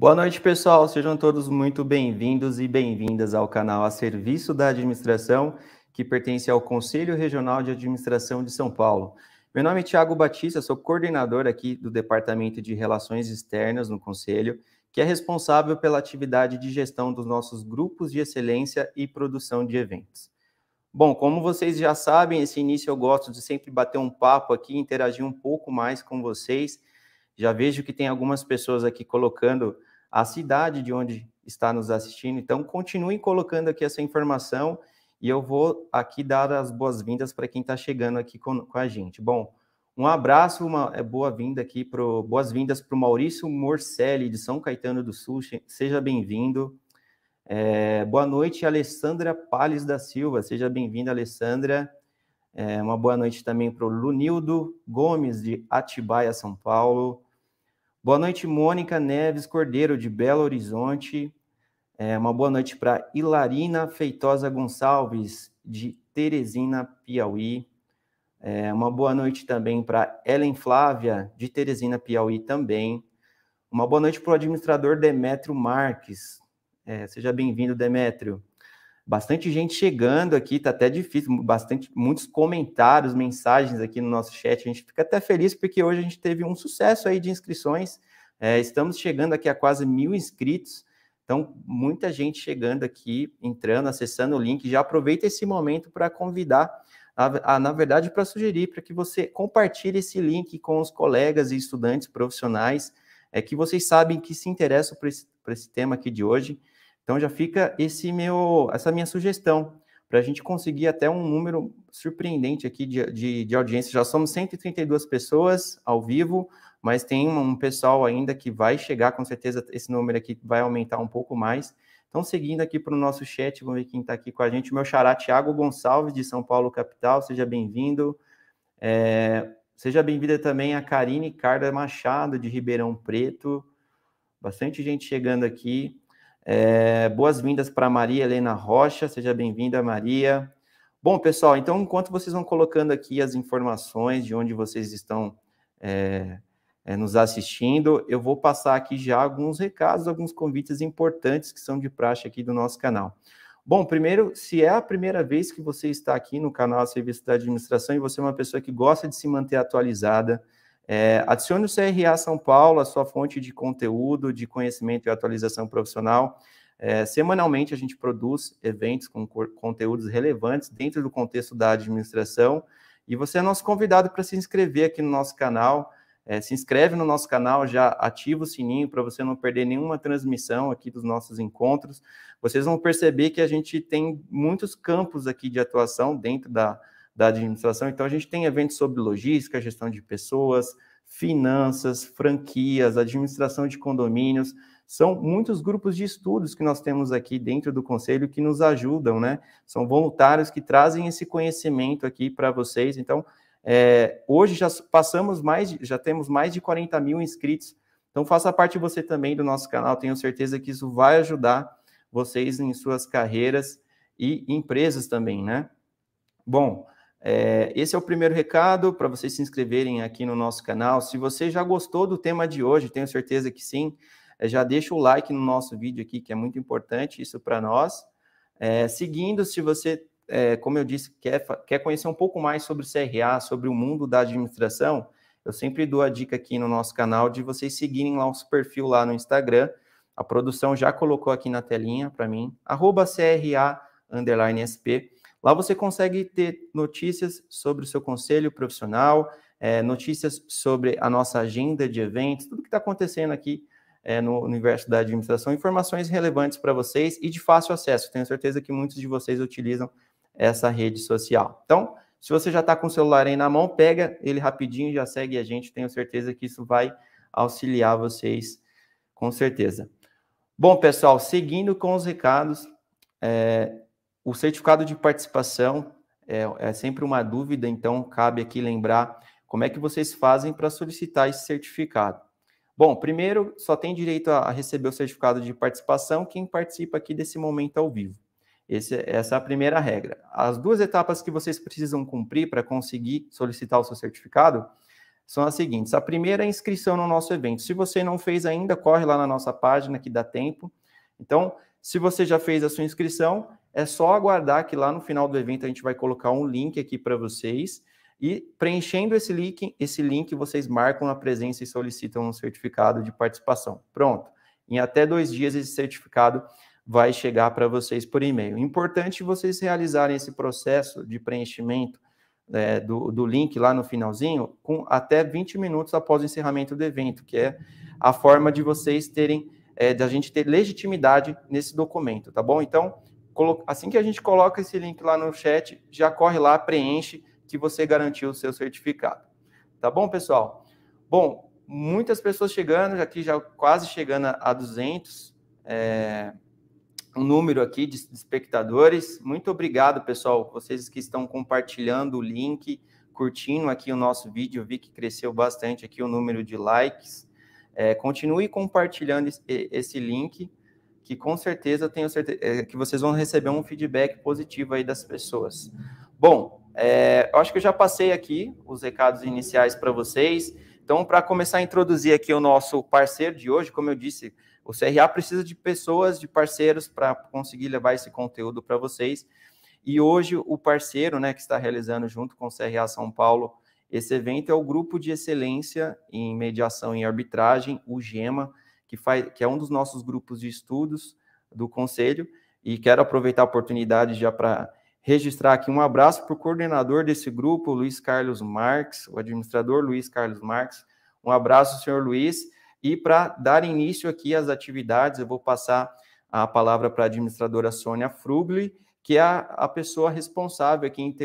Boa noite, pessoal. Sejam todos muito bem-vindos e bem-vindas ao canal A Serviço da Administração, que pertence ao Conselho Regional de Administração de São Paulo. Meu nome é Tiago Batista, sou coordenador aqui do Departamento de Relações Externas no Conselho, que é responsável pela atividade de gestão dos nossos grupos de excelência e produção de eventos. Bom, como vocês já sabem, esse início eu gosto de sempre bater um papo aqui, interagir um pouco mais com vocês. Já vejo que tem algumas pessoas aqui colocando a cidade de onde está nos assistindo. Então, continuem colocando aqui essa informação e eu vou aqui dar as boas-vindas para quem está chegando aqui com, com, a gente. Bom, um abraço, uma é, boa-vinda aqui para boas-vindas para o Maurício Morcelli, de São Caetano do Sul. Seja bem-vindo. É, boa noite, Alessandra Palles da Silva. Seja bem-vinda, Alessandra. É, uma boa noite também para o Lunildo Gomes, de Atibaia, São Paulo. Boa noite, Mônica Neves Cordeiro, de Belo Horizonte. É, uma boa noite para Hilarina Feitosa Gonçalves, de Teresina, Piauí. É, uma boa noite também para Ellen Flávia, de Teresina, Piauí também. Uma boa noite para o administrador Demétrio Marques. É, seja bem-vindo, Demétrio. Bastante gente chegando aqui, tá até difícil, bastante muitos comentários, mensagens aqui no nosso chat. A gente fica até feliz porque hoje a gente teve um sucesso aí de inscrições. É, estamos chegando aqui a quase mil inscritos. Então, muita gente chegando aqui, entrando, acessando o link. Já aproveita esse momento para convidar, a, a, na verdade, para sugerir, para que você compartilhe esse link com os colegas e estudantes profissionais é, que vocês sabem que se interessam por esse, por esse tema aqui de hoje. Então já fica esse meu, essa minha sugestão para a gente conseguir até um número surpreendente aqui de, de, de, audiência. Já somos 132 pessoas ao vivo, mas tem um pessoal ainda que vai chegar, com certeza esse número aqui vai aumentar um pouco mais. Então, seguindo aqui para o nosso chat, vamos ver quem está aqui com a gente. Meu xará, Tiago Gonçalves, de São Paulo, capital, seja bem-vindo. É, seja bem-vinda também a Karine Carda Machado, de Ribeirão Preto. Bastante gente chegando aqui. É, Boas-vindas para Maria Helena Rocha, seja bem-vinda, Maria. Bom, pessoal, então enquanto vocês vão colocando aqui as informações de onde vocês estão é, é, nos assistindo, eu vou passar aqui já alguns recados, alguns convites importantes que são de praxe aqui do nosso canal. Bom, primeiro, se é a primeira vez que você está aqui no canal Serviço da Administração e você é uma pessoa que gosta de se manter atualizada, é, adicione o CRA São Paulo, a sua fonte de conteúdo, de conhecimento e atualização profissional. É, semanalmente, a gente produz eventos com conteúdos relevantes dentro do contexto da administração. E você é nosso convidado para se inscrever aqui no nosso canal. É, se inscreve no nosso canal, já ativa o sininho para você não perder nenhuma transmissão aqui dos nossos encontros. Vocês vão perceber que a gente tem muitos campos aqui de atuação dentro da, da administração. Então, a gente tem eventos sobre logística, gestão de pessoas, finanças, franquias, administração de condomínios. São muitos grupos de estudos que nós temos aqui dentro do conselho que nos ajudam, né? São voluntários que trazem esse conhecimento aqui para vocês. Então, é, hoje já passamos mais, já temos mais de 40 mil inscritos. Então, faça parte você também do nosso canal. Tenho certeza que isso vai ajudar vocês em suas carreiras e empresas também, né? Bom, é, esse é o primeiro recado para vocês se inscreverem aqui no nosso canal. Se você já gostou do tema de hoje, tenho certeza que sim, é, já deixa o like no nosso vídeo aqui, que é muito importante isso para nós. É, seguindo, se você, é, como eu disse, quer, quer conhecer um pouco mais sobre o CRA, sobre o mundo da administração, eu sempre dou a dica aqui no nosso canal de vocês seguirem lá o nosso perfil lá no Instagram. A produção já colocou aqui na telinha para mim, arroba CRA, underline SP. Lá você consegue ter notícias sobre o seu conselho profissional, é, notícias sobre a nossa agenda de eventos, tudo que está acontecendo aqui é, no universo da administração, informações relevantes para vocês e de fácil acesso. Tenho certeza que muitos de vocês utilizam essa rede social. Então, se você já está com o celular aí na mão, pega ele rapidinho, já segue a gente. Tenho certeza que isso vai auxiliar vocês, com certeza. Bom, pessoal, seguindo com os recados, é, o certificado de participação é, é sempre uma dúvida, então cabe aqui lembrar como é que vocês fazem para solicitar esse certificado. Bom, primeiro, só tem direito a receber o certificado de participação quem participa aqui desse momento ao vivo. Esse, essa é a primeira regra. As duas etapas que vocês precisam cumprir para conseguir solicitar o seu certificado são as seguintes. A primeira é a inscrição no nosso evento. Se você não fez ainda, corre lá na nossa página que dá tempo. Então, se você já fez a sua inscrição, é só aguardar que lá no final do evento a gente vai colocar um link aqui para vocês. E preenchendo esse link, esse link vocês marcam a presença e solicitam um certificado de participação. Pronto. Em até dois dias esse certificado vai chegar para vocês por e-mail. Importante vocês realizarem esse processo de preenchimento é, do, do link lá no finalzinho, com até 20 minutos após o encerramento do evento, que é a forma de vocês terem, é, da gente ter legitimidade nesse documento, tá bom? Então, assim que a gente coloca esse link lá no chat, já corre lá, preenche que você garantiu o seu certificado. Tá bom, pessoal? Bom, muitas pessoas chegando, aqui já quase chegando a 200, é, um número aqui de, de espectadores. Muito obrigado, pessoal, vocês que estão compartilhando o link, curtindo aqui o nosso vídeo, vi que cresceu bastante aqui o número de likes. É, continue compartilhando esse link que com certeza tenho certeza é, que vocês vão receber um feedback positivo aí das pessoas. Bom, é, acho que eu já passei aqui os recados iniciais para vocês. Então, para começar a introduzir aqui o nosso parceiro de hoje, como eu disse, o CRA precisa de pessoas, de parceiros para conseguir levar esse conteúdo para vocês. E hoje o parceiro, né, que está realizando junto com o CRA São Paulo esse evento é o Grupo de Excelência em Mediação e Arbitragem, o GEMA que, faz, que é um dos nossos grupos de estudos do Conselho, e quero aproveitar a oportunidade já para registrar aqui um abraço para o coordenador desse grupo, Luiz Carlos Marx, o administrador Luiz Carlos Marques. Um abraço, senhor Luiz. E para dar início aqui às atividades, eu vou passar a palavra para a administradora Sônia Frugli, que é a, pessoa responsável aqui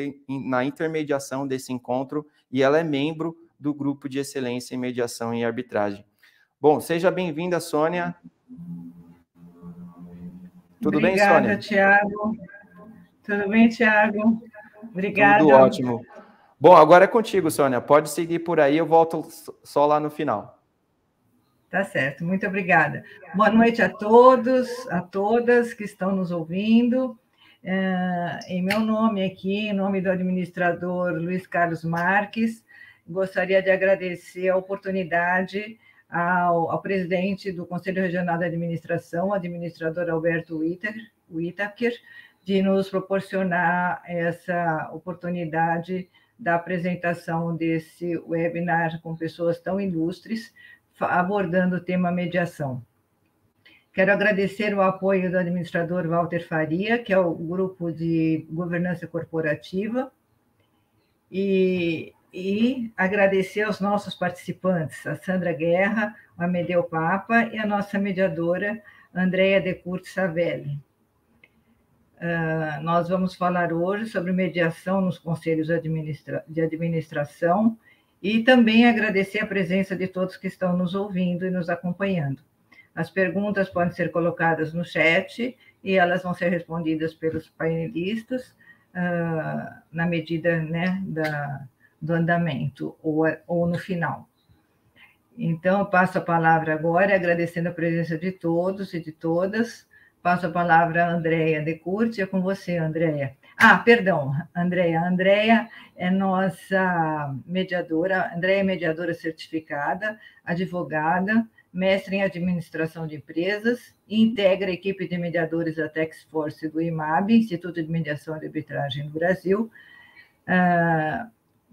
na intermediação desse encontro, e ela é membro do Grupo de Excelência em Mediação e Arbitragem. Bom, seja bem-vinda, Sônia. Tudo Obrigada, bem, Sônia? Thiago. Tudo bem, Tiago? Obrigada. Tudo ótimo. Bom, agora é contigo, Sônia. Pode seguir por aí, eu volto só lá no final. Tá certo, muito obrigada. Boa noite a todos, a todas que estão nos ouvindo. É, em meu nome aqui, em nome do administrador Luiz Carlos Marques, gostaria de agradecer a oportunidade ao, ao presidente do Conselho Regional de Administração, administrador Alberto Whittaker, de nos proporcionar essa oportunidade da apresentação desse webinar com pessoas tão ilustres, abordando o tema mediação. Quero agradecer o apoio do administrador Walter Faria, que é o grupo de governança corporativa, e e agradecer aos nossos participantes, a Sandra Guerra, o Amedeu Papa e a nossa mediadora, Andréia Curto Savelli. Uh, nós vamos falar hoje sobre mediação nos conselhos administra de administração e também agradecer a presença de todos que estão nos ouvindo e nos acompanhando. As perguntas podem ser colocadas no chat e elas vão ser respondidas pelos painelistas uh, na medida né, da, do andamento ou, é, ou no final. Então, eu passo a palavra agora, agradecendo a presença de todos e de todas. Passo a palavra à Andréia Decurti. É com você, Andréia. Ah, perdão, Andréia. Andréia é nossa mediadora, Andrea é mediadora certificada, advogada, mestre em administração de empresas e integra a equipe de mediadores da Texforce do IMAB, Instituto de Mediação e Arbitragem do Brasil. Uh,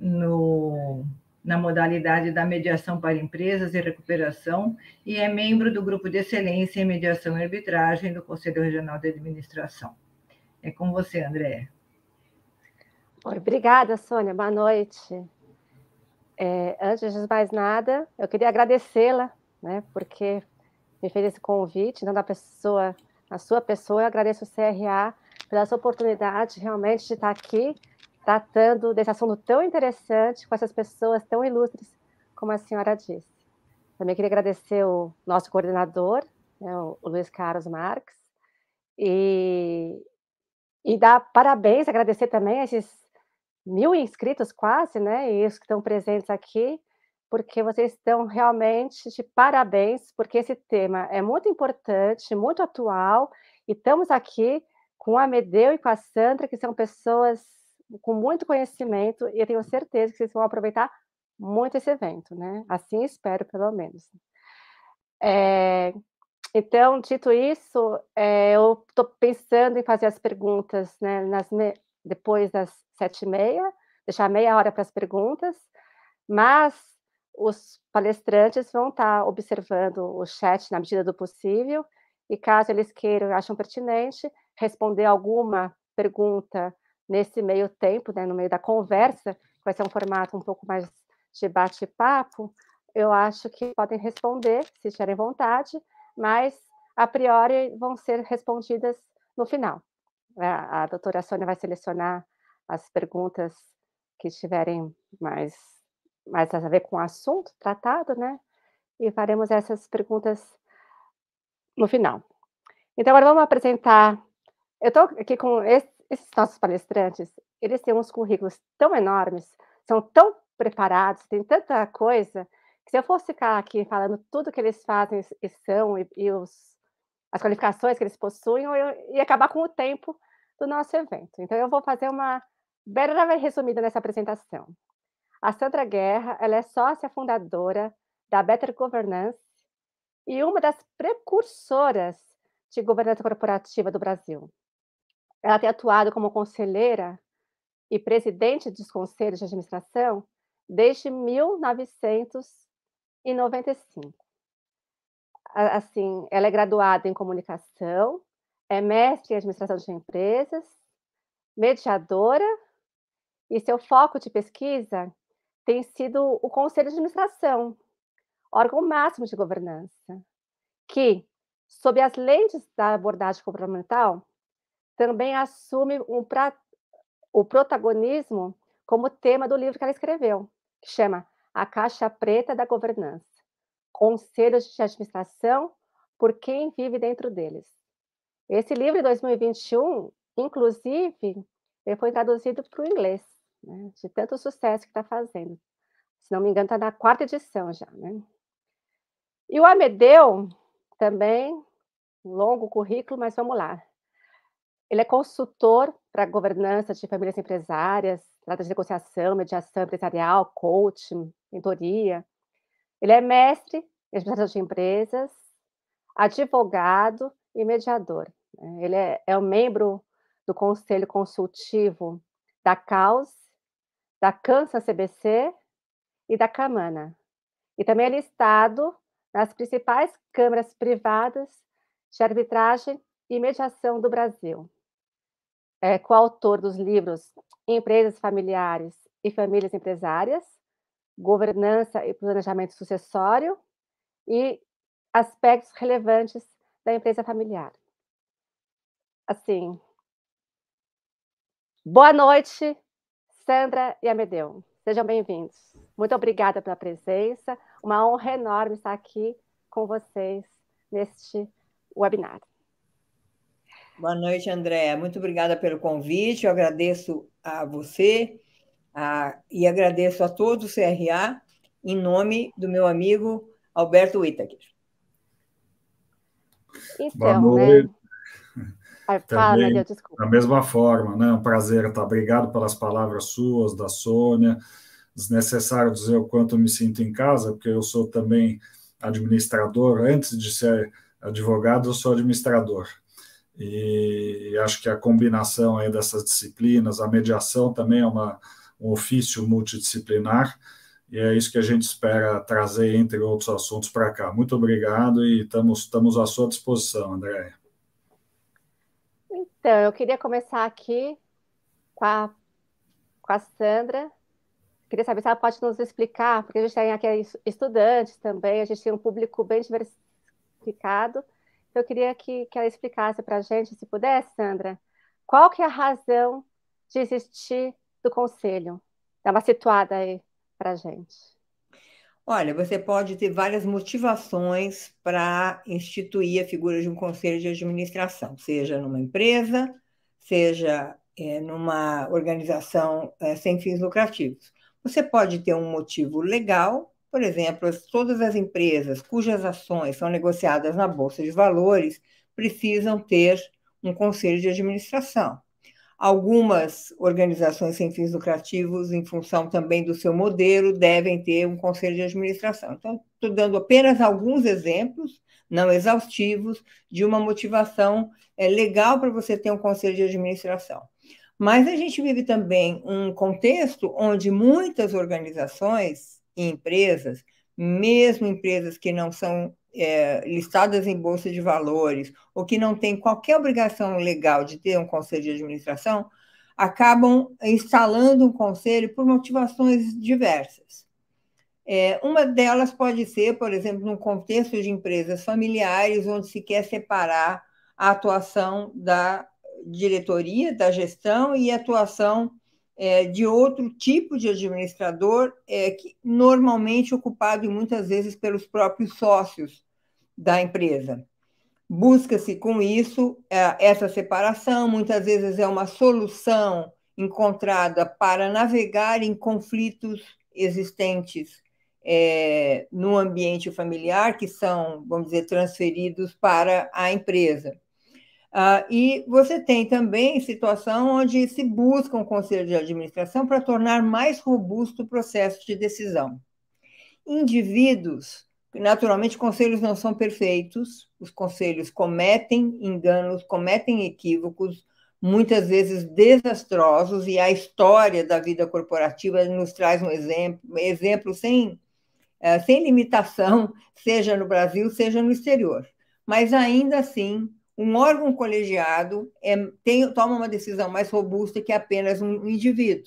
no, na modalidade da mediação para empresas e recuperação e é membro do grupo de excelência em mediação e arbitragem do Conselho Regional de Administração. É com você, André. obrigada, Sônia. Boa noite. É, antes de mais nada, eu queria agradecê-la, né, porque me fez esse convite, então, da pessoa, a sua pessoa, eu agradeço o CRA pela sua oportunidade realmente de estar aqui tratando desse assunto tão interessante com essas pessoas tão ilustres, como a senhora disse. Também queria agradecer o nosso coordenador, né, o Luiz Carlos Marques, e, e dar parabéns, agradecer também a esses mil inscritos quase, né, e os que estão presentes aqui, porque vocês estão realmente de parabéns, porque esse tema é muito importante, muito atual, e estamos aqui com a Medeu e com a Sandra, que são pessoas com muito conhecimento e eu tenho certeza que vocês vão aproveitar muito esse evento, né? Assim espero, pelo menos. É, então, dito isso, é, eu estou pensando em fazer as perguntas né, me... depois das sete e meia, deixar meia hora para as perguntas, mas os palestrantes vão estar tá observando o chat na medida do possível, e caso eles queiram, acham pertinente, responder alguma pergunta nesse meio tempo, né, no meio da conversa, vai ser um formato um pouco mais de bate-papo, eu acho que podem responder, se tiverem vontade, mas a priori vão ser respondidas no final. A, a doutora Sônia vai selecionar as perguntas que tiverem mais, mais a ver com o assunto tratado, né? E faremos essas perguntas no final. Então, agora vamos apresentar. Eu estou aqui com esse, esses nossos palestrantes, eles têm uns currículos tão enormes, são tão preparados, têm tanta coisa, que se eu fosse ficar aqui falando tudo que eles fazem e são, e, e os, as qualificações que eles possuem, eu, eu ia acabar com o tempo do nosso evento. Então, eu vou fazer uma breve resumida nessa apresentação. A Sandra Guerra, ela é sócia fundadora da Better Governance e uma das precursoras de governança corporativa do Brasil ela ter atuado como conselheira e presidente dos conselhos de administração desde 1995. Assim, ela é graduada em comunicação, é mestre em administração de empresas, mediadora, e seu foco de pesquisa tem sido o conselho de administração, órgão máximo de governança, que, sob as leis da abordagem governamental, também assume um pra, o protagonismo como tema do livro que ela escreveu, que chama A Caixa Preta da Governança: Conselhos de Administração por quem vive dentro deles. Esse livro, de 2021, inclusive, ele foi traduzido para o inglês, né? de tanto sucesso que está fazendo. Se não me engano, está na quarta edição já. Né? E o Amedeu também, longo currículo, mas vamos lá. Ele é consultor para governança de famílias empresárias, trata de negociação, mediação empresarial, coaching, mentoria. Ele é mestre em administração de empresas, advogado e mediador. Né. Ele é, é um membro do Conselho Consultivo da CAUS, da CANSA CBC e da Camana. E também é listado nas principais câmaras privadas de arbitragem e mediação do Brasil é coautor dos livros Empresas Familiares e Famílias Empresárias, Governança e Planejamento Sucessório e Aspectos Relevantes da Empresa Familiar. Assim, boa noite, Sandra e Amedeu. Sejam bem-vindos. Muito obrigada pela presença. Uma honra enorme estar aqui com vocês neste webinar. Boa noite, Andréa. Muito obrigada pelo convite. Eu agradeço a você a, e agradeço a todo o CRA em nome do meu amigo Alberto Whittaker. Então, Boa né? noite. Né? Ah, Também, da mesma forma, né? Um prazer estar. Tá? Obrigado pelas palavras suas, da Sônia. Desnecessário dizer o quanto me sinto em casa, porque eu sou também administrador. Antes de ser advogado, eu sou administrador. E acho que a combinação aí dessas disciplinas, a mediação também é uma, um ofício multidisciplinar, e é isso que a gente espera trazer, entre outros assuntos, para cá. Muito obrigado e estamos, estamos à sua disposição, Andréia. Então, eu queria começar aqui com a, com a Sandra. Queria saber se ela pode nos explicar, porque a gente tem aqui estudantes também, a gente tem um público bem diversificado. Então, eu queria que, que ela explicasse para a gente, se puder, Sandra, qual que é a razão de existir do conselho? Dá uma situada aí para a gente. Olha, você pode ter várias motivações para instituir a figura de um conselho de administração, seja numa empresa, seja é, numa organização é, sem fins lucrativos. Você pode ter um motivo legal, por exemplo, todas as empresas cujas ações são negociadas na Bolsa de Valores precisam ter um conselho de administração. Algumas organizações sem fins lucrativos, em função também do seu modelo, devem ter um conselho de administração. Então, estou dando apenas alguns exemplos, não exaustivos, de uma motivação é, legal para você ter um conselho de administração. Mas a gente vive também um contexto onde muitas organizações em empresas, mesmo empresas que não são é, listadas em bolsa de valores ou que não têm qualquer obrigação legal de ter um conselho de administração, acabam instalando um conselho por motivações diversas. É, uma delas pode ser, por exemplo, num contexto de empresas familiares, onde se quer separar a atuação da diretoria, da gestão e a atuação é, de outro tipo de administrador, é, que normalmente é ocupado muitas vezes pelos próprios sócios da empresa. Busca-se com isso é, essa separação, muitas vezes é uma solução encontrada para navegar em conflitos existentes é, no ambiente familiar, que são, vamos dizer, transferidos para a empresa. Uh, e você tem também situação onde se busca um conselho de administração para tornar mais robusto o processo de decisão. Indivíduos, naturalmente, conselhos não são perfeitos, os conselhos cometem enganos, cometem equívocos, muitas vezes desastrosos, e a história da vida corporativa nos traz um exemplo, exemplo sem, uh, sem limitação, seja no Brasil, seja no exterior. Mas ainda assim, um órgão colegiado é, tem, toma uma decisão mais robusta que apenas um indivíduo.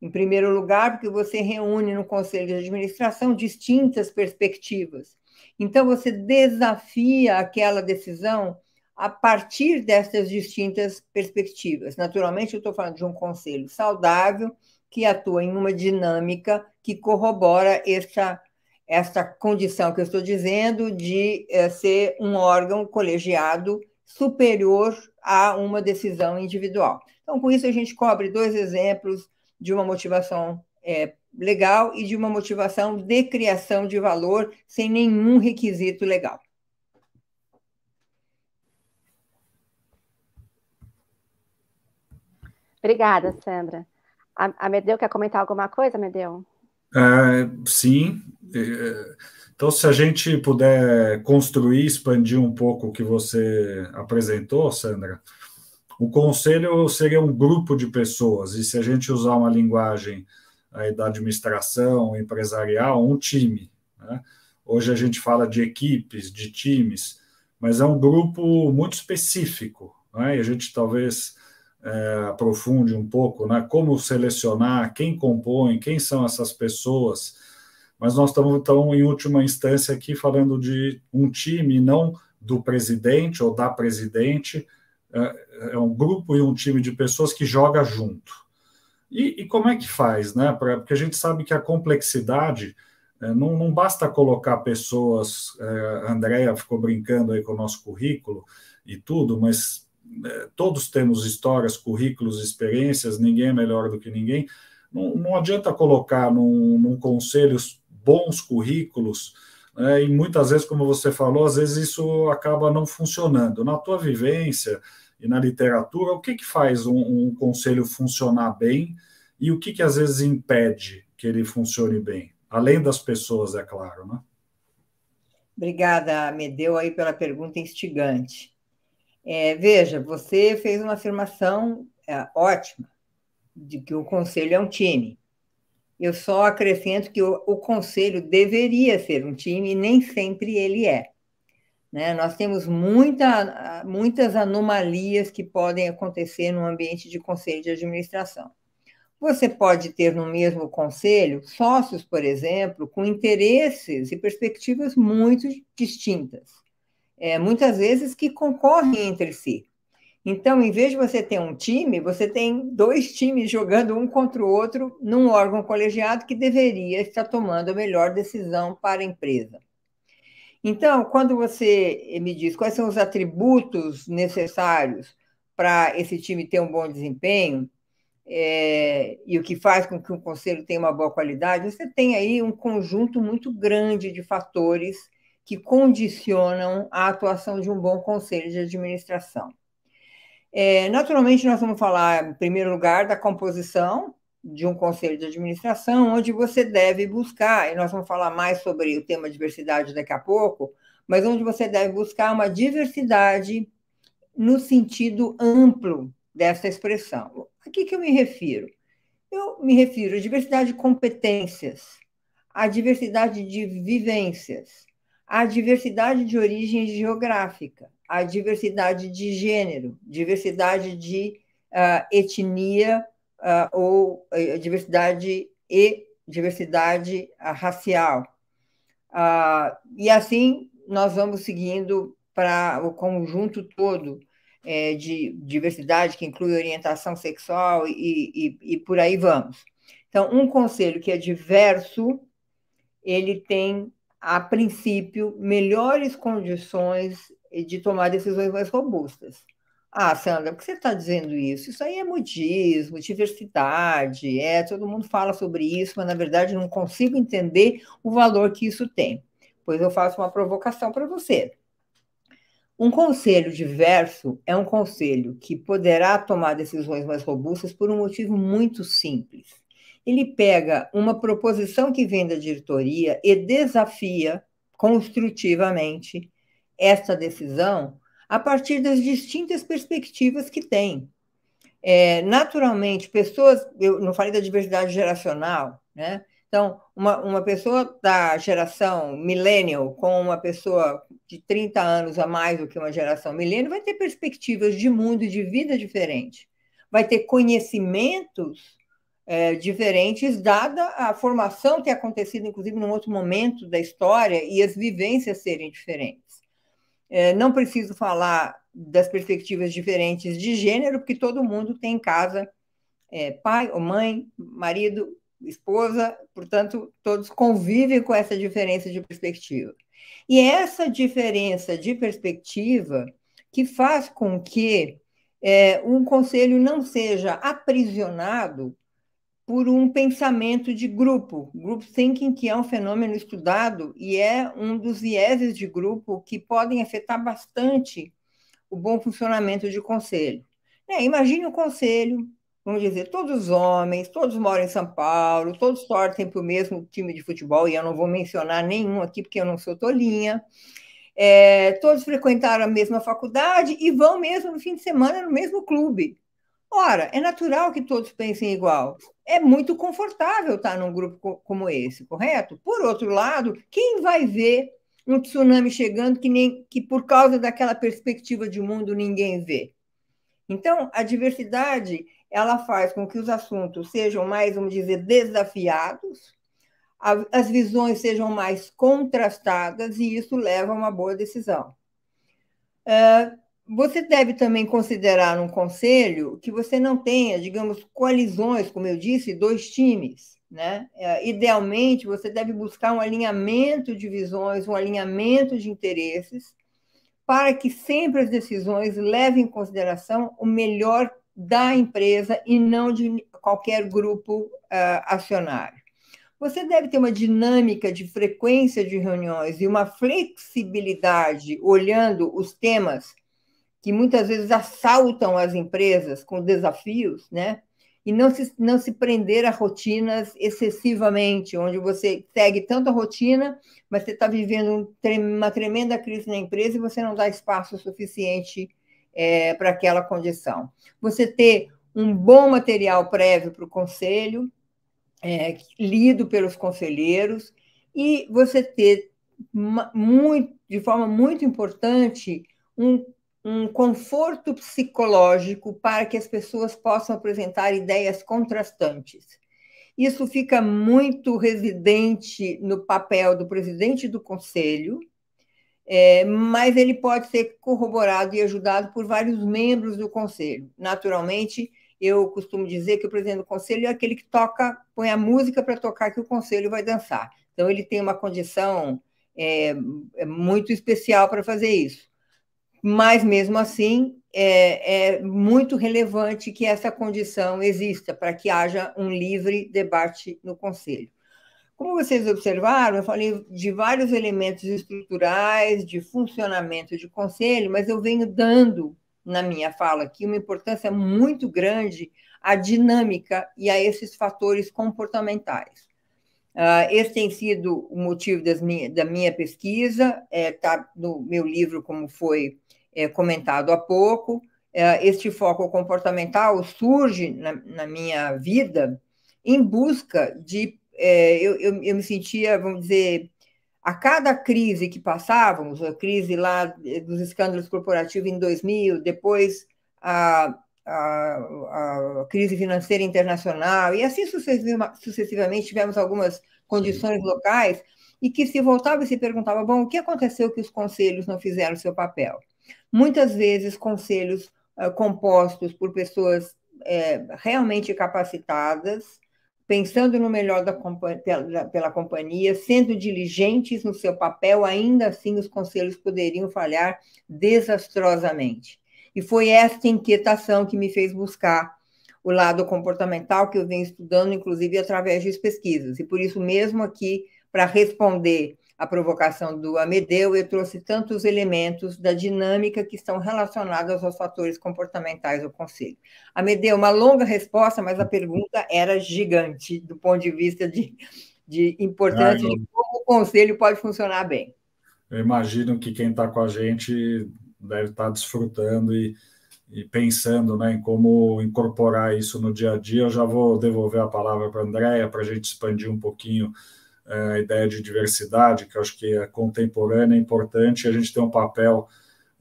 Em primeiro lugar, porque você reúne no conselho de administração distintas perspectivas. Então, você desafia aquela decisão a partir dessas distintas perspectivas. Naturalmente, eu estou falando de um conselho saudável que atua em uma dinâmica que corrobora esta esta condição que eu estou dizendo de é, ser um órgão colegiado superior a uma decisão individual. Então, com isso, a gente cobre dois exemplos de uma motivação é, legal e de uma motivação de criação de valor sem nenhum requisito legal. Obrigada, Sandra. A, Medeu quer comentar alguma coisa, Medeu? Uh, sim, então, se a gente puder construir, expandir um pouco o que você apresentou, Sandra, o conselho seria um grupo de pessoas, e se a gente usar uma linguagem aí da administração empresarial, um time. Né? Hoje a gente fala de equipes, de times, mas é um grupo muito específico, né? e a gente talvez é, aprofunde um pouco né? como selecionar, quem compõe, quem são essas pessoas mas nós estamos, então, em última instância, aqui falando de um time, não do presidente ou da presidente, é, é um grupo e um time de pessoas que joga junto. E, e como é que faz, né? Porque a gente sabe que a complexidade é, não, não basta colocar pessoas. A é, Andrea ficou brincando aí com o nosso currículo e tudo, mas todos temos histórias, currículos, experiências, ninguém é melhor do que ninguém. Não, não adianta colocar num, num conselho bons currículos, né? e muitas vezes, como você falou, às vezes isso acaba não funcionando. Na tua vivência e na literatura, o que, que faz um, um conselho funcionar bem e o que, que às vezes impede que ele funcione bem? Além das pessoas, é claro, né? Obrigada, Medeu, aí pela pergunta instigante. É, veja, você fez uma afirmação é, ótima de que o conselho é um time. Eu só acrescento que o, o conselho deveria ser um time e nem sempre ele é. Né? Nós temos muita, muitas anomalias que podem acontecer no ambiente de conselho de administração. Você pode ter no mesmo conselho sócios, por exemplo, com interesses e perspectivas muito distintas, é, muitas vezes que concorrem entre si. Então, em vez de você ter um time, você tem dois times jogando um contra o outro num órgão colegiado que deveria estar tomando a melhor decisão para a empresa. Então, quando você me diz quais são os atributos necessários para esse time ter um bom desempenho é, e o que faz com que um conselho tenha uma boa qualidade, você tem aí um conjunto muito grande de fatores que condicionam a atuação de um bom conselho de administração. É, naturalmente, nós vamos falar, em primeiro lugar, da composição de um conselho de administração, onde você deve buscar, e nós vamos falar mais sobre o tema diversidade daqui a pouco, mas onde você deve buscar uma diversidade no sentido amplo dessa expressão. A que, que eu me refiro? Eu me refiro à diversidade de competências, à diversidade de vivências, à diversidade de origem geográfica, a diversidade de gênero, diversidade de uh, etnia uh, ou uh, diversidade e diversidade ah, racial. e assim nós vamos seguindo para o conjunto todo é, de diversidade, que inclui orientação sexual e, e, e por aí vamos. Então, um conselho que é diverso, ele tem, a princípio, melhores condições e de tomar decisões mais robustas. Ah, Sandra, por que você está dizendo isso? Isso aí é modismo, diversidade, é, todo mundo fala sobre isso, mas na verdade não consigo entender o valor que isso tem. Pois eu faço uma provocação para você. Um conselho diverso é um conselho que poderá tomar decisões mais robustas por um motivo muito simples. Ele pega uma proposição que vem da diretoria e desafia construtivamente esta decisão a partir das distintas perspectivas que tem. É, naturalmente, pessoas, eu não falei da diversidade geracional, né? Então, uma, uma pessoa da geração millennial com uma pessoa de 30 anos a mais do que uma geração millennial vai ter perspectivas de mundo e de vida diferente, vai ter conhecimentos é, diferentes, dada a formação ter acontecido, inclusive, num outro momento da história e as vivências serem diferentes. É, não preciso falar das perspectivas diferentes de gênero, porque todo mundo tem em casa é, pai ou mãe, marido, esposa, portanto, todos convivem com essa diferença de perspectiva. E essa diferença de perspectiva que faz com que é, um conselho não seja aprisionado por um pensamento de grupo. Group thinking, que é um fenômeno estudado e é um dos vieses de grupo que podem afetar bastante o bom funcionamento de conselho. Né? Imagine o um conselho, vamos dizer, todos homens, todos moram em São Paulo, todos torcem para o mesmo time de futebol, e eu não vou mencionar nenhum aqui porque eu não sou tolinha. É, todos frequentaram a mesma faculdade e vão mesmo no fim de semana no mesmo clube. Ora, é natural que todos pensem igual é muito confortável estar num grupo como esse, correto? Por outro lado, quem vai ver um tsunami chegando que nem que por causa daquela perspectiva de mundo ninguém vê? Então, a diversidade ela faz com que os assuntos sejam mais, vamos dizer, desafiados, as visões sejam mais contrastadas e isso leva a uma boa decisão. Uh, você deve também considerar um conselho que você não tenha, digamos, coalizões, como eu disse, dois times. Né? É, idealmente, você deve buscar um alinhamento de visões, um alinhamento de interesses, para que sempre as decisões levem em consideração o melhor da empresa e não de qualquer grupo uh, acionário. Você deve ter uma dinâmica de frequência de reuniões e uma flexibilidade olhando os temas que muitas vezes assaltam as empresas com desafios, né? E não se, não se prender a rotinas excessivamente, onde você segue tanta rotina, mas você está vivendo uma tremenda crise na empresa e você não dá espaço suficiente é, para aquela condição. Você ter um bom material prévio para o conselho, é, lido pelos conselheiros, e você ter uma, muito, de forma muito importante um um conforto psicológico para que as pessoas possam apresentar ideias contrastantes. Isso fica muito residente no papel do presidente do conselho, é, mas ele pode ser corroborado e ajudado por vários membros do conselho. Naturalmente, eu costumo dizer que o presidente do conselho é aquele que toca, põe a música para tocar que o conselho vai dançar. Então, ele tem uma condição é, é muito especial para fazer isso mas mesmo assim é, é muito relevante que essa condição exista para que haja um livre debate no Conselho. Como vocês observaram, eu falei de vários elementos estruturais, de funcionamento de conselho, mas eu venho dando na minha fala aqui uma importância muito grande à dinâmica e a esses fatores comportamentais. Uh, esse tem sido o motivo minha, da minha pesquisa, está é, tá no meu livro, como foi é, comentado há pouco, é, este foco comportamental surge na, na minha vida em busca de. É, eu, eu, eu, me sentia, vamos dizer, a cada crise que passávamos, a crise lá é, dos escândalos corporativos em 2000, depois a, a, a crise financeira internacional, e assim sucessivamente tivemos algumas condições Sim. locais, e que se voltava e se perguntava: bom, o que aconteceu que os conselhos não fizeram seu papel? muitas vezes conselhos uh, compostos por pessoas é, realmente capacitadas, pensando no melhor da, pela, pela companhia, sendo diligentes no seu papel, ainda assim os conselhos poderiam falhar desastrosamente. E foi esta inquietação que me fez buscar o lado comportamental que eu venho estudando, inclusive através de pesquisas. E por isso mesmo aqui, para responder a provocação do Amedeu, eu trouxe tantos elementos da dinâmica que estão relacionados aos fatores comportamentais do conselho. Amedeu, uma longa resposta, mas a pergunta era gigante do ponto de vista de, de importância ah, eu... de como o conselho pode funcionar bem. Eu imagino que quem está com a gente deve estar tá desfrutando e, e pensando né, em como incorporar isso no dia a dia. Eu já vou devolver a palavra para a Andréia para a gente expandir um pouquinho é, a ideia de diversidade, que acho que é contemporânea, é importante, e a gente tem um papel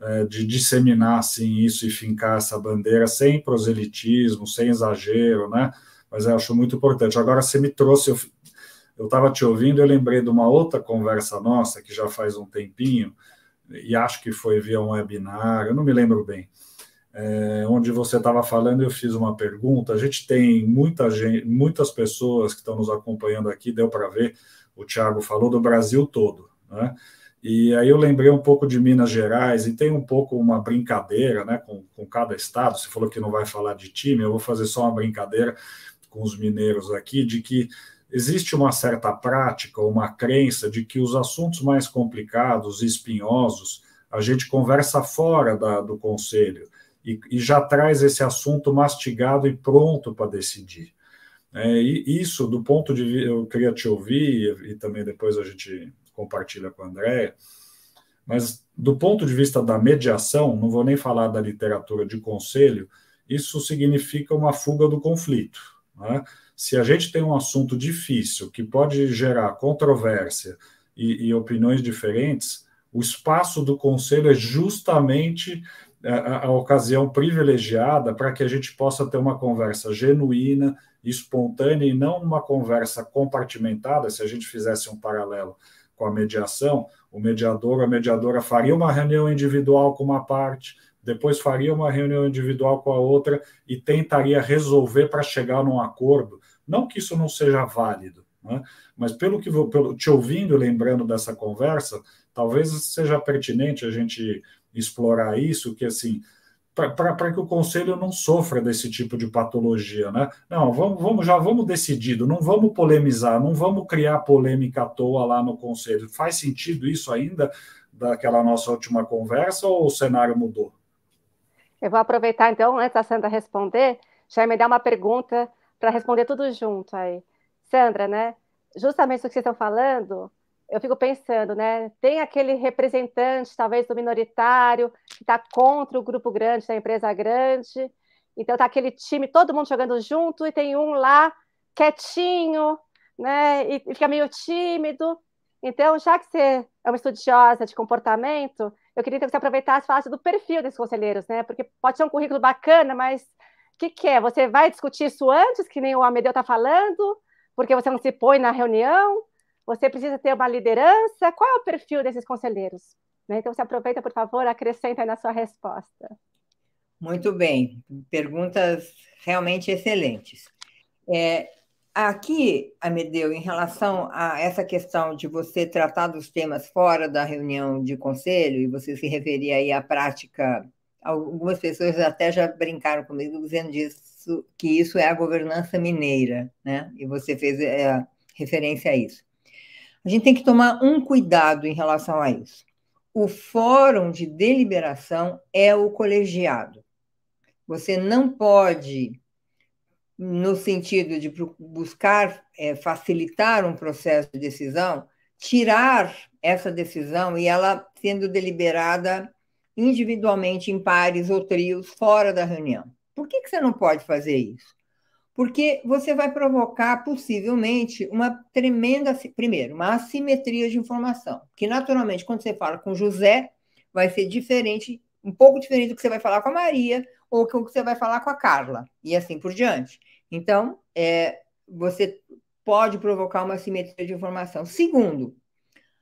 é, de disseminar assim, isso e fincar essa bandeira sem proselitismo, sem exagero, né? Mas eu acho muito importante. Agora você me trouxe, eu estava te ouvindo, eu lembrei de uma outra conversa nossa que já faz um tempinho, e acho que foi via um webinar, eu não me lembro bem é, onde você estava falando, eu fiz uma pergunta. A gente tem muita gente, muitas pessoas que estão nos acompanhando aqui, deu para ver, o Tiago falou do Brasil todo, né? E aí eu lembrei um pouco de Minas Gerais e tem um pouco uma brincadeira né, com, com cada estado. Você falou que não vai falar de time, eu vou fazer só uma brincadeira com os mineiros aqui, de que existe uma certa prática, uma crença de que os assuntos mais complicados e espinhosos a gente conversa fora da, do conselho e, e já traz esse assunto mastigado e pronto para decidir. É, e isso, do ponto de vista, eu queria te ouvir, e, e também depois a gente compartilha com a Andréia, mas do ponto de vista da mediação, não vou nem falar da literatura de conselho, isso significa uma fuga do conflito. Né? Se a gente tem um assunto difícil, que pode gerar controvérsia e, e opiniões diferentes, o espaço do conselho é justamente a, ocasião privilegiada para que a gente possa ter uma conversa genuína, espontânea e não uma conversa compartimentada. Se a gente fizesse um paralelo com a mediação, o mediador ou a mediadora faria uma reunião individual com uma parte, depois faria uma reunião individual com a outra e tentaria resolver para chegar num acordo. Não que isso não seja válido, né? mas pelo que vou, pelo, te ouvindo e lembrando dessa conversa, talvez seja pertinente a gente explorar isso, que assim, para que o conselho não sofra desse tipo de patologia, né? Não, vamos, vamos já vamos decidido, não vamos polemizar, não vamos criar polêmica à toa lá no conselho. Faz sentido isso ainda daquela nossa última conversa ou o cenário mudou? Eu vou aproveitar então, antes da Sandra responder, já me dá uma pergunta para responder tudo junto aí. Sandra, né? Justamente o que vocês estão falando, eu fico pensando, né? Tem aquele representante, talvez do minoritário, que está contra o grupo grande, da empresa grande. Então tá aquele time, todo mundo jogando junto, e tem um lá quietinho, né? E, e fica meio tímido. Então, já que você é uma estudiosa de comportamento, eu queria que você aproveitasse e falasse do perfil desses conselheiros, né? Porque pode ser um currículo bacana, mas o que, que é? Você vai discutir isso antes, que nem o Amedeu está falando, porque você não se põe na reunião? Você precisa ter uma liderança? Qual é o perfil desses conselheiros? Né? Então, se aproveita, por favor, acrescenta aí na sua resposta. Muito bem, perguntas realmente excelentes. É, aqui, Amedeu, em relação a essa questão de você tratar dos temas fora da reunião de conselho, e você se referir aí à prática, algumas pessoas até já brincaram comigo dizendo disso, que isso é a governança mineira, né? E você fez é, referência a isso. A gente tem que tomar um cuidado em relação a isso. O fórum de deliberação é o colegiado. Você não pode, no sentido de buscar é, facilitar um processo de decisão, tirar essa decisão e ela sendo deliberada individualmente em pares ou trios fora da reunião. Por que, que você não pode fazer isso? porque você vai provocar possivelmente uma tremenda, primeiro, uma assimetria de informação, que naturalmente quando você fala com José, vai ser diferente, um pouco diferente do que você vai falar com a Maria ou do que você vai falar com a Carla, e assim por diante. Então, é, você pode provocar uma assimetria de informação. Segundo,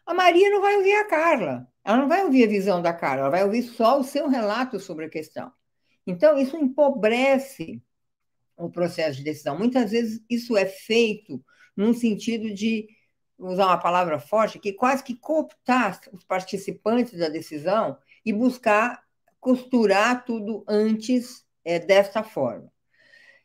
a Maria não vai ouvir a Carla, ela não vai ouvir a visão da Carla, ela vai ouvir só o seu relato sobre a questão. Então, isso empobrece o processo de decisão. Muitas vezes isso é feito num sentido de usar uma palavra forte que quase que cooptar os participantes da decisão e buscar costurar tudo antes é, desta forma.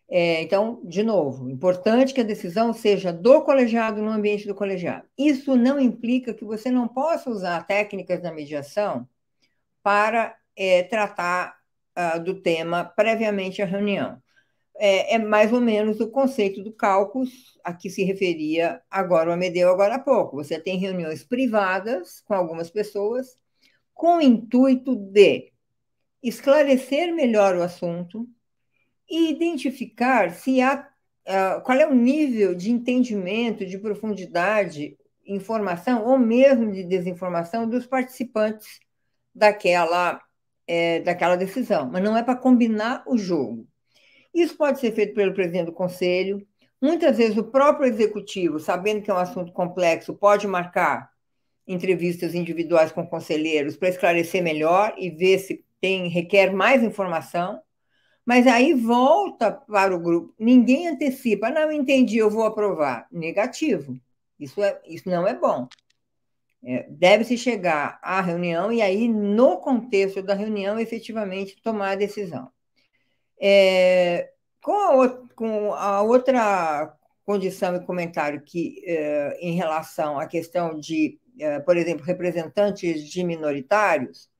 É, então, de novo, importante que a decisão seja do colegiado no ambiente do colegiado. Isso não implica que você não possa usar técnicas da mediação para é, tratar uh, do tema previamente à reunião é, é, mais ou menos o conceito do cálculos a que se referia agora o Amedeu, agora há pouco. Você tem reuniões privadas com algumas pessoas com o intuito de esclarecer melhor o assunto e identificar se há, ah, qual é o nível de entendimento, de profundidade, informação ou mesmo de desinformação dos participantes daquela, é, daquela decisão. Mas não é para combinar o jogo isso pode ser feito pelo presidente do conselho. Muitas vezes o próprio executivo, sabendo que é um assunto complexo, pode marcar entrevistas individuais com conselheiros para esclarecer melhor e ver se tem requer mais informação. Mas aí volta para o grupo. Ninguém antecipa, não entendi, eu vou aprovar. Negativo. Isso, é, isso não é bom. É, Deve-se chegar à reunião e aí, no contexto da reunião, efetivamente tomar a decisão. É, com, a, com a outra condição e comentário que, é, em relação à questão de, é, por exemplo, representantes de minoritários,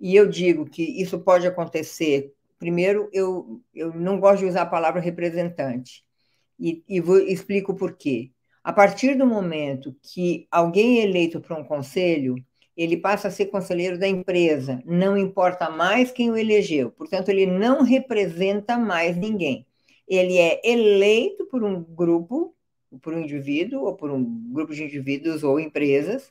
e eu digo que isso pode acontecer. Primeiro, eu, eu não gosto de usar a palavra representante, e, e vou, explico por quê. A partir do momento que alguém é eleito para um conselho, ele passa a ser conselheiro da empresa, não importa mais quem o elegeu, portanto, ele não representa mais ninguém. Ele é eleito por um grupo, por um indivíduo, ou por um grupo de indivíduos ou empresas,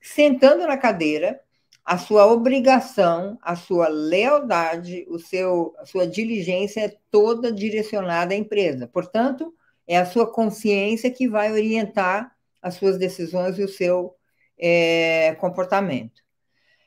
sentando na cadeira, a sua obrigação, a sua lealdade, o seu, a sua diligência é toda direcionada à empresa. Portanto, é a sua consciência que vai orientar as suas decisões e o seu é, comportamento.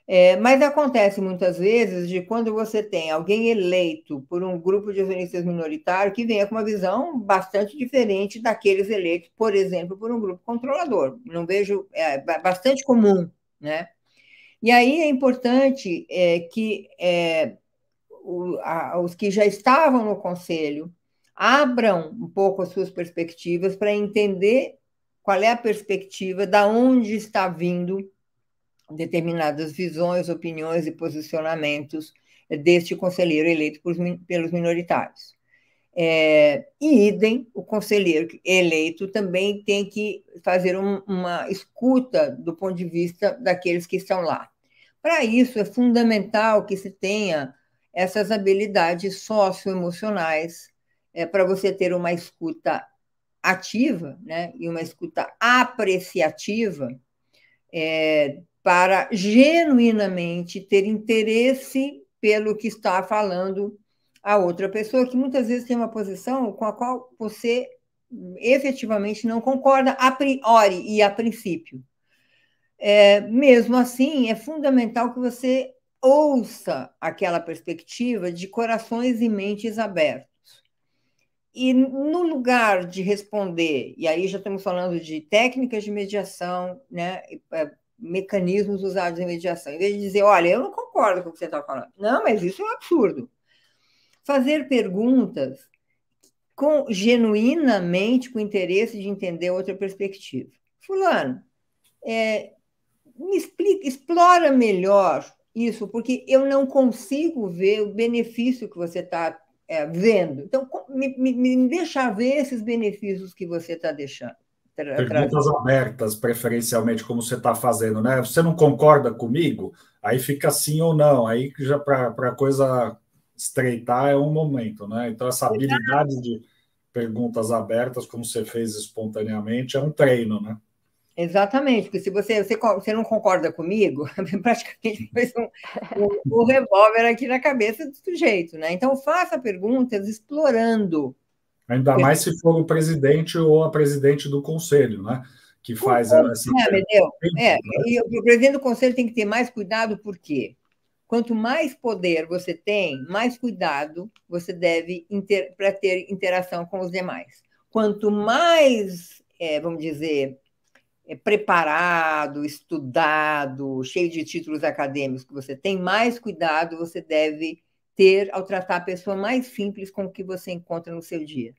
É, mas acontece muitas vezes de quando você tem alguém eleito por um grupo de acionistas minoritário que venha com uma visão bastante diferente daqueles eleitos, por exemplo, por um grupo controlador. Não vejo, é bastante comum, né? E aí é importante é, que é, o, a, os que já estavam no conselho abram um pouco as suas perspectivas para entender qual é a perspectiva, da onde está vindo determinadas visões, opiniões e posicionamentos deste conselheiro eleito por, pelos minoritários. É, e idem, o conselheiro eleito também tem que fazer um, uma escuta do ponto de vista daqueles que estão lá. Para isso, é fundamental que se tenha essas habilidades socioemocionais é, para você ter uma escuta ativa né, e uma escuta apreciativa é, para genuinamente ter interesse pelo que está falando a outra pessoa, que muitas vezes tem uma posição com a qual você efetivamente não concorda a priori e a princípio. É, mesmo assim, é fundamental que você ouça aquela perspectiva de corações e mentes abertos e no lugar de responder, e aí já estamos falando de técnicas de mediação, né, é, mecanismos usados em mediação, em vez de dizer, olha, eu não concordo com o que você está falando, não, mas isso é um absurdo. Fazer perguntas com genuinamente com interesse de entender outra perspectiva. Fulano, é, me explica, explora melhor isso, porque eu não consigo ver o benefício que você está é, vendo. Então, me, me, me deixar ver esses benefícios que você está deixando. Tra Perguntas abertas, preferencialmente, como você está fazendo, né? Você não concorda comigo? Aí fica sim ou não. Aí já para a coisa estreitar é um momento, né? Então, essa habilidade de perguntas abertas, como você fez espontaneamente, é um treino, né? Exatamente, porque se você, você, você não concorda comigo, praticamente fez um, um, um revólver aqui na cabeça do sujeito, né? Então faça perguntas explorando. Ainda mais se for o presidente ou a presidente do conselho, né? Que faz ela né, assim. É, né? e o presidente do conselho tem que ter mais cuidado, por quê? Quanto mais poder você tem, mais cuidado você deve para ter interação com os demais. Quanto mais, é, vamos dizer, é, preparado, estudado, cheio de títulos acadêmicos que você tem, mais cuidado você deve ter ao tratar a pessoa mais simples com que você encontra no seu dia.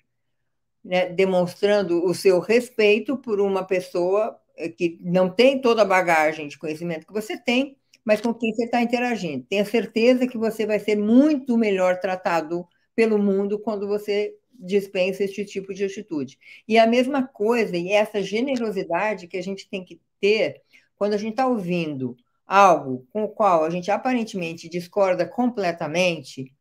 Né? Demonstrando o seu respeito por uma pessoa é, que não tem toda a bagagem de conhecimento que você tem, mas com quem você está interagindo. Tenha certeza que você vai ser muito melhor tratado pelo mundo quando você dispensa este tipo de atitude. E a mesma coisa, e essa generosidade que a gente tem que ter quando a gente está ouvindo algo com o qual a gente aparentemente discorda completamente,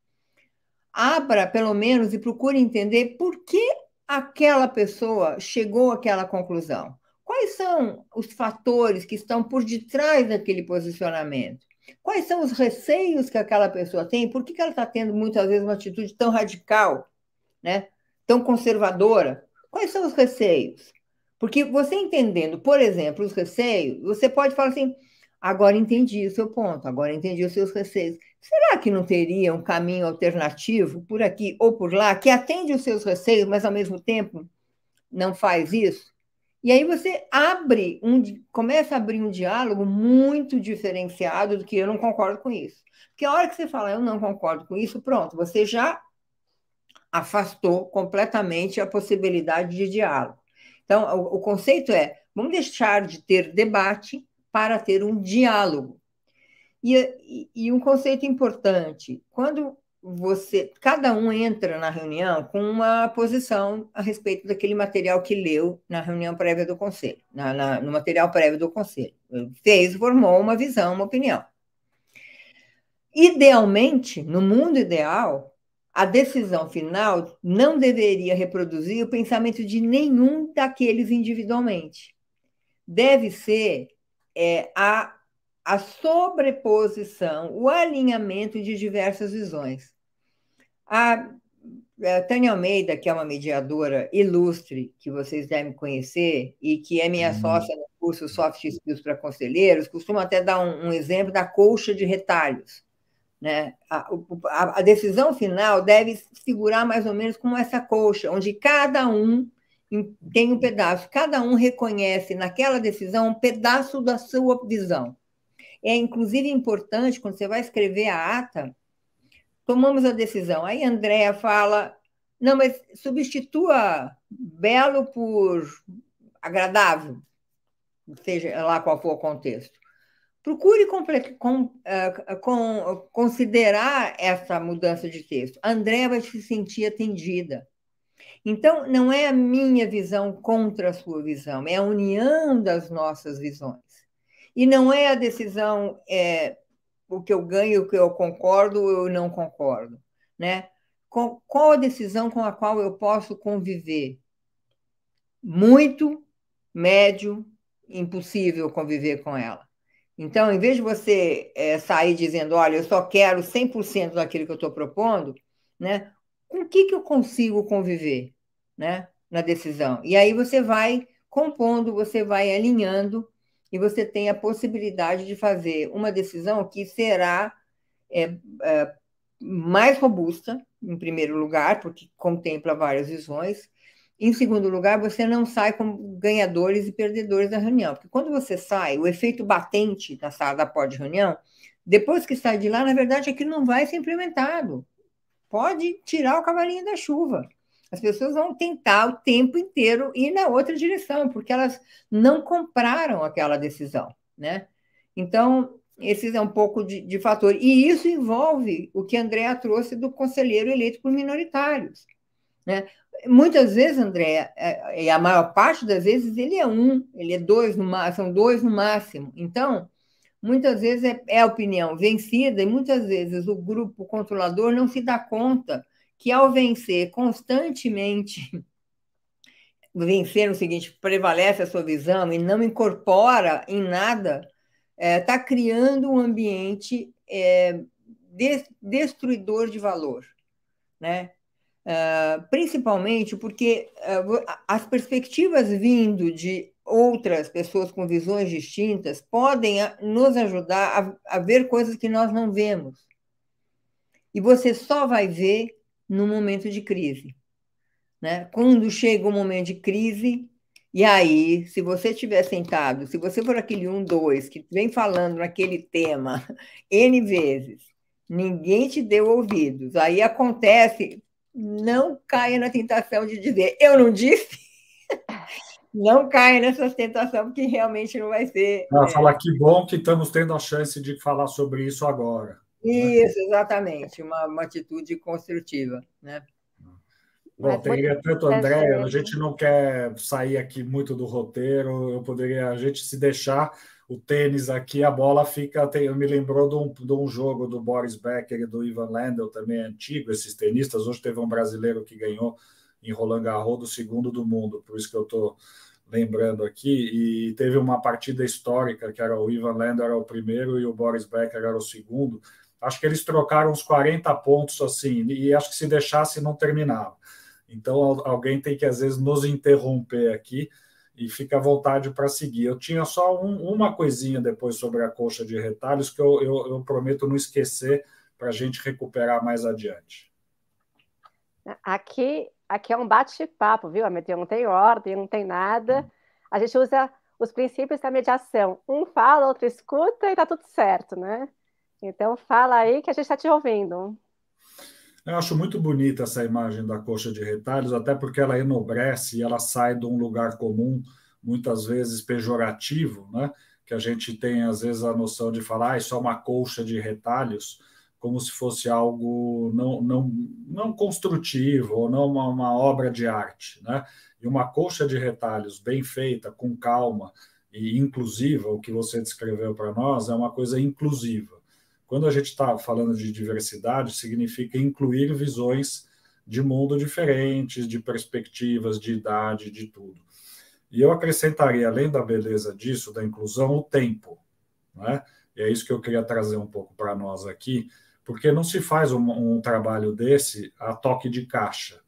abra pelo menos e procure entender por que aquela pessoa chegou àquela conclusão. Quais são os fatores que estão por detrás daquele posicionamento? Quais são os receios que aquela pessoa tem? Por que, ela está tendo muitas vezes uma atitude tão radical? Né? tão conservadora, quais são os receios? Porque você entendendo, por exemplo, os receios, você pode falar assim: agora entendi o seu ponto, agora entendi os seus receios. Será que não teria um caminho alternativo por aqui ou por lá que atende os seus receios, mas ao mesmo tempo não faz isso? E aí você abre um, começa a abrir um diálogo muito diferenciado do que eu não concordo com isso. Porque a hora que você fala eu não concordo com isso, pronto, você já afastou completamente a possibilidade de diálogo. Então, o, o conceito é: vamos deixar de ter debate para ter um diálogo. E, e, e um conceito importante: quando você, cada um entra na reunião com uma posição a respeito daquele material que leu na reunião prévia do conselho, na, na, no material prévio do conselho. Fez, formou uma visão, uma opinião. Idealmente, no mundo ideal, a decisão final não deveria reproduzir o pensamento de nenhum daqueles individualmente. Deve ser é, a, a sobreposição, o alinhamento de diversas visões. A, a é, Tânia Almeida, que é uma mediadora ilustre, que vocês devem conhecer, e que é minha uhum. sócia no curso Soft Skills para Conselheiros, costuma até dar um, um exemplo da colcha de retalhos né? A, a, a, decisão final deve figurar mais ou menos como essa coxa onde cada um tem um pedaço, cada um reconhece naquela decisão um pedaço da sua visão. É inclusive importante, quando você vai escrever a ata, tomamos a decisão. Aí Andréa fala: não, mas substitua belo por agradável, seja lá qual for o contexto. Procure com, com, eh, com, considerar essa mudança de texto. A Andréa vai se sentir atendida. Então, não é a minha visão contra a sua visão, é a união das nossas visões. E não é a decisão é, o que eu ganho, o que eu concordo ou eu não concordo. Né? qual a decisão com a qual eu posso conviver? Muito, médio, impossível conviver com ela então, em vez de você é, sair dizendo, olha, eu só quero 100% daquilo que eu estou propondo, né? com o que, que eu consigo conviver né? na decisão? E aí você vai compondo, você vai alinhando e você tem a possibilidade de fazer uma decisão que será é, é, mais robusta, em primeiro lugar, porque contempla várias visões, em segundo lugar, você não sai como ganhadores e perdedores da reunião, porque quando você sai, o efeito batente na sala da pós-reunião, depois que sai de lá, na verdade, aquilo não vai ser implementado. Pode tirar o cavalinho da chuva. As pessoas vão tentar o tempo inteiro ir na outra direção, porque elas não compraram aquela decisão, né? Então, esse é um pouco de, de fator. E isso envolve o que a Andrea trouxe do conselheiro eleito por minoritários. Né? Muitas vezes, André, é, é, e a maior parte das vezes, ele é um, ele é dois, no, são dois no máximo. Então, muitas vezes é, é a opinião vencida, e muitas vezes o grupo controlador não se dá conta que, ao vencer constantemente vencer no seguinte, prevalece a sua visão e não incorpora em nada, está é, tá criando um ambiente é, destruidor de valor, né? Uh, principalmente porque uh, as perspectivas vindo de outras pessoas com visões distintas podem nos ajudar a, a ver coisas que nós não vemos. E você só vai ver no momento de crise. Né? Quando chega o momento de crise, e aí, se você estiver sentado, se você for aquele um, dois, que vem falando naquele tema N vezes, ninguém te deu ouvidos, aí acontece não caia na tentação de dizer eu não disse. não caia nessa tentação, porque realmente não vai ser. Ela é... fala que bom que estamos tendo a chance de falar sobre isso agora. Isso, né? exatamente, uma, uma, atitude construtiva. Né? Bom, Mas teria tanto, André, a gente não quer sair aqui muito do roteiro, eu poderia, a gente se deixar, o tênis aqui, a bola fica. Tem, me lembrou de um, de um, jogo do Boris Becker e do Ivan Lendl, também é antigo, esses tenistas. Hoje teve um brasileiro que ganhou em Roland Garros do segundo do mundo, por isso que eu estou lembrando aqui. E teve uma partida histórica que era o Ivan Lendl era o primeiro e o Boris Becker era o segundo. Acho que eles trocaram uns 40 pontos assim, e acho que se deixasse não terminava. Então alguém tem que às vezes nos interromper aqui e fica à vontade para seguir. Eu tinha só um, uma coisinha depois sobre a coxa de retalhos que eu, eu, eu prometo não esquecer para a gente recuperar mais adiante. Aqui, aqui é um bate-papo, viu, Ameteon? Não tem ordem, não tem nada. A gente usa os princípios da mediação. Um fala, outro escuta e está tudo certo, né? Então fala aí que a gente está te ouvindo. Eu acho muito bonita essa imagem da coxa de retalhos, até porque ela enobrece e ela sai de um lugar comum, muitas vezes pejorativo, né? que a gente tem às vezes a noção de falar, ah, isso é uma colcha de retalhos, como se fosse algo não, não, não construtivo ou não uma, uma obra de arte. Né? E uma colcha de retalhos bem feita, com calma e inclusiva, o que você descreveu para nós, é uma coisa inclusiva. Quando a gente está falando de diversidade, significa incluir visões de mundo diferentes, de perspectivas, de idade, de tudo. E eu acrescentaria, além da beleza disso, da inclusão, o tempo. Né? E é isso que eu queria trazer um pouco para nós aqui, porque não se faz um, um, trabalho desse a toque de caixa.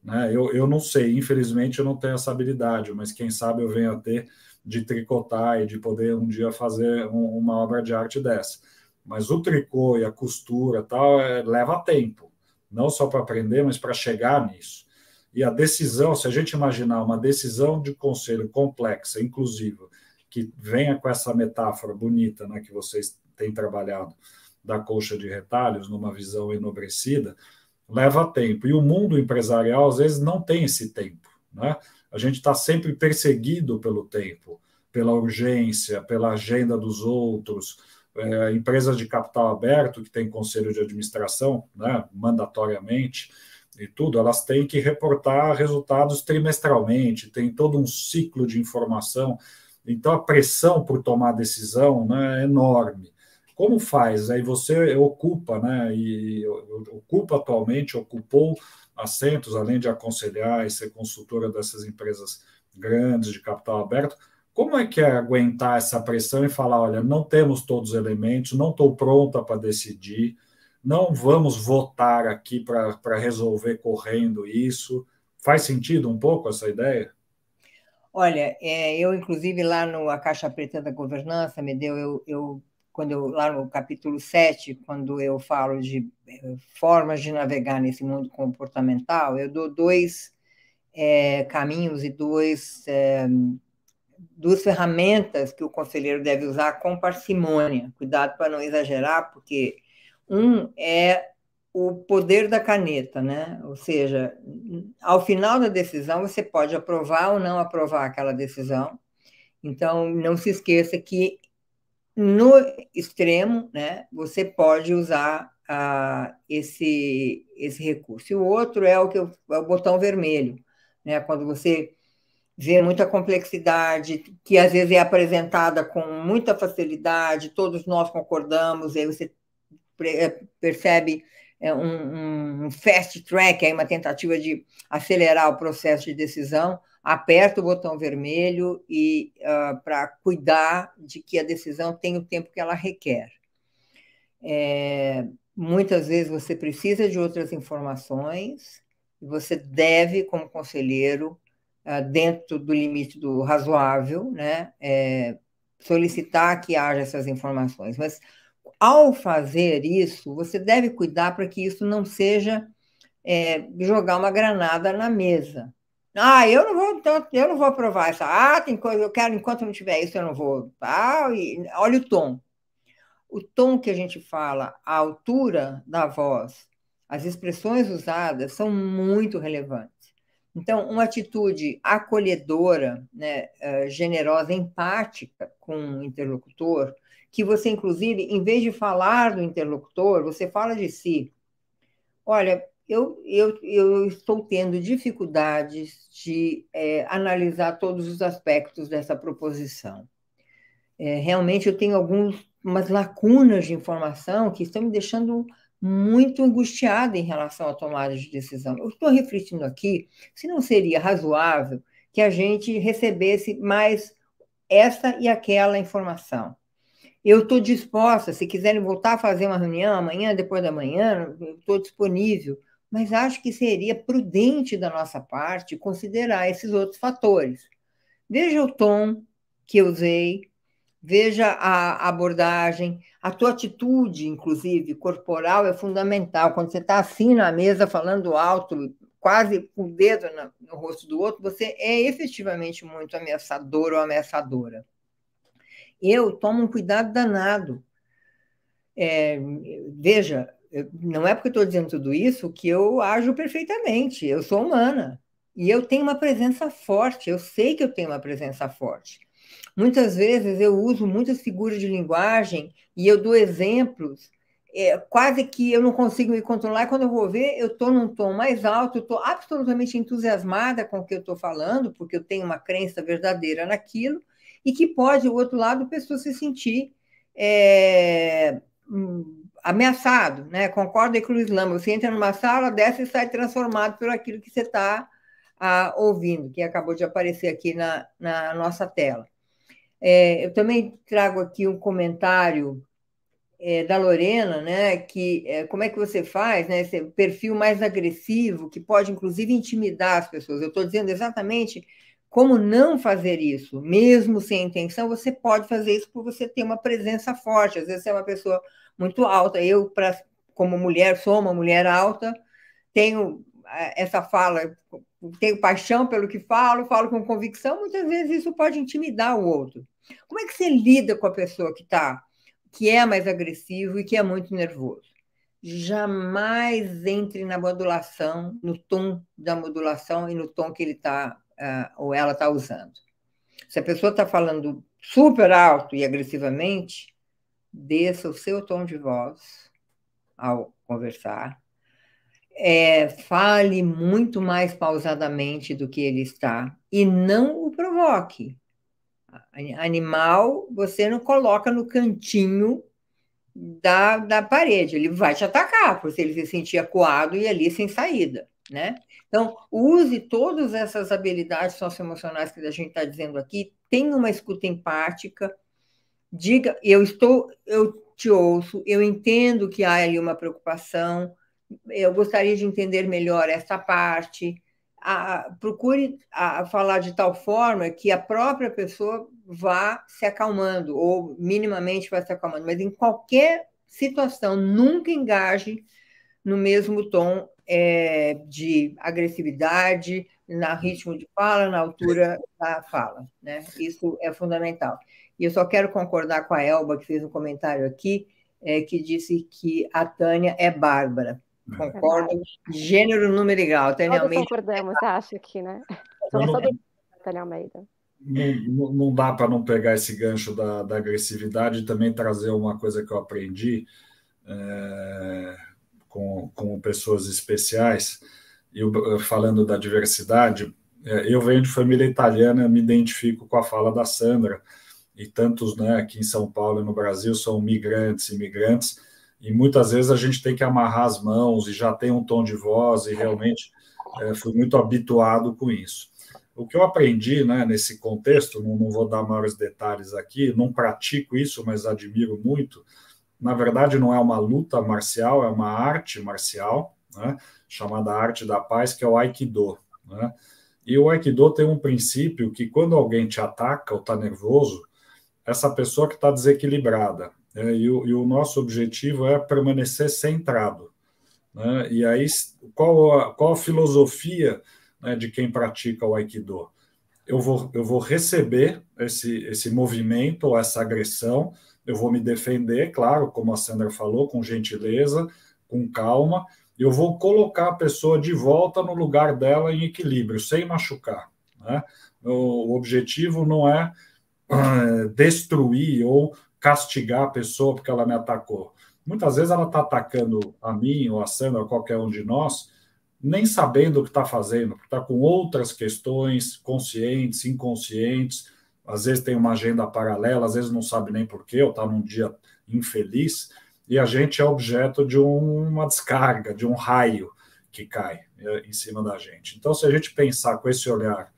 Né? Eu, eu não sei, infelizmente eu não tenho essa habilidade, mas quem sabe eu venho a ter de tricotar e de poder um dia fazer um, uma obra de arte dessa mas o tricô e a costura tal é, leva tempo, não só para aprender, mas para chegar nisso. E a decisão, se a gente imaginar uma decisão de conselho complexa, inclusiva, que venha com essa metáfora bonita, né, que vocês têm trabalhado da colcha de retalhos numa visão enobrecida, leva tempo. E o mundo empresarial às vezes não tem esse tempo, né? A gente está sempre perseguido pelo tempo, pela urgência, pela agenda dos outros é, empresas de capital aberto, que tem conselho de administração, né, mandatoriamente, e tudo, elas têm que reportar resultados trimestralmente, tem todo um ciclo de informação. Então, a pressão por tomar decisão né, é enorme. Como faz? Aí você ocupa, né, e ocupa atualmente, ocupou assentos, além de aconselhar e ser consultora dessas empresas grandes de capital aberto, como é que é aguentar essa pressão e falar, olha, não temos todos os elementos, não estou pronta para decidir, não vamos votar aqui para resolver correndo isso? Faz sentido um pouco essa ideia? Olha, é, eu, inclusive, lá no A Caixa Preta da Governança, me deu, eu, eu quando eu, lá no capítulo 7, quando eu falo de eh, formas de navegar nesse mundo comportamental, eu dou dois é, caminhos e dois é, duas ferramentas que o conselheiro deve usar com parcimônia, cuidado para não exagerar, porque um é o poder da caneta, né? Ou seja, ao final da decisão você pode aprovar ou não aprovar aquela decisão. Então, não se esqueça que no extremo, né, você pode usar ah, esse esse recurso. E o outro é o que é o botão vermelho, né? Quando você vê muita complexidade, que às vezes é apresentada com muita facilidade, todos nós concordamos, aí você eh, percebe eh, um, um fast track, uma tentativa de acelerar o processo de decisão, aperta o botão vermelho e uh, ah, para cuidar de que a decisão tenha o tempo que ela requer. É, muitas vezes você precisa de outras informações e você deve, como conselheiro, ah, dentro do limite do razoável, né, é, solicitar que haja essas informações. Mas, ao fazer isso, você deve cuidar para que isso não seja é, jogar uma granada na mesa. Ah, eu não vou, então, eu não vou aprovar essa. Ah, tem coisa, eu quero, enquanto não tiver isso, eu não vou. Ah, e, olha o tom. O tom que a gente fala, a altura da voz, as expressões usadas são muito relevantes. Então, uma atitude acolhedora, né, eh, generosa, empática com o interlocutor, que você, inclusive, em vez de falar do interlocutor, você fala de si. Olha, eu, eu, eu estou tendo dificuldades de é, analisar todos os aspectos dessa proposição. É, realmente, eu tenho algumas lacunas de informação que estão me deixando muito angustiada em relação à tomada de decisão. Eu estou refletindo aqui se não seria razoável que a gente recebesse mais essa e aquela informação. Eu estou disposta, se quiserem voltar a fazer uma reunião amanhã, depois da manhã, estou disponível, mas acho que seria prudente da nossa parte considerar esses outros fatores. Veja o tom que eu usei, veja a abordagem, a tua atitude, inclusive, corporal é fundamental. Quando você está assim na mesa, falando alto, quase com o dedo no rosto do outro, você é efetivamente muito ameaçador ou ameaçadora. Eu tomo um cuidado danado. É, veja, não é porque estou dizendo tudo isso que eu ajo perfeitamente. Eu sou humana e eu tenho uma presença forte. Eu sei que eu tenho uma presença forte. Muitas vezes eu uso muitas figuras de linguagem e eu dou exemplos, é, quase que eu não consigo me controlar. E quando eu vou ver, eu estou num tom mais alto, eu estou absolutamente entusiasmada com o que eu estou falando, porque eu tenho uma crença verdadeira naquilo, e que pode, do outro lado, a pessoa se sentir é, hum, ameaçado, né? Concorda com o Islã. Você entra numa sala, desce e sai transformado por aquilo que você está ah, ouvindo, que acabou de aparecer aqui na, na nossa tela. É, eu também trago aqui um comentário é, da Lorena, né? Que é, como é que você faz, né? Esse perfil mais agressivo, que pode inclusive intimidar as pessoas. Eu estou dizendo exatamente como não fazer isso, mesmo sem intenção, você pode fazer isso porque você tem uma presença forte. Às vezes você é uma pessoa muito alta. Eu, pra, como mulher, sou uma mulher alta, tenho é, essa fala tenho paixão pelo que falo, falo com convicção, muitas vezes isso pode intimidar o outro. Como é que você lida com a pessoa que tá, que é mais agressivo e que é muito nervoso? Jamais entre na modulação, no tom da modulação e no tom que ele está uh, ah, ou ela está usando. Se a pessoa está falando super alto e agressivamente, desça o seu tom de voz ao conversar é, fale muito mais pausadamente do que ele está e não o provoque. Animal, você não coloca no cantinho da, da parede, ele vai te atacar, porque ele se sentir acuado e ali sem saída, né? Então, use todas essas habilidades socioemocionais que a gente está dizendo aqui, tenha uma escuta empática, diga, eu estou, eu te ouço, eu entendo que há ali uma preocupação, eu gostaria de entender melhor essa parte. A, procure a, falar de tal forma que a própria pessoa vá se acalmando, ou minimamente vá se acalmando, mas em qualquer situação, nunca engaje no mesmo tom é, de agressividade, na ritmo de fala, na altura da fala. Né? Isso é fundamental. E eu só quero concordar com a Elba, que fez um comentário aqui, é, que disse que a Tânia é Bárbara. Concordo. É Gênero, número e grau. Tânia então, é Almeida. concordamos, acho aqui, né? não, Tânia Almeida. Não, não dá para não pegar esse gancho da, da, agressividade e também trazer uma coisa que eu aprendi é, com, com pessoas especiais. Eu, falando da diversidade, é, eu venho de família italiana, me identifico com a fala da Sandra, e tantos né, aqui em São Paulo e no Brasil são migrantes, imigrantes, e muitas vezes a gente tem que amarrar as mãos e já tem um tom de voz, e realmente é, fui muito habituado com isso. O que eu aprendi né, nesse contexto, não, não, vou dar maiores detalhes aqui, não pratico isso, mas admiro muito. Na verdade, não é uma luta marcial, é uma arte marcial, né, chamada Arte da Paz, que é o Aikido. Né? E o Aikido tem um princípio que, quando alguém te ataca ou está nervoso, essa pessoa que está desequilibrada, é, e, o, e, o, nosso objetivo é permanecer centrado. Né? E aí, qual a, qual a filosofia né, de quem pratica o Aikido? Eu vou, eu vou receber esse, esse movimento, essa agressão, eu vou me defender, claro, como a Sandra falou, com gentileza, com calma, e eu vou colocar a pessoa de volta no lugar dela em equilíbrio, sem machucar. Né? O objetivo não é eh, destruir ou castigar a pessoa porque ela me atacou. Muitas vezes ela está atacando a mim ou a Sandra, ou qualquer um de nós, nem sabendo o que está fazendo, porque está com outras questões conscientes, inconscientes, às vezes tem uma agenda paralela, às vezes não sabe nem porquê, ou está num dia infeliz, e a gente é objeto de uma descarga, de um raio que cai é, em cima da gente. Então, se a gente pensar com esse olhar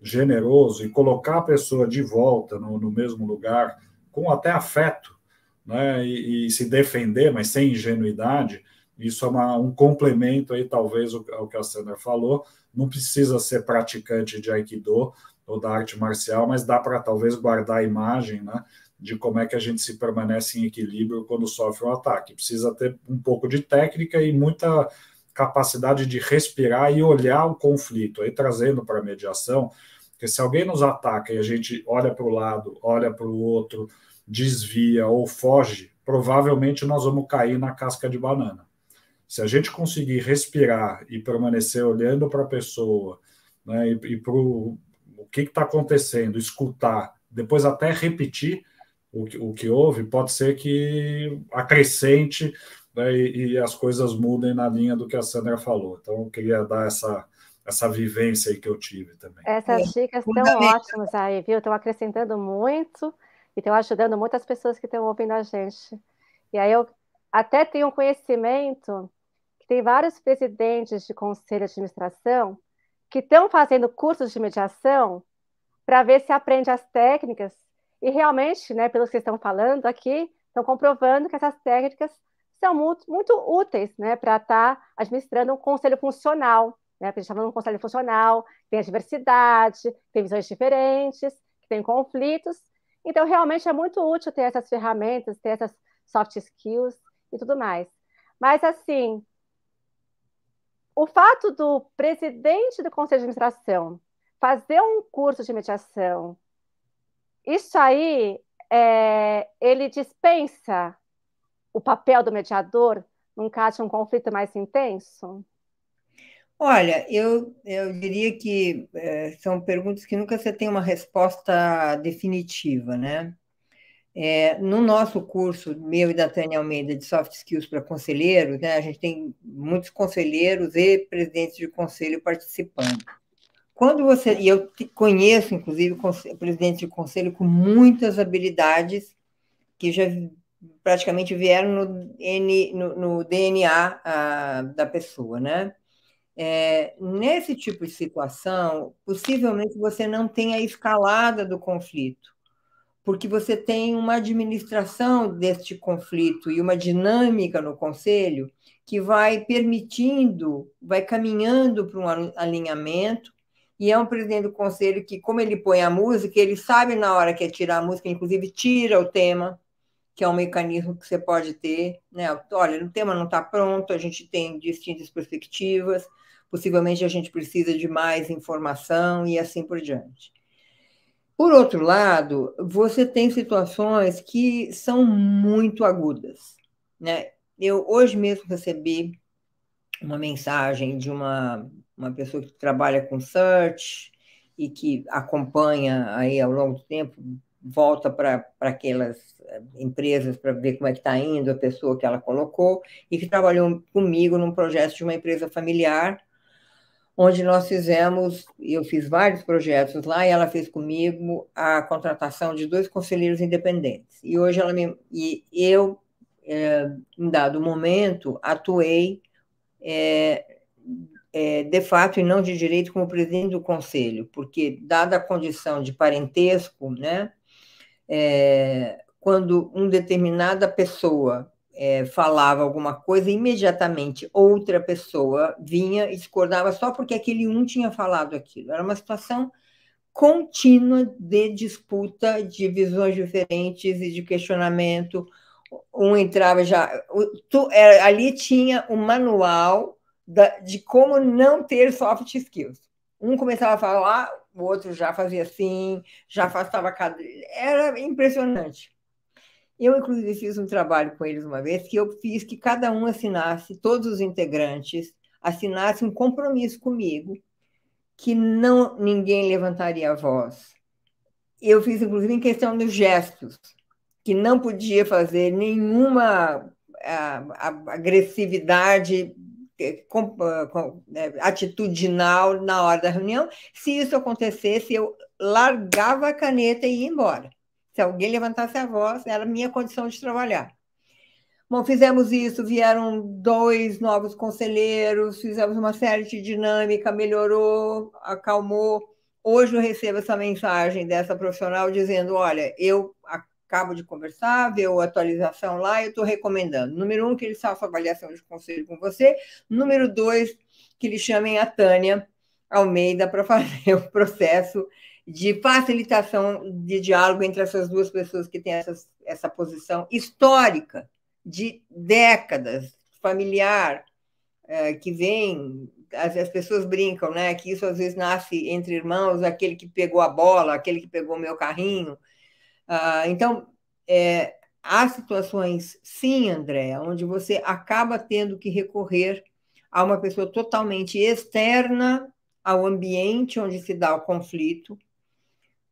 generoso e colocar a pessoa de volta no, no mesmo lugar, com até afeto, né, e, e se defender, mas sem ingenuidade, isso é uma, um complemento aí, talvez, ao, ao que a Sandra falou. Não precisa ser praticante de Aikido ou da arte marcial, mas dá para talvez guardar a imagem, né? de como é que a gente se permanece em equilíbrio quando sofre um ataque. Precisa ter um pouco de técnica e muita capacidade de respirar e olhar o conflito. Aí trazendo para a mediação, porque se alguém nos ataca e a gente olha para o lado, olha para o outro, desvia ou foge, provavelmente nós vamos cair na casca de banana. Se a gente conseguir respirar e permanecer olhando para a pessoa né, e, e para o que está acontecendo, escutar, depois até repetir o que, o que houve, pode ser que acrescente né, e, e as coisas mudem na linha do que a Sandra falou. Então, eu queria dar essa essa vivência aí que eu tive também. Essas é, dicas estão ótimas aí, viu? Estão acrescentando muito e estão ajudando muitas pessoas que estão ouvindo a gente. E aí eu até tenho um conhecimento que tem vários presidentes de conselho de administração que estão fazendo cursos de mediação para ver se aprende as técnicas e realmente, né, pelo que vocês estão falando aqui, estão comprovando que essas técnicas são muito, muito úteis né, para estar tá administrando um conselho funcional né? a gente está falando conselho funcional, tem a diversidade, tem visões diferentes, tem conflitos. Então, realmente é muito útil ter essas ferramentas, ter essas soft skills e tudo mais. Mas, assim, o fato do presidente do conselho de administração fazer um curso de mediação, isso aí, é, ele dispensa o papel do mediador num caso de um conflito mais intenso? Olha, eu, eu diria que é, são perguntas que nunca você tem uma resposta definitiva, né? É, no nosso curso, meu e da Tânia Almeida, de Soft Skills para conselheiros, né, a gente tem muitos conselheiros e presidentes de conselho participando. Quando você, e eu conheço, inclusive, presidentes de conselho com muitas habilidades que já praticamente vieram no, no, no DNA a, ah, da pessoa, né? É, nesse tipo de situação, possivelmente você não tem a escalada do conflito, porque você tem uma administração deste conflito e uma dinâmica no conselho que vai permitindo, vai caminhando para um alinhamento. E é um presidente do conselho que, como ele põe a música, ele sabe na hora que é tirar a música, inclusive tira o tema, que é um mecanismo que você pode ter. Né? Olha, o tema não está pronto, a gente tem distintas perspectivas, possivelmente a gente precisa de mais informação e assim por diante. Por outro lado, você tem situações que são muito agudas. Né? Eu hoje mesmo recebi uma mensagem de uma, uma pessoa que trabalha com search e que acompanha aí ao longo do tempo, volta para aquelas eh, empresas para ver como é que está indo a pessoa que ela colocou e que trabalhou comigo num projeto de uma empresa familiar onde nós fizemos, eu fiz vários projetos lá, e ela fez comigo a contratação de dois conselheiros independentes. E hoje ela me, e eu, é, em dado momento, atuei é, é, de fato e não de direito como presidente do conselho, porque, dada a condição de parentesco, né, é, quando uma determinada pessoa é, falava alguma coisa, imediatamente outra pessoa vinha e discordava só porque aquele um tinha falado aquilo. Era uma situação contínua de disputa, de visões diferentes e de questionamento. Um entrava já. Tu, ali tinha o um manual da, de como não ter soft skills. Um começava a falar, o outro já fazia assim, já afastava a cadeira. Era impressionante. Eu, inclusive, fiz um trabalho com eles uma vez que eu fiz que cada um assinasse, todos os integrantes assinasse um compromisso comigo que não ninguém levantaria a voz. Eu fiz, inclusive, em questão dos gestos, que não podia fazer nenhuma a, a, agressividade eh, com, ah, com, né, atitudinal na hora da reunião. Se isso acontecesse, eu largava a caneta e ia embora. Se alguém levantasse a voz, era a minha condição de trabalhar. Bom, fizemos isso, vieram dois novos conselheiros, fizemos uma série de dinâmica, melhorou, acalmou. Hoje eu recebo essa mensagem dessa profissional dizendo: olha, eu acabo de conversar, veio a atualização lá, eu estou recomendando. Número um, que eles façam avaliação de conselho com você. Número dois, que eles chamem a Tânia Almeida para fazer o processo de facilitação de diálogo entre essas duas pessoas que têm essa posição histórica de décadas, familiar, é, que vem. As, as pessoas brincam, né? Que isso às vezes nasce entre irmãos, aquele que pegou a bola, aquele que pegou o meu carrinho. Ah, então, é, há situações, sim, André onde você acaba tendo que recorrer a uma pessoa totalmente externa ao ambiente onde se dá o conflito,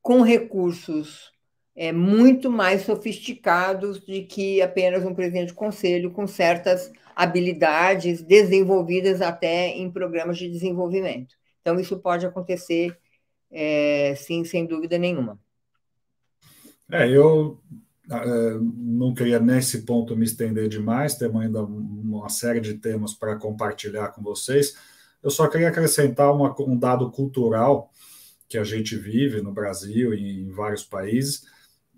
com recursos é, muito mais sofisticados de que apenas um presidente de conselho com certas habilidades desenvolvidas até em programas de desenvolvimento. Então, isso pode acontecer, é, sim, sem dúvida nenhuma. É, eu é, não queria nesse ponto me estender demais, temos ainda uma série de temas para compartilhar com vocês. Eu só queria acrescentar uma, um dado cultural que a gente vive no Brasil e em vários países,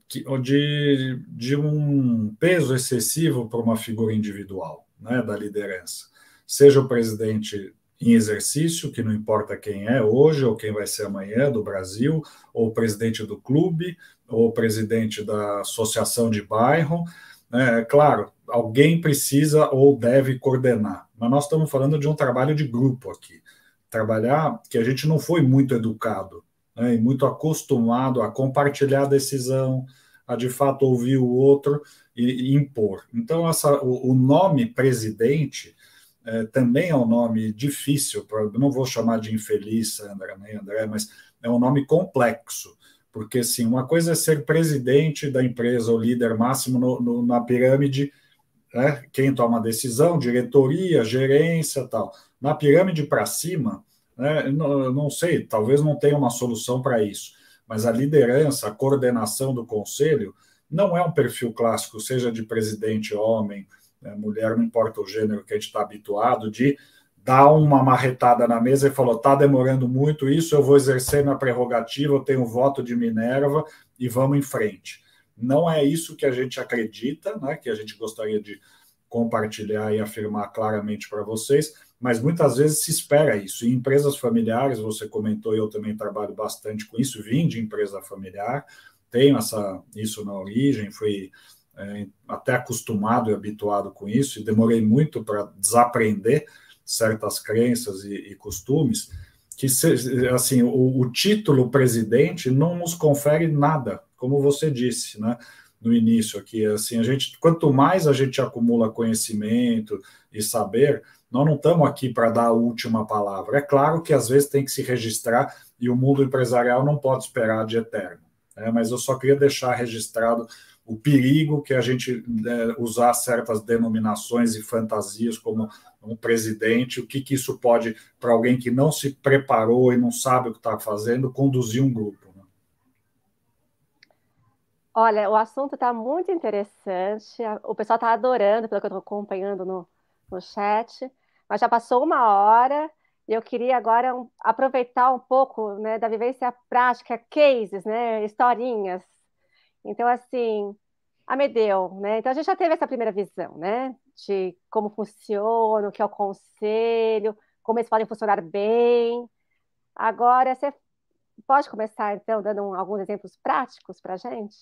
que, de, de um peso excessivo para uma figura individual né, da liderança. Seja o presidente em exercício, que não importa quem é hoje ou quem vai ser amanhã do Brasil, ou presidente do clube, ou presidente da associação de bairro. Né, é, claro, alguém precisa ou deve coordenar, mas nós estamos falando de um trabalho de grupo aqui. Trabalhar que a gente não foi muito educado né, e muito acostumado a compartilhar a decisão, a de fato ouvir o outro e, e impor. Então, essa, o, o nome presidente é, também é um nome difícil, pra, não vou chamar de infeliz, Sandra, nem André, mas é um nome complexo, porque sim, uma coisa é ser presidente da empresa, o líder máximo no, no, na pirâmide, né, quem toma a decisão, diretoria, gerência tal. Na pirâmide para cima, né? Não, não sei, talvez não tenha uma solução para isso, mas a liderança, a coordenação do conselho não é um perfil clássico, seja de presidente homem, né, mulher, não importa o gênero que a gente está habituado, de dar uma marretada na mesa e falou: está demorando muito isso, eu vou exercer minha prerrogativa, eu tenho voto de Minerva e vamos em frente. Não é isso que a gente acredita, né, que a gente gostaria de compartilhar e afirmar claramente para vocês, mas muitas vezes se espera isso. Em empresas familiares, você comentou, eu também trabalho bastante com isso, vim de empresa familiar, tenho essa, isso na origem, fui é, até acostumado e habituado com isso, e demorei muito para desaprender certas crenças e, e costumes, que se, assim o, o título presidente não nos confere nada, como você disse, né? no início aqui, assim, a gente, quanto mais a gente acumula conhecimento e saber, nós não estamos aqui para dar a última palavra. É claro que às vezes tem que se registrar e o mundo empresarial não pode esperar de eterno. Né? Mas eu só queria deixar registrado o perigo que a gente né, usar certas denominações e fantasias como um presidente, o que, que isso pode, para alguém que não se preparou e não sabe o que está fazendo, conduzir um grupo. Né? Olha, o assunto está muito interessante, o pessoal está adorando, pelo que eu estou acompanhando no, no chat, mas já passou uma hora e eu queria agora aproveitar um pouco né, da vivência prática, cases, né, historinhas. Então, assim, Amedeu, né? Então a gente já teve essa primeira visão, né? De como funciona, o que é o conselho, como eles podem funcionar bem. Agora, você pode começar, então, dando um, alguns exemplos práticos para a gente?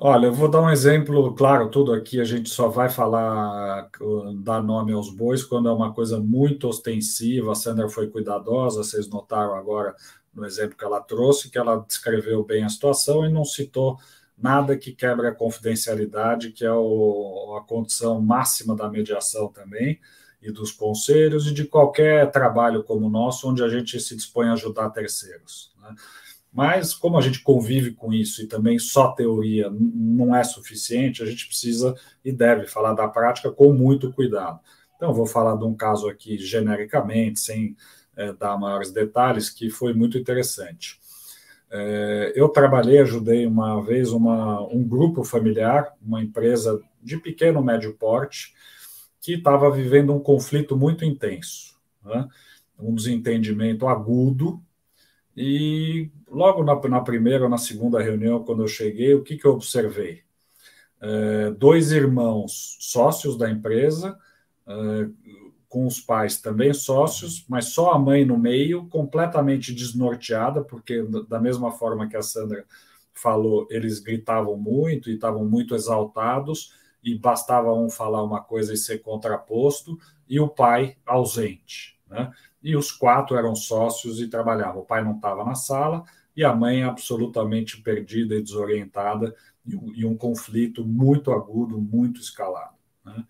Olha, eu vou dar um exemplo, claro, tudo aqui a gente só vai falar, uh, dar nome aos bois quando é uma coisa muito ostensiva. A Sandra foi cuidadosa, vocês notaram agora no exemplo que ela trouxe, que ela descreveu bem a situação e não citou nada que quebre a confidencialidade, que é o, a condição máxima da mediação também, e dos conselhos, e de qualquer trabalho como o nosso, onde a gente se dispõe a ajudar terceiros. Né? Mas, como a gente convive com isso e também só teoria não é suficiente, a gente precisa e deve falar da prática com muito cuidado. Então, vou falar de um caso aqui genericamente, sem é, dar maiores detalhes, que foi muito interessante. É, eu trabalhei, ajudei uma vez uma, um grupo familiar, uma empresa de pequeno médio porte, que estava vivendo um conflito muito intenso, né? um desentendimento agudo e logo na, na primeira ou na segunda reunião, quando eu cheguei, o que, que eu observei? É, dois irmãos sócios da empresa, é, com os pais também sócios, mas só a mãe no meio, completamente desnorteada, porque da mesma forma que a Sandra falou, eles gritavam muito e estavam muito exaltados, e bastava um falar uma coisa e ser contraposto, e o pai ausente. Né? e os quatro eram sócios e trabalhavam. O pai não estava na sala e a mãe absolutamente perdida e desorientada e, e um conflito muito agudo, muito escalado. Né?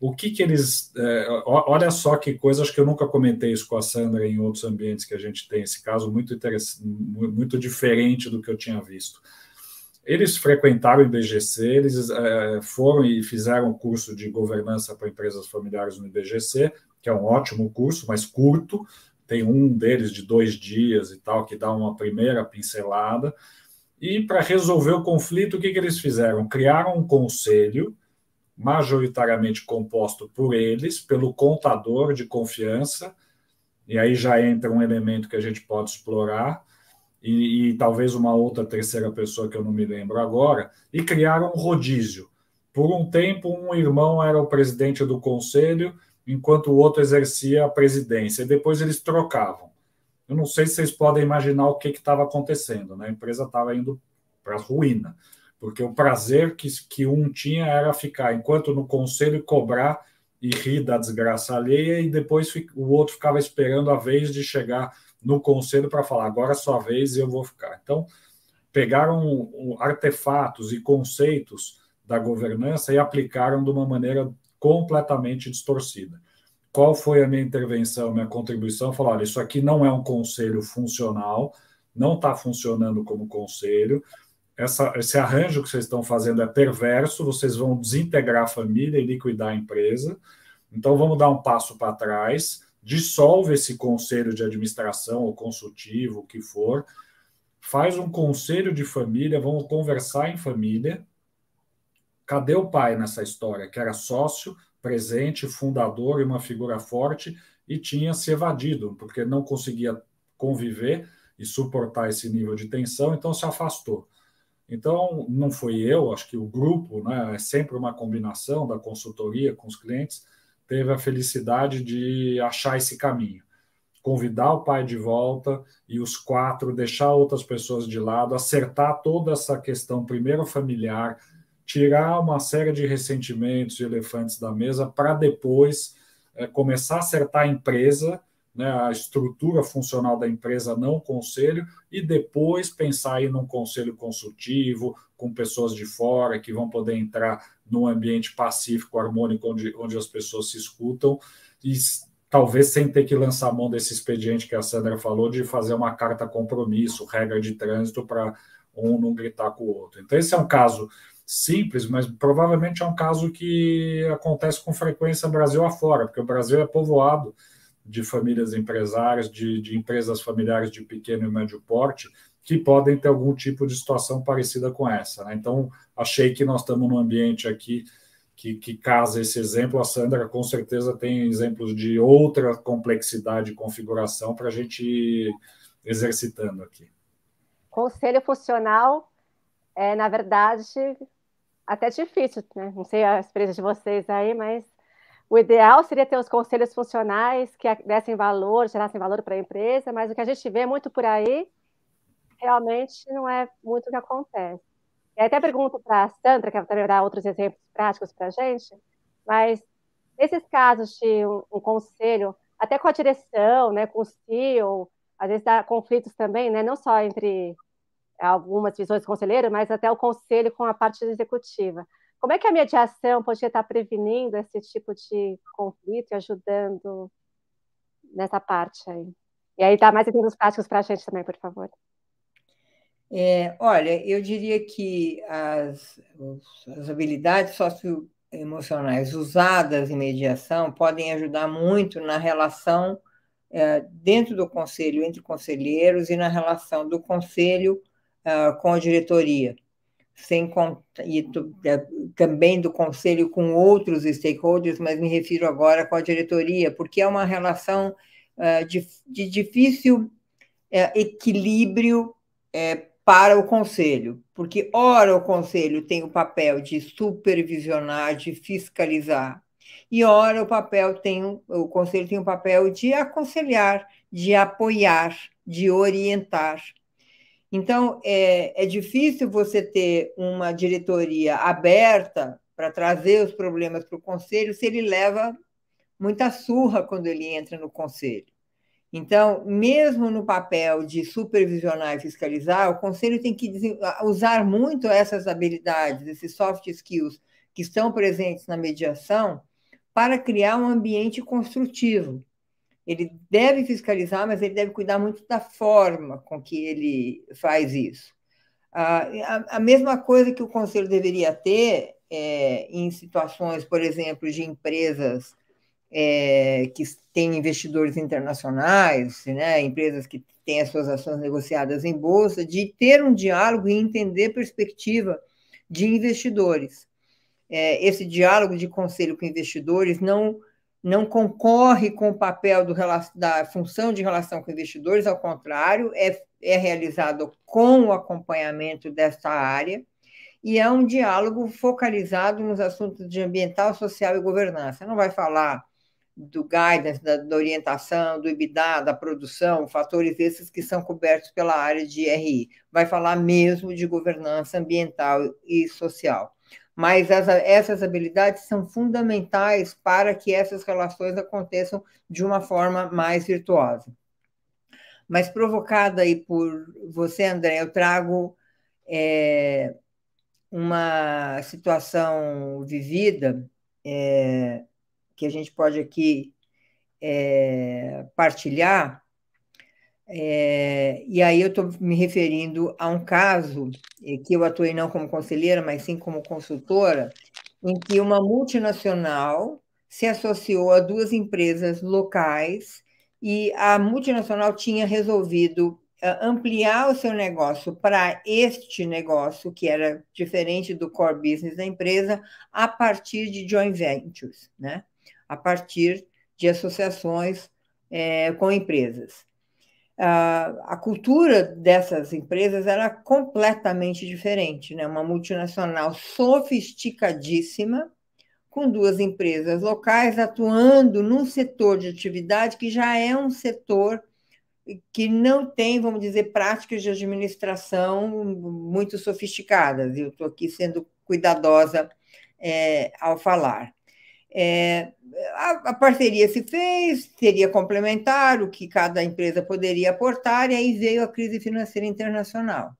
O que que eles... É, olha só que coisa, acho que eu nunca comentei isso com a Sandra em outros ambientes que a gente tem, esse caso muito, interessante, muito diferente do que eu tinha visto eles frequentaram o IBGC, eles é, foram e fizeram curso de governança para empresas familiares no IBGC, que é um ótimo curso, mas curto. Tem um deles de dois dias e tal, que dá uma primeira pincelada. E para resolver o conflito, o que, que eles fizeram? Criaram um conselho, majoritariamente composto por eles, pelo contador de confiança, e aí já entra um elemento que a gente pode explorar, e, e talvez uma outra terceira pessoa que eu não me lembro agora, e criaram um rodízio. Por um tempo, um irmão era o presidente do conselho enquanto o outro exercia a presidência. E depois eles trocavam. Eu não sei se vocês podem imaginar o que estava acontecendo. Né? A empresa estava indo para a ruína, porque o prazer que, que um tinha era ficar, enquanto no conselho, cobrar e rir da desgraça alheia, e depois o outro ficava esperando a vez de chegar no conselho para falar: agora é sua vez e eu vou ficar. Então, pegaram artefatos e conceitos da governança e aplicaram de uma maneira completamente distorcida. Qual foi a minha intervenção, minha contribuição? Falar: olha, isso aqui não é um conselho funcional, não está funcionando como conselho. Essa, esse arranjo que vocês estão fazendo é perverso, vocês vão desintegrar a família e liquidar a empresa. Então vamos dar um passo para trás, dissolve esse conselho de administração ou consultivo, o que for, faz um conselho de família, vamos conversar em família, Cadê o pai nessa história, que era sócio, presente, fundador e uma figura forte e tinha se evadido, porque não conseguia conviver e suportar esse nível de tensão, então se afastou. Então, não fui eu, acho que o grupo, né, é sempre uma combinação da consultoria com os clientes, teve a felicidade de achar esse caminho. Convidar o pai de volta e os quatro, deixar outras pessoas de lado, acertar toda essa questão, primeiro familiar, tirar uma série de ressentimentos e elefantes da mesa para depois é, começar a acertar a empresa, né, a estrutura funcional da empresa, não o conselho, e depois pensar em um conselho consultivo com pessoas de fora que vão poder entrar num ambiente pacífico, harmônico, onde, onde as pessoas se escutam e talvez sem ter que lançar mão desse expediente que a Sandra falou de fazer uma carta compromisso, regra de trânsito para um não gritar com o outro. Então esse é um caso simples, mas provavelmente é um caso que acontece com frequência Brasil afora, porque o Brasil é povoado de famílias empresárias, de, de empresas familiares de pequeno e médio porte, que podem ter algum tipo de situação parecida com essa. Né? Então, achei que nós estamos num ambiente aqui que, que, casa esse exemplo. A Sandra, com certeza, tem exemplos de outra complexidade e configuração para a gente ir exercitando aqui. Conselho funcional é, na verdade, até difícil, né? Não sei a experiência de vocês aí, mas o ideal seria ter os conselhos funcionais que dessem valor, gerassem valor para a empresa, mas o que a gente vê muito por aí realmente não é muito o que acontece. E até pergunto para a Sandra, que também dar outros exemplos práticos para a gente, mas nesses casos de um, um, conselho, até com a direção, né, com o CEO, às vezes dá conflitos também, né, não só entre algumas visões conselheiras, mas até o conselho com a parte executiva. Como é que a mediação pode estar prevenindo esse tipo de conflito e ajudando nessa parte aí? E aí dá mais exemplos práticos para a gente também, por favor. É, olha, eu diria que as, as habilidades socioemocionais usadas em mediação podem ajudar muito na relação é, dentro do conselho, entre conselheiros, e na relação do conselho ah, com a diretoria, sem e é, também do conselho com outros stakeholders, mas me refiro agora com a diretoria, porque é uma relação uh, de, de, difícil uh, equilíbrio é, para o conselho, porque, ora, o conselho tem o papel de supervisionar, de fiscalizar, e ora o papel tem o conselho tem o papel de aconselhar, de apoiar, de orientar, então, é, é difícil você ter uma diretoria aberta para trazer os problemas para o conselho se ele leva muita surra quando ele entra no conselho. Então, mesmo no papel de supervisionar e fiscalizar, o conselho tem que usar muito essas habilidades, esses soft skills que estão presentes na mediação, para criar um ambiente construtivo. Ele deve fiscalizar, mas ele deve cuidar muito da forma com que ele faz isso. A, a mesma coisa que o conselho deveria ter é, em situações, por exemplo, de empresas é, que têm investidores internacionais, né, empresas que têm as suas ações negociadas em bolsa, de ter um diálogo e entender perspectiva de investidores. É, esse diálogo de conselho com investidores não não concorre com o papel do, da função de relação com investidores, ao contrário, é, é realizado com o acompanhamento desta área e é um diálogo focalizado nos assuntos de ambiental, social e governança. Não vai falar do guidance, da, da orientação, do IBDA, da produção, fatores esses que são cobertos pela área de RI. Vai falar mesmo de governança ambiental e social mas as, essas habilidades são fundamentais para que essas relações aconteçam de uma forma mais virtuosa. Mas provocada aí por você, André, eu trago é, uma situação vivida é, que a gente pode aqui é, partilhar é, e aí eu estou me referindo a um caso que eu atuei não como conselheira, mas sim como consultora, em que uma multinacional se associou a duas empresas locais e a multinacional tinha resolvido eh, ampliar o seu negócio para este negócio, que era diferente do core business da empresa, a partir de joint ventures, né? a partir de associações é, com empresas. Ah, a cultura dessas empresas era completamente diferente, né? Uma multinacional sofisticadíssima, com duas empresas locais atuando num setor de atividade que já é um setor que não tem, vamos dizer, práticas de administração muito sofisticadas. Eu estou aqui sendo cuidadosa é, ao falar. É, a, a, parceria se fez, seria complementar o que cada empresa poderia aportar, e aí veio a crise financeira internacional.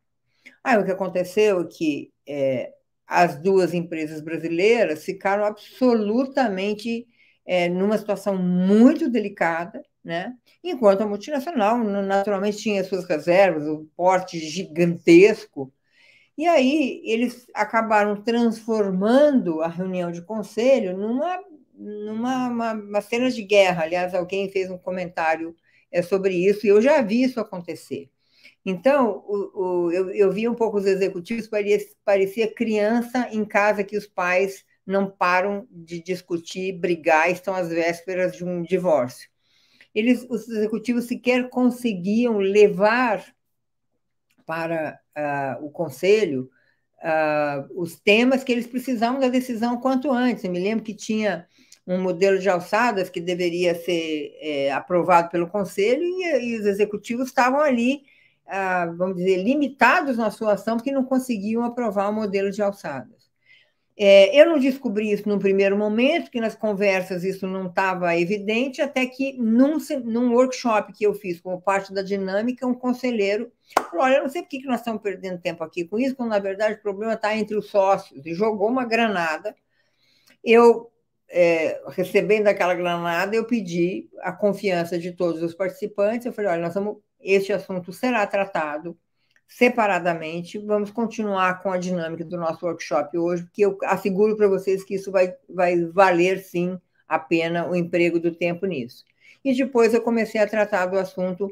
Aí o que aconteceu é que é, as duas empresas brasileiras ficaram absolutamente é, numa situação muito delicada, né? enquanto a multinacional naturalmente tinha suas reservas, um porte gigantesco, e aí eles acabaram transformando a reunião de conselho numa, numa uma, uma cena de guerra. Aliás, alguém fez um comentário é, sobre isso e eu já vi isso acontecer. Então, o, o, eu, eu vi um pouco os executivos, parecia, parecia criança em casa que os pais não param de discutir, brigar, estão às vésperas de um divórcio. Eles, os executivos sequer conseguiam levar para uh, o Conselho uh, os temas que eles precisavam da decisão quanto antes. Eu me lembro que tinha um modelo de alçadas que deveria ser é, aprovado pelo Conselho e, e os executivos estavam ali, ah, vamos dizer, limitados na sua ação porque não conseguiam aprovar o modelo de alçadas. É, eu não descobri isso no primeiro momento, que nas conversas isso não estava evidente, até que num, num workshop que eu fiz como parte da dinâmica, um conselheiro falou: Olha, eu não sei por que nós estamos perdendo tempo aqui com isso, quando na verdade o problema está entre os sócios, e jogou uma granada. Eu, é, recebendo aquela granada, eu pedi a confiança de todos os participantes, eu falei: Olha, nós vamos, este assunto será tratado separadamente. Vamos continuar com a dinâmica do nosso workshop hoje, porque eu asseguro para vocês que isso vai, vai valer sim a pena o emprego do tempo nisso. E depois eu comecei a tratar do assunto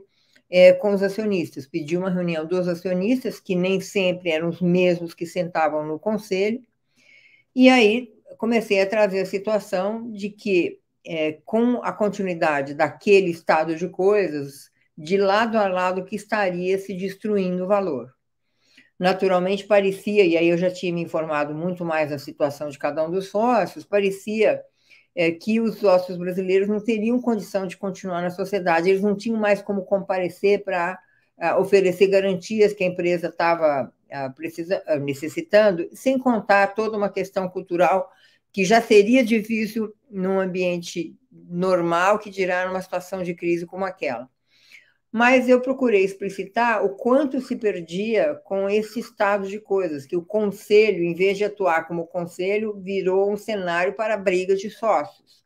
é, com os acionistas. Pedi uma reunião dos acionistas, que nem sempre eram os mesmos que sentavam no conselho, e aí comecei a trazer a situação de que, é, com a continuidade daquele estado de coisas, de lado a lado que estaria se destruindo o valor. Naturalmente, parecia, e aí eu já tinha me informado muito mais da situação de cada um dos sócios, parecia é, que os sócios brasileiros não teriam condição de continuar na sociedade, eles não tinham mais como comparecer para ah, oferecer garantias que a empresa estava ah, ah, necessitando, sem contar toda uma questão cultural que já seria difícil num ambiente normal, que dirá numa situação de crise como aquela mas eu procurei explicitar o quanto se perdia com esse estado de coisas, que o conselho, em vez de atuar como conselho, virou um cenário para brigas de sócios.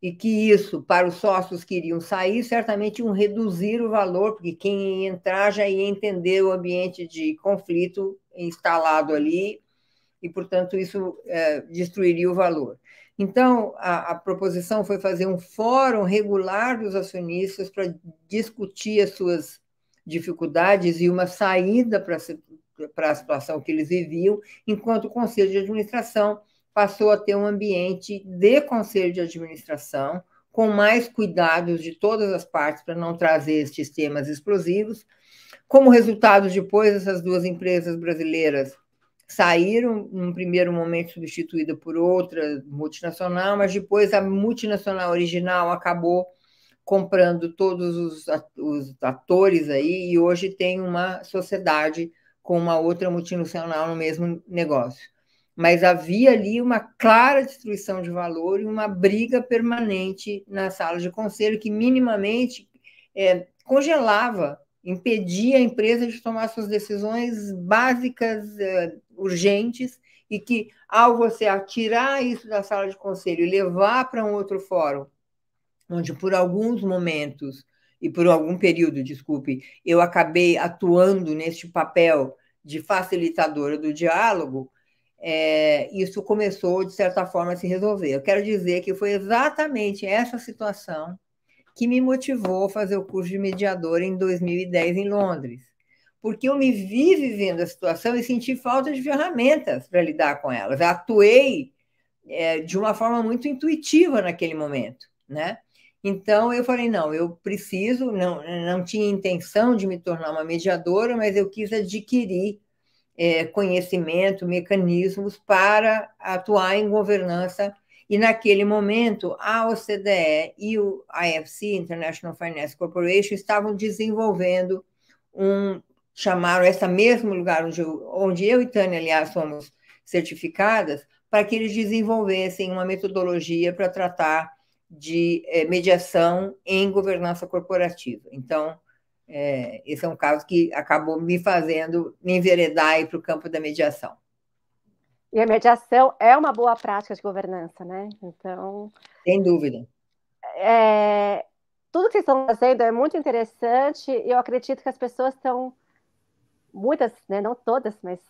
E que isso, para os sócios que iriam sair, certamente um reduzir o valor, porque quem ia entrar já ia entender o ambiente de conflito instalado ali, e, portanto, isso é, destruiria o valor. Então, a, a, proposição foi fazer um fórum regular dos acionistas para discutir as suas dificuldades e uma saída para a situação que eles viviam, enquanto o Conselho de Administração passou a ter um ambiente de Conselho de Administração, com mais cuidados de todas as partes para não trazer estes temas explosivos. Como resultado, depois, essas duas empresas brasileiras saíram, num primeiro momento substituída por outra multinacional, mas depois a multinacional original acabou comprando todos os, atores aí e hoje tem uma sociedade com uma outra multinacional no mesmo negócio. Mas havia ali uma clara destruição de valor e uma briga permanente na sala de conselho que minimamente é, congelava impedia a empresa de tomar suas decisões básicas, é, urgentes e que, ao você atirar isso da sala de conselho e levar para um outro fórum, onde por alguns momentos e por algum período, desculpe, eu acabei atuando neste papel de facilitadora do diálogo, é, isso começou, de certa forma, a se resolver. Eu quero dizer que foi exatamente essa situação que me motivou a fazer o curso de mediador em 2010 em Londres porque eu me vi vivendo a situação e senti falta de ferramentas para lidar com elas. Eu atuei é, de uma forma muito intuitiva naquele momento, né? Então eu falei não, eu preciso, não, não tinha intenção de me tornar uma mediadora, mas eu quis adquirir é, conhecimento, mecanismos para atuar em governança. E naquele momento, a OCDE e o IFC, International Finance Corporation, estavam desenvolvendo um chamaram esse mesmo lugar onde eu, onde eu e Tânia, aliás, somos certificadas, para que eles desenvolvessem uma metodologia para tratar de é, mediação em governança corporativa. Então, é, esse é um caso que acabou me fazendo me enveredar para o campo da mediação. E a mediação é uma boa prática de governança, né? Então. Sem dúvida. É, tudo que vocês estão fazendo é muito interessante e eu acredito que as pessoas estão muitas, né, não todas, mas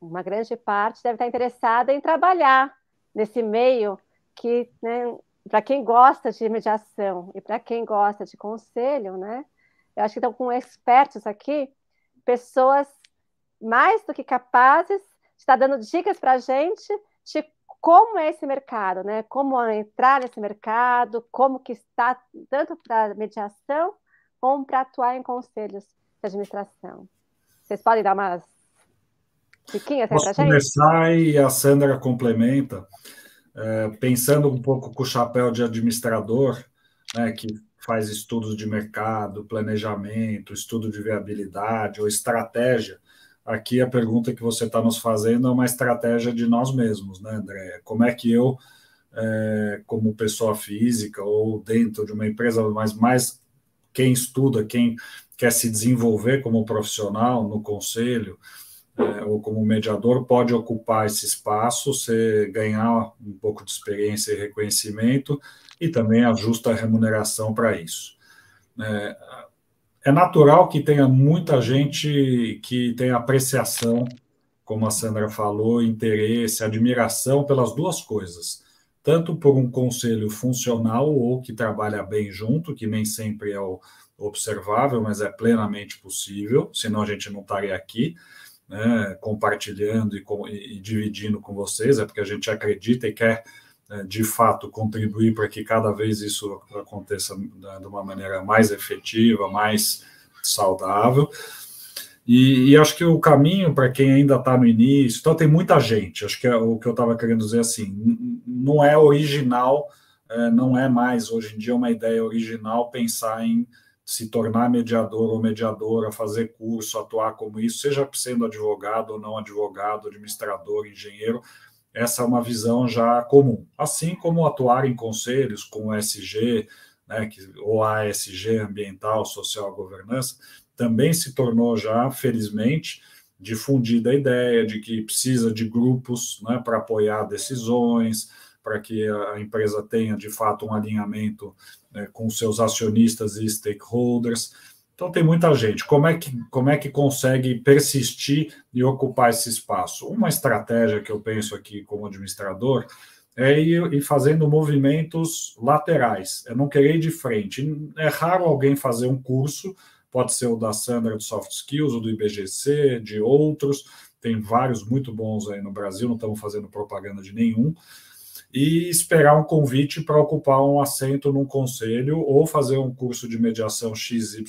uma grande parte deve estar interessada em trabalhar nesse meio que, né, para quem gosta de mediação e para quem gosta de conselho, né, eu acho que estão com expertos aqui, pessoas mais do que capazes de estar dando dicas para a gente de como é esse mercado, né, como entrar nesse mercado, como que está tanto para mediação como para atuar em conselhos de administração. Vocês podem dar umas diquinhas para gente? começar e a Sandra complementa. É, pensando um pouco com o chapéu de administrador, né, que faz estudos de mercado, planejamento, estudo de viabilidade ou estratégia, aqui a pergunta que você está nos fazendo é uma estratégia de nós mesmos, né, André? Como é que eu, é, como pessoa física ou dentro de uma empresa, mas mais quem estuda, quem quer se desenvolver como profissional no conselho é, ou como mediador, pode ocupar esse espaço, você ganhar um pouco de experiência e reconhecimento e também a justa remuneração para isso. É, é natural que tenha muita gente que tenha apreciação, como a Sandra falou, interesse, admiração pelas duas coisas tanto por um conselho funcional ou que trabalha bem junto, que nem sempre é o, observável, mas é plenamente possível, senão a gente não estaria aqui. Né, compartilhando e, com, e, dividindo com vocês, é porque a gente acredita e quer, né, de fato, contribuir para que cada vez isso aconteça né, de uma maneira mais efetiva, mais saudável. E, e acho que o caminho para quem ainda está no início, então tem muita gente, acho que é o que eu estava querendo dizer assim, não é original, é, não é mais hoje em dia uma ideia original pensar em se tornar mediador ou mediadora, fazer curso, atuar como isso, seja sendo advogado ou não advogado, administrador, engenheiro, essa é uma visão já comum. Assim como atuar em conselhos com SG, né, que, ou ASG, ambiental, social, governança, também se tornou já, felizmente, difundida a ideia de que precisa de grupos né, para apoiar decisões, para que a empresa tenha, de fato, um alinhamento né, com seus acionistas e stakeholders. Então tem muita gente. Como é que como é que consegue persistir e ocupar esse espaço? Uma estratégia que eu penso aqui como administrador é ir, ir fazendo movimentos laterais. É não querer ir de frente. É raro alguém fazer um curso. Pode ser o da Sandra de Soft Skills, o do IBGC, de outros. Tem vários muito bons aí no Brasil. Não estamos fazendo propaganda de nenhum e esperar um convite para ocupar um assento num conselho ou fazer um curso de mediação XYZ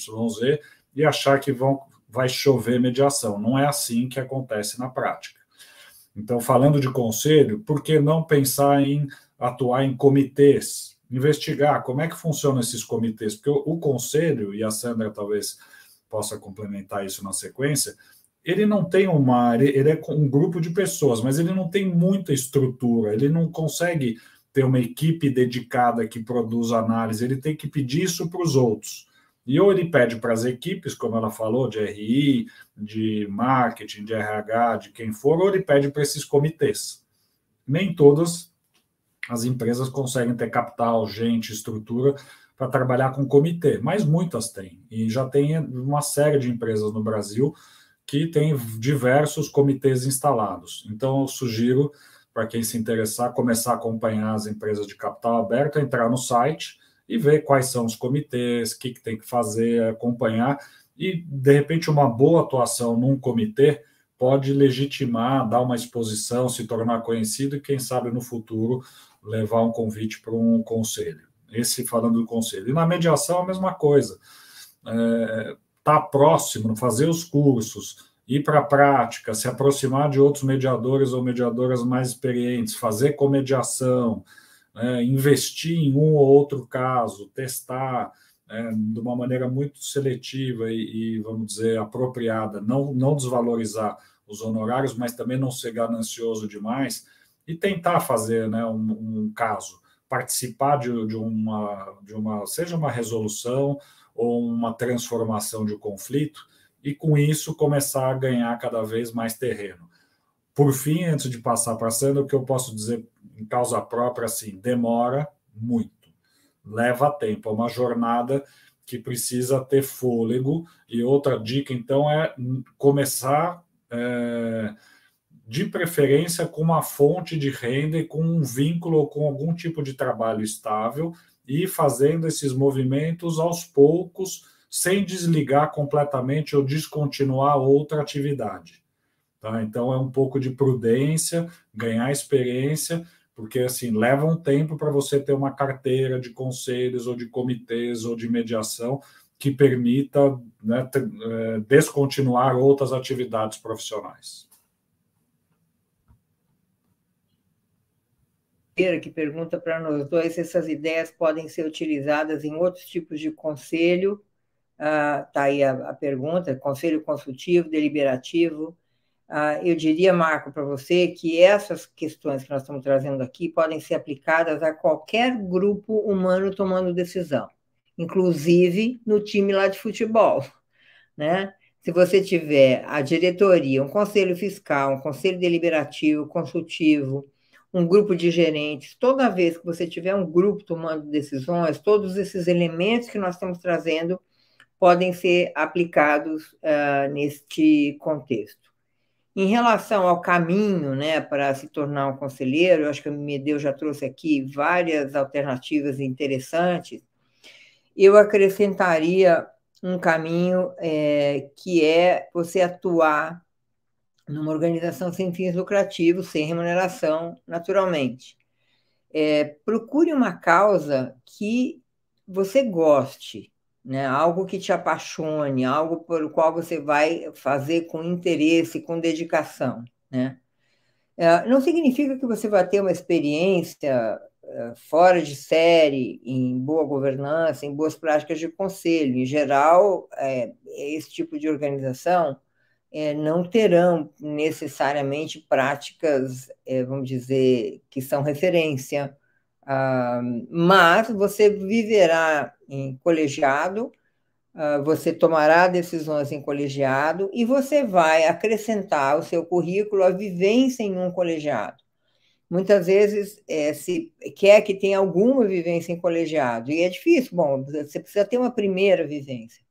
e achar que vão, vai chover mediação. Não é assim que acontece na prática. Então, falando de conselho, por que não pensar em atuar em comitês? Investigar como é que funcionam esses comitês, porque o, o conselho, e a Sandra talvez possa complementar isso na sequência, ele não tem uma. Ele é um grupo de pessoas, mas ele não tem muita estrutura, ele não consegue ter uma equipe dedicada que produz análise, ele tem que pedir isso para os outros. E ou ele pede para as equipes, como ela falou, de RI, de marketing, de RH, de quem for, ou ele pede para esses comitês. Nem todas as empresas conseguem ter capital, gente, estrutura para trabalhar com comitê, mas muitas têm. E já tem uma série de empresas no Brasil que tem diversos comitês instalados. Então, eu sugiro para quem se interessar começar a acompanhar as empresas de capital aberto, entrar no site e ver quais são os comitês, o que, que tem que fazer, acompanhar. E, de repente, uma boa atuação num comitê pode legitimar, dar uma exposição, se tornar conhecido e, quem sabe, no futuro, levar um convite para um conselho. Esse falando do conselho. E na mediação, a mesma coisa. É, estar tá próximo, fazer os cursos, ir para a prática, se aproximar de outros mediadores ou mediadoras mais experientes, fazer comediação, né, investir em um ou outro caso, testar né, de uma maneira muito seletiva e, e, vamos dizer, apropriada, não, não desvalorizar os honorários, mas também não ser ganancioso demais e tentar fazer né, um, um caso, participar de, de, uma, de uma, seja uma resolução, ou uma transformação de conflito, e com isso começar a ganhar cada vez mais terreno. Por fim, antes de passar para a Sandra, o que eu posso dizer em causa própria, assim, demora muito, leva tempo, é uma jornada que precisa ter fôlego. E outra dica, então, é começar é, de preferência com uma fonte de renda e com um vínculo ou com algum tipo de trabalho estável e fazendo esses movimentos aos poucos, sem desligar completamente ou descontinuar outra atividade. Tá? Então é um pouco de prudência, ganhar experiência, porque assim leva um tempo para você ter uma carteira de conselhos ou de comitês ou de mediação que permita né, eh, descontinuar outras atividades profissionais. que pergunta para nós dois se essas ideias podem ser utilizadas em outros tipos de conselho. Está ah, tá aí a, a, pergunta: conselho consultivo, deliberativo. Ah, eu diria, Marco, para você que essas questões que nós estamos trazendo aqui podem ser aplicadas a qualquer grupo humano tomando decisão, inclusive no time lá de futebol. Né? Se você tiver a diretoria, um conselho fiscal, um conselho deliberativo, consultivo, um grupo de gerentes, toda vez que você tiver um grupo tomando decisões, todos esses elementos que nós estamos trazendo podem ser aplicados uh, neste contexto. Em relação ao caminho né, para se tornar um conselheiro, eu acho que o Medeu já trouxe aqui várias alternativas interessantes. Eu acrescentaria um caminho é, que é você atuar numa organização sem fins lucrativos, sem remuneração, naturalmente. É, procure uma causa que você goste, né? algo que te apaixone, algo pelo qual você vai fazer com interesse, com dedicação. Né? É, não significa que você vai ter uma experiência é, fora de série em boa governança, em boas práticas de conselho. Em geral, é, é esse tipo de organização é, não terão necessariamente práticas, é, vamos dizer, que são referência, ah, mas você viverá em colegiado, ah, você tomará decisões em colegiado e você vai acrescentar ao seu currículo a vivência em um colegiado. Muitas vezes é, se quer que tenha alguma vivência em colegiado, e é difícil, bom, você precisa ter uma primeira vivência.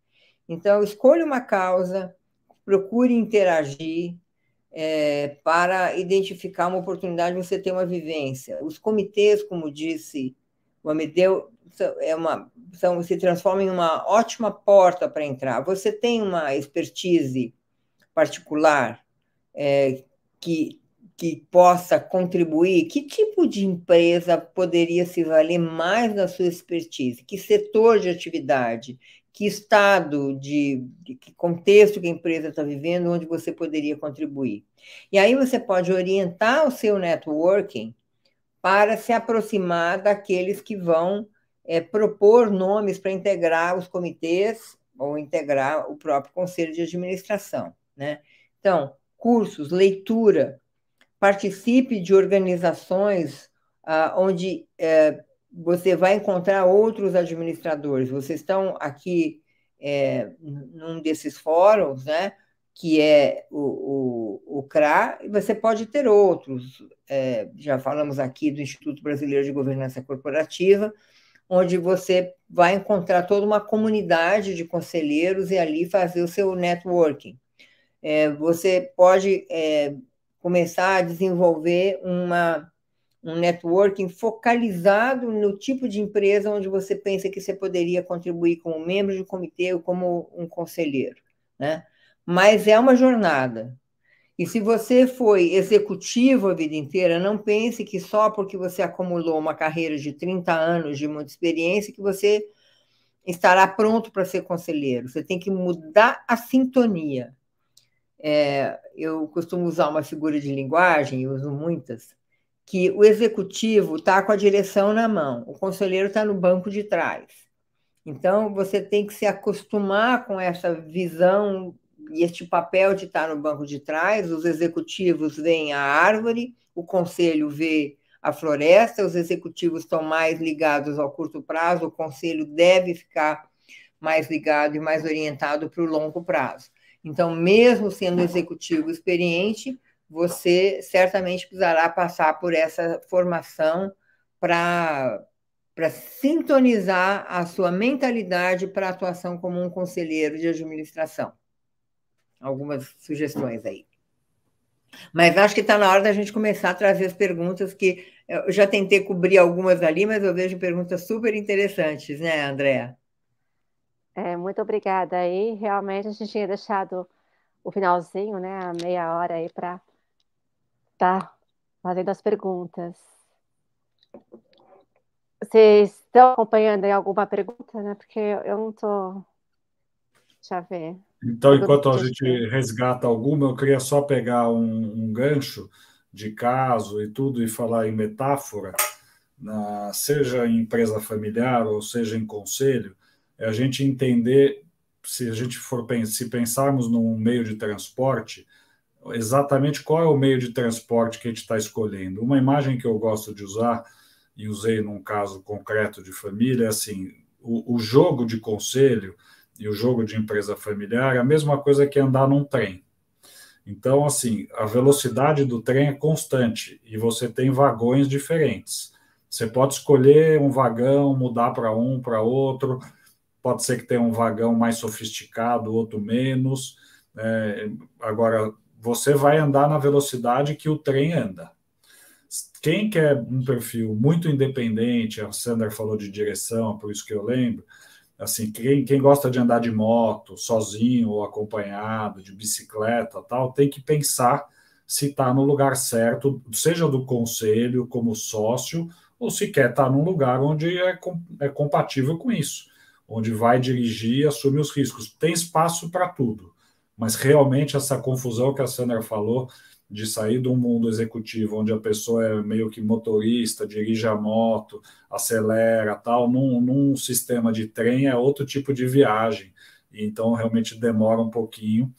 Então, escolha uma causa, procure interagir é, para identificar uma oportunidade você ter uma vivência. Os comitês, como disse o Amedeu, é uma, são, se transformam em uma ótima porta para entrar. Você tem uma expertise particular é, que, que possa contribuir? Que tipo de empresa poderia se valer mais da sua expertise? Que setor de atividade? que estado de, de que contexto que a empresa está vivendo, onde você poderia contribuir. E aí você pode orientar o seu networking para se aproximar daqueles que vão é, propor nomes para integrar os comitês ou integrar o próprio conselho de administração, né? Então, cursos, leitura, participe de organizações ah, onde eh, você vai encontrar outros administradores. Vocês estão aqui é, num desses fóruns, né? Que é o, o, o CRA, e você pode ter outros. É, já falamos aqui do Instituto Brasileiro de Governança Corporativa, onde você vai encontrar toda uma comunidade de conselheiros e ali fazer o seu networking. É, você pode é, começar a desenvolver uma um networking focalizado no tipo de empresa onde você pensa que você poderia contribuir como membro de comitê ou como um conselheiro, né? Mas é uma jornada. E se você foi executivo a vida inteira, não pense que só porque você acumulou uma carreira de 30 anos de muita experiência que você estará pronto para ser conselheiro. Você tem que mudar a sintonia. É, eu costumo usar uma figura de linguagem, eu uso muitas, que o executivo está com a direção na mão, o conselheiro está no banco de trás. Então, você tem que se acostumar com essa visão e este papel de estar tá no banco de trás. Os executivos veem a árvore, o conselho vê a floresta, os executivos estão mais ligados ao curto prazo, o conselho deve ficar mais ligado e mais orientado para o longo prazo. Então, mesmo sendo executivo experiente, você certamente precisará passar por essa formação para para sintonizar a sua mentalidade para a atuação como um conselheiro de administração. Algumas sugestões aí. Mas acho que está na hora da gente começar a trazer as perguntas que eu já tentei cobrir algumas ali, mas eu vejo perguntas super interessantes, né, Andréa? É, muito obrigada aí. Realmente a gente tinha deixado o finalzinho, né, a meia hora aí para tá fazendo as perguntas. Vocês estão acompanhando aí alguma pergunta, né? Porque eu não estou. Deixa eu ver. Então, enquanto a gente resgata alguma, eu queria só pegar um, um gancho de caso e tudo e falar em metáfora, na, seja em empresa familiar ou seja em conselho, é a gente entender, se a gente for se pensarmos num meio de transporte, exatamente qual é o meio de transporte que a gente está escolhendo. Uma imagem que eu gosto de usar, e usei num caso concreto de família, é assim: o, o jogo de conselho e o jogo de empresa familiar é a mesma coisa que andar num trem. Então, assim, a velocidade do trem é constante e você tem vagões diferentes. Você pode escolher um vagão, mudar para um, para outro. Pode ser que tenha um vagão mais sofisticado, outro menos. É, agora, você vai andar na velocidade que o trem anda. Quem quer um perfil muito independente, a Sandra falou de direção, por isso que eu lembro, assim, quem, quem gosta de andar de moto, sozinho ou acompanhado, de bicicleta tal, tem que pensar se está no lugar certo, seja do conselho, como sócio, ou se quer estar tá num lugar onde é, com, é compatível com isso, onde vai dirigir e assume os riscos. Tem espaço para tudo. Mas realmente essa confusão que a Sandra falou de sair do mundo executivo, onde a pessoa é meio que motorista, dirige a moto, acelera, tal, num, num sistema de trem é outro tipo de viagem. Então realmente demora um pouquinho.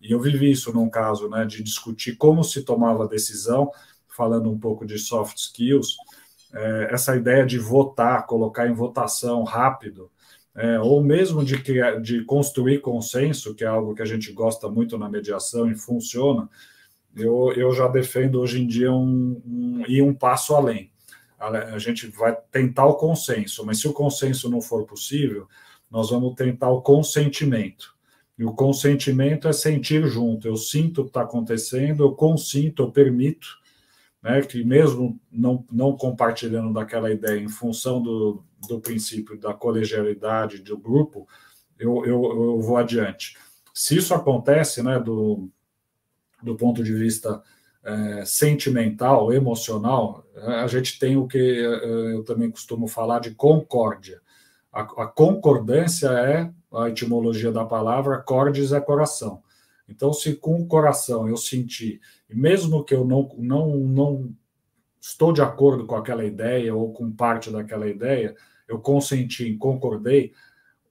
E eu vivi isso num caso, né, de discutir como se tomava a decisão, falando um pouco de soft skills, é, essa ideia de votar, colocar em votação rápido, é, ou mesmo de, criar, de construir consenso, que é algo que a gente gosta muito na mediação e funciona, eu, eu já defendo hoje em dia um, um, ir um passo além. A, a gente vai tentar o consenso, mas se o consenso não for possível, nós vamos tentar o consentimento. E o consentimento é sentir junto. Eu sinto o que está acontecendo, eu consinto, eu permito, né, que mesmo não, não compartilhando daquela ideia em função do, do princípio da colegialidade do grupo, eu, eu, eu vou adiante. Se isso acontece, né, do, do ponto de vista é, sentimental, emocional, é, a gente tem o que é, é, eu também costumo falar de concórdia. A, a concordância é a etimologia da palavra, cordes é coração. Então, se com o coração eu sentir, mesmo que eu não, não, não estou de acordo com aquela ideia ou com parte daquela ideia, eu consenti, concordei,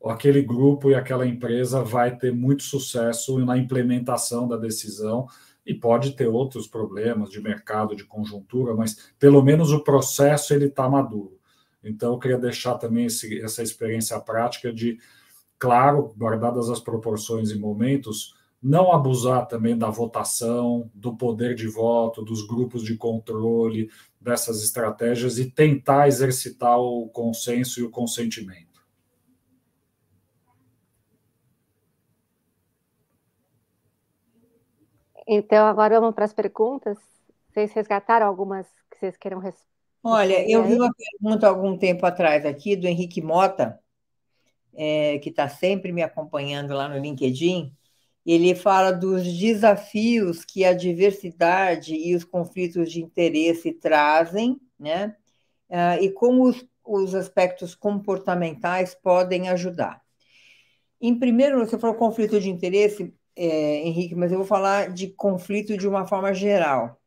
aquele grupo e aquela empresa vai ter muito sucesso na implementação da decisão e pode ter outros problemas de mercado, de conjuntura, mas pelo menos o processo ele está maduro. Então, eu queria deixar também esse, essa experiência prática de, claro, guardadas as proporções e momentos, não abusar também da votação, do poder de voto, dos grupos de controle, dessas estratégias e tentar exercitar o consenso e o consentimento. Então, agora vamos para as perguntas. Vocês resgataram algumas que vocês queiram responder? Olha, eu vi uma pergunta algum tempo atrás aqui do Henrique Mota, é, que está sempre me acompanhando lá no LinkedIn, ele fala dos desafios que a diversidade e os conflitos de interesse trazem, né? Uh, e como os, os aspectos comportamentais podem ajudar. Em primeiro, você falou conflito de interesse, é, Henrique, mas eu vou falar de conflito de uma forma geral.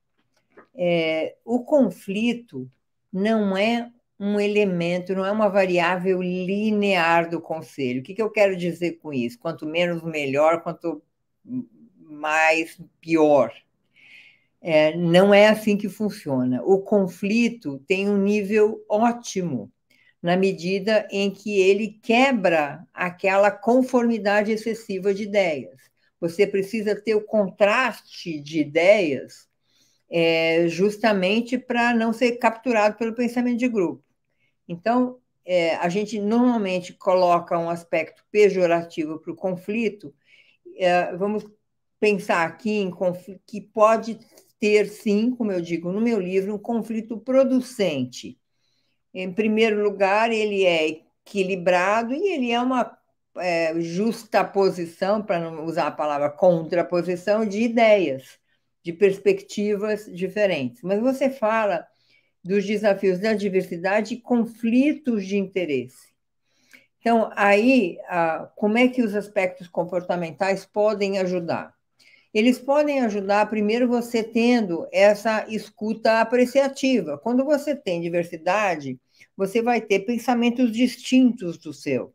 É, o conflito não é um elemento, não é uma variável linear do conselho. O que, que eu quero dizer com isso? Quanto menos, melhor, quanto mais pior. É, não é assim que funciona. O conflito tem um nível ótimo na medida em que ele quebra aquela conformidade excessiva de ideias. Você precisa ter o contraste de ideias é, justamente para não ser capturado pelo pensamento de grupo. Então, é, a gente normalmente coloca um aspecto pejorativo para o conflito é, vamos pensar aqui em conflito, que pode ter, sim, como eu digo no meu livro, um conflito producente. Em primeiro lugar, ele é equilibrado e ele é uma é, justa posição, para não usar a palavra contraposição, de ideias, de perspectivas diferentes. Mas você fala dos desafios da diversidade e conflitos de interesse. Então, aí, como é que os aspectos comportamentais podem ajudar? Eles podem ajudar, primeiro, você tendo essa escuta apreciativa. Quando você tem diversidade, você vai ter pensamentos distintos do seu.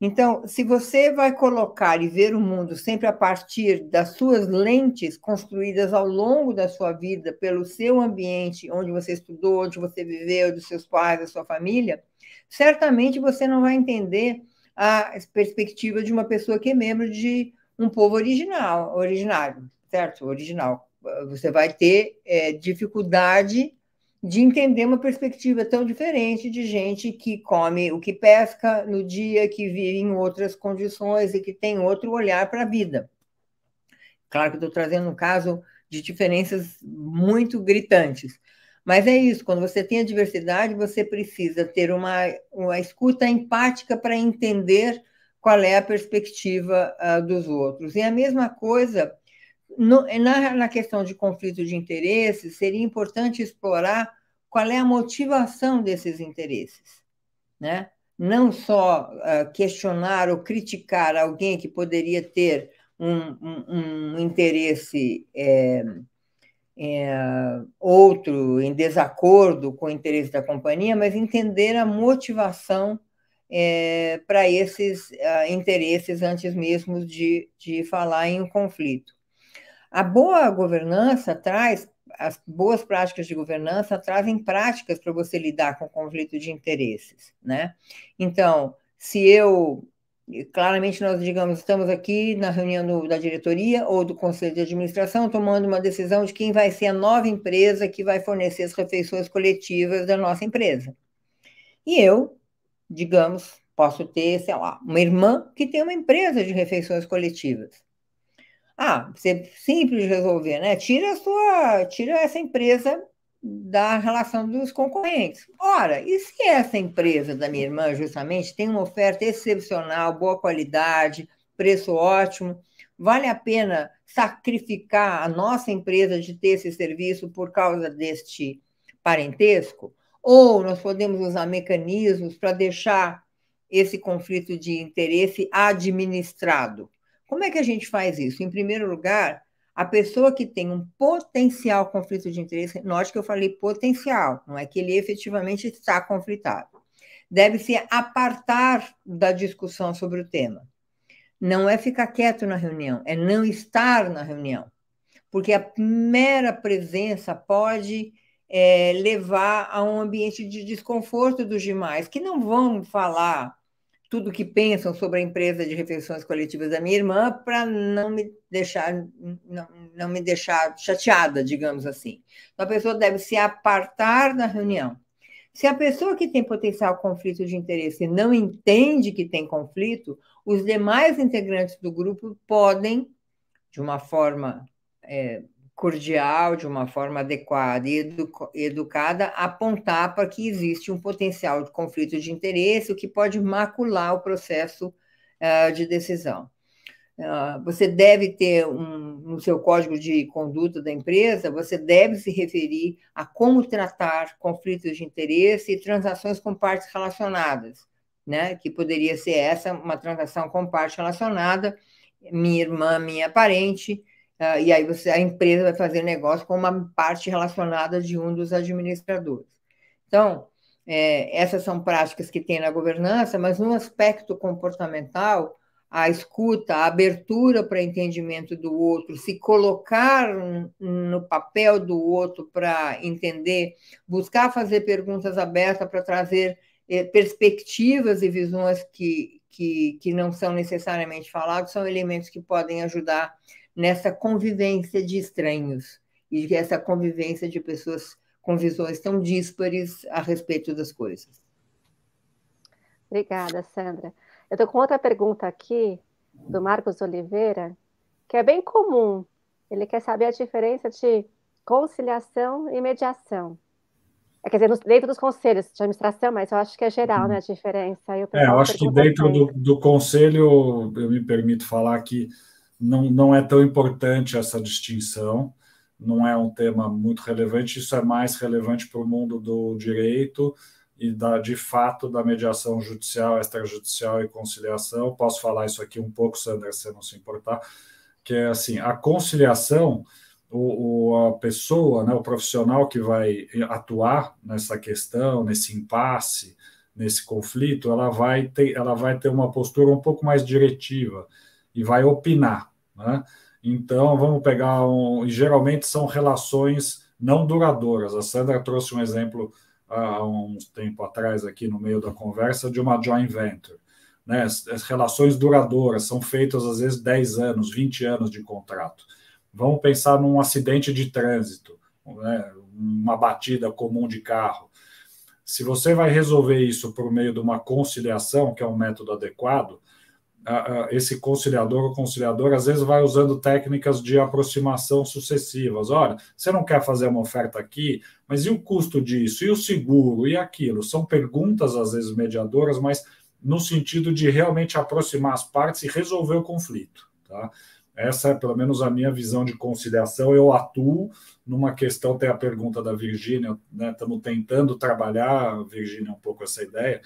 Então, se você vai colocar e ver o mundo sempre a partir das suas lentes construídas ao longo da sua vida, pelo seu ambiente, onde você estudou, onde você viveu, dos seus pais, da sua família, certamente você não vai entender a perspectiva de uma pessoa que é membro de um povo original, originário, certo? Original. Você vai ter é, dificuldade de entender uma perspectiva tão diferente de gente que come o que pesca no dia, que vive em outras condições e que tem outro olhar para a vida. Claro que estou trazendo um caso de diferenças muito gritantes, mas é isso, quando você tem a diversidade, você precisa ter uma, uma escuta empática para entender qual é a perspectiva uh, dos outros. E a mesma coisa, no, na, na questão de conflito de interesses, seria importante explorar qual é a motivação desses interesses, né? Não só uh, questionar ou criticar alguém que poderia ter um, um, um interesse eh, é, outro em desacordo com o interesse da companhia, mas entender a motivação é, para esses é, interesses antes mesmo de, de falar em um conflito. A boa governança traz, as boas práticas de governança trazem práticas para você lidar com conflito de interesses, né? Então, se eu claramente nós, digamos, estamos aqui na reunião do, da diretoria ou do conselho de administração tomando uma decisão de quem vai ser a nova empresa que vai fornecer as refeições coletivas da nossa empresa. E eu, digamos, posso ter, sei lá, uma irmã que tem uma empresa de refeições coletivas. Ah, ser simples de resolver, né? Tira a sua, tira essa empresa da relação dos concorrentes. Ora, e se essa empresa da minha irmã, justamente, tem uma oferta excepcional, boa qualidade, preço ótimo, vale a pena sacrificar a nossa empresa de ter esse serviço por causa deste parentesco? Ou nós podemos usar mecanismos para deixar esse conflito de interesse administrado? Como é que a gente faz isso? Em primeiro lugar, a pessoa que tem um potencial conflito de interesse, note que eu falei potencial, não é que ele efetivamente está conflitado, deve se apartar da discussão sobre o tema. Não é ficar quieto na reunião, é não estar na reunião, porque a mera presença pode é, levar a um ambiente de desconforto dos demais, que não vão falar tudo que pensam sobre a empresa de refeições coletivas da minha irmã para não me deixar não, não me deixar chateada, digamos assim. Então a pessoa deve se apartar da reunião. Se a pessoa que tem potencial conflito de interesse não entende que tem conflito, os demais integrantes do grupo podem, de uma forma é, cordial, de uma forma adequada e edu educada, apontar para que existe um potencial de conflito de interesse, o que pode macular o processo uh, de decisão. Uh, você deve ter um, no seu código de conduta da empresa, você deve se referir a como tratar conflitos de interesse e transações com partes relacionadas, né? Que poderia ser essa uma transação com parte relacionada, minha irmã, minha parente, Uh, e aí você, a empresa vai fazer negócio com uma parte relacionada de um dos administradores. Então, é, essas são práticas que tem na governança, mas no aspecto comportamental, a escuta, a abertura para entendimento do outro, se colocar no papel do outro para entender, buscar fazer perguntas abertas para trazer é, perspectivas e visões que, que, que não são necessariamente faladas, são elementos que podem ajudar nessa convivência de estranhos e essa convivência de pessoas com visões tão díspares a respeito das coisas. Obrigada, Sandra. Eu estou com outra pergunta aqui do Marcos Oliveira, que é bem comum. Ele quer saber a diferença de conciliação e mediação. É, quer dizer, dentro dos conselhos de administração, mas eu acho que é geral uhum. né, a diferença. Eu é, eu acho que dentro do, do, conselho, eu me permito falar que não, não é tão importante essa distinção, não é um tema muito relevante, isso é mais relevante para o mundo do direito e da, de fato da mediação judicial, extrajudicial e conciliação. Posso falar isso aqui um pouco, sander se não se importar, que é assim, a conciliação, o, o, a pessoa, né, o profissional que vai atuar nessa questão, nesse impasse, nesse conflito, ela vai ter, ela vai ter uma postura um pouco mais diretiva e vai opinar. Né? Então, vamos pegar um. Geralmente são relações não duradouras. A Sandra trouxe um exemplo ah, há um tempo atrás, aqui no meio da conversa, de uma joint venture. Né? As, as relações duradouras são feitas, às vezes, 10 anos, 20 anos de contrato. Vamos pensar num acidente de trânsito, né? uma batida comum de carro. Se você vai resolver isso por meio de uma conciliação, que é um método adequado, esse conciliador ou conciliadora, às vezes, vai usando técnicas de aproximação sucessivas. Olha, você não quer fazer uma oferta aqui, mas e o custo disso? E o seguro? E aquilo? São perguntas, às vezes, mediadoras, mas no sentido de realmente aproximar as partes e resolver o conflito. Tá? Essa é, pelo menos, a minha visão de conciliação. Eu atuo numa questão, tem a pergunta da Virgínia, né? estamos tentando trabalhar, Virgínia, um pouco essa ideia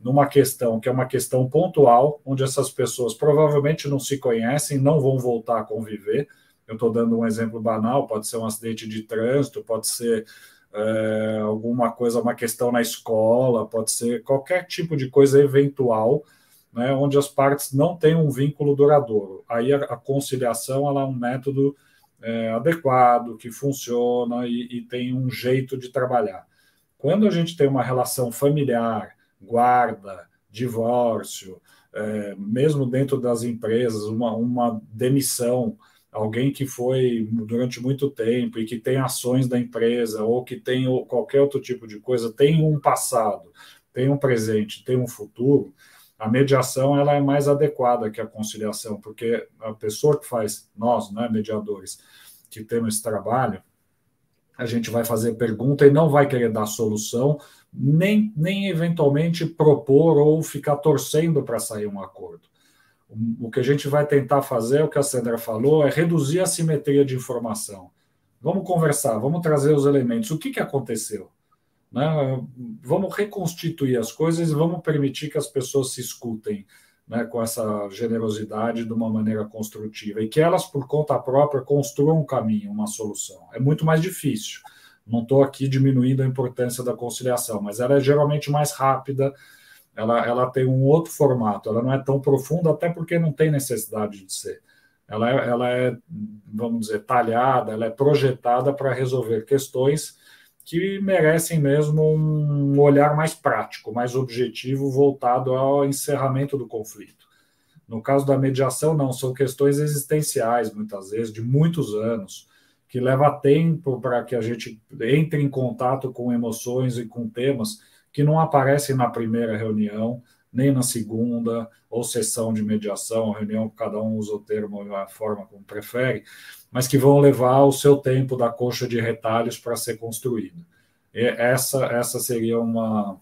numa questão que é uma questão pontual, onde essas pessoas provavelmente não se conhecem, não vão voltar a conviver. Eu estou dando um exemplo banal: pode ser um acidente de trânsito, pode ser é, alguma coisa, uma questão na escola, pode ser qualquer tipo de coisa eventual, né, onde as partes não têm um vínculo duradouro. Aí a, a conciliação ela é um método é, adequado, que funciona e, e tem um jeito de trabalhar. Quando a gente tem uma relação familiar, guarda, divórcio, é, mesmo dentro das empresas, uma, uma demissão, alguém que foi durante muito tempo e que tem ações da empresa ou que tem qualquer outro tipo de coisa, tem um passado, tem um presente, tem um futuro, a mediação ela é mais adequada que a conciliação, porque a pessoa que faz, nós, né, mediadores, que temos esse trabalho, a gente vai fazer pergunta e não vai querer dar solução, nem, nem eventualmente propor ou ficar torcendo para sair um acordo. O que a gente vai tentar fazer, é o que a Sandra falou, é reduzir a simetria de informação. Vamos conversar, vamos trazer os elementos. O que, que aconteceu? Né? Vamos reconstituir as coisas e vamos permitir que as pessoas se escutem né, com essa generosidade de uma maneira construtiva e que elas, por conta própria, construam um caminho, uma solução. É muito mais difícil. Não estou aqui diminuindo a importância da conciliação, mas ela é geralmente mais rápida, ela, ela tem um outro formato, ela não é tão profunda, até porque não tem necessidade de ser. Ela é, ela é vamos dizer, talhada, ela é projetada para resolver questões que merecem mesmo um olhar mais prático, mais objetivo, voltado ao encerramento do conflito. No caso da mediação, não, são questões existenciais, muitas vezes, de muitos anos que leva tempo para que a gente entre em contato com emoções e com temas que não aparecem na primeira reunião, nem na segunda, ou sessão de mediação, reunião que cada um usa o termo da forma como prefere, mas que vão levar o seu tempo da coxa de retalhos para ser construída. essa, essa seria uma,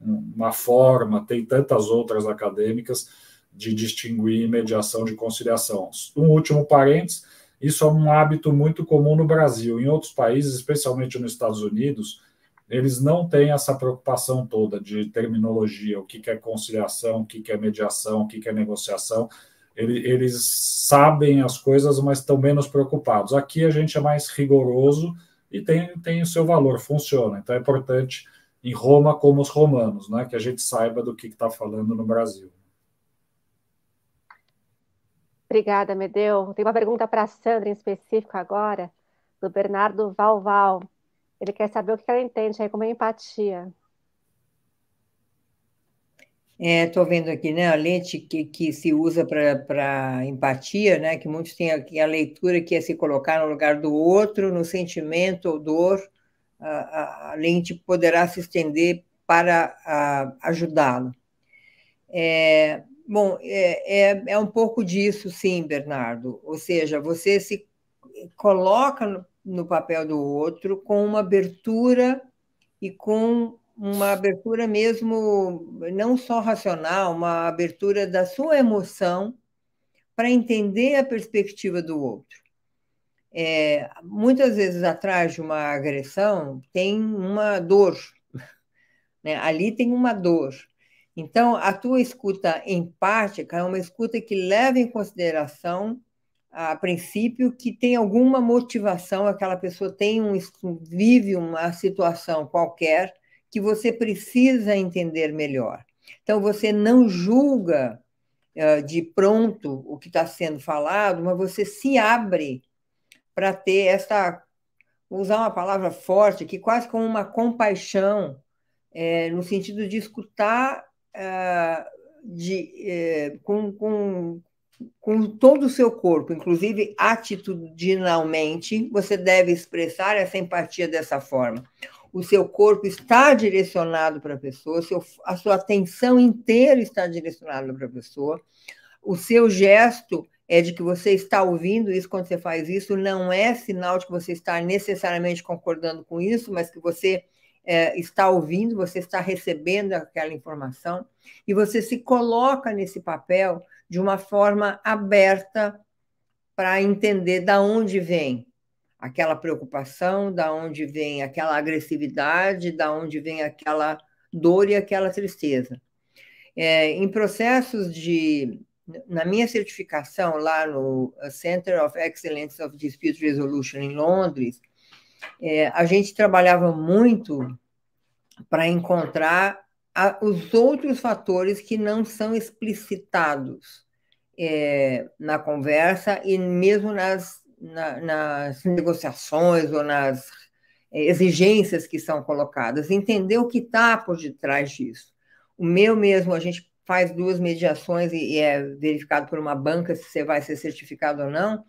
uma forma, tem tantas outras acadêmicas, de distinguir mediação de conciliação. Um último parênteses, isso é um hábito muito comum no Brasil. Em outros países, especialmente nos Estados Unidos, eles não têm essa preocupação toda de terminologia, o que, é conciliação, o que, é mediação, o que, que é negociação. Eles sabem as coisas, mas estão menos preocupados. Aqui a gente é mais rigoroso e tem, tem o seu valor, funciona. Então é importante em Roma como os romanos, né, que a gente saiba do que está falando no Brasil. Obrigada, Medeu. Tem uma pergunta para a Sandra em específico agora, do Bernardo Valval. Ele quer saber o que ela entende aí como empatia. Estou é, vendo aqui né, a lente que, que se usa para empatia, né, que muitos têm aqui a leitura que é se colocar no lugar do outro, no sentimento ou dor, a, a lente poderá se estender para ajudá-lo. É, Bom, é, é, é um pouco disso, sim, Bernardo. Ou seja, você se coloca no, no papel do outro com uma abertura e com uma abertura mesmo não só racional, uma abertura da sua emoção para entender a perspectiva do outro. É, muitas vezes atrás de uma agressão tem uma dor, né? ali tem uma dor. Então, a tua escuta empática é uma escuta que leva em consideração, a princípio, que tem alguma motivação, aquela pessoa tem um vive uma situação qualquer que você precisa entender melhor. Então, você não julga uh, de pronto o que está sendo falado, mas você se abre para ter essa, vou usar uma palavra forte, que quase como uma compaixão, é, no sentido de escutar de, eh, com, com, com todo o seu corpo, inclusive atitudinalmente, você deve expressar essa empatia dessa forma. O seu corpo está direcionado para a pessoa, seu, a sua atenção inteira está direcionada para a pessoa, o seu gesto é de que você está ouvindo isso quando você faz isso, não é sinal de que você está necessariamente concordando com isso, mas que você é, está ouvindo, você está recebendo aquela informação e você se coloca nesse papel de uma forma aberta para entender da onde vem aquela preocupação, da onde vem aquela agressividade, da onde vem aquela dor e aquela tristeza. É, em processos de na minha certificação lá no Center of Excellence of Dispute Resolution em Londres, é, a gente trabalhava muito para encontrar a, os outros fatores que não são explicitados é, na conversa e mesmo nas, na, nas negociações ou nas é, exigências que são colocadas, entender o que está por detrás disso. O meu mesmo, a gente faz duas mediações e, e, é verificado por uma banca se você vai ser certificado ou não.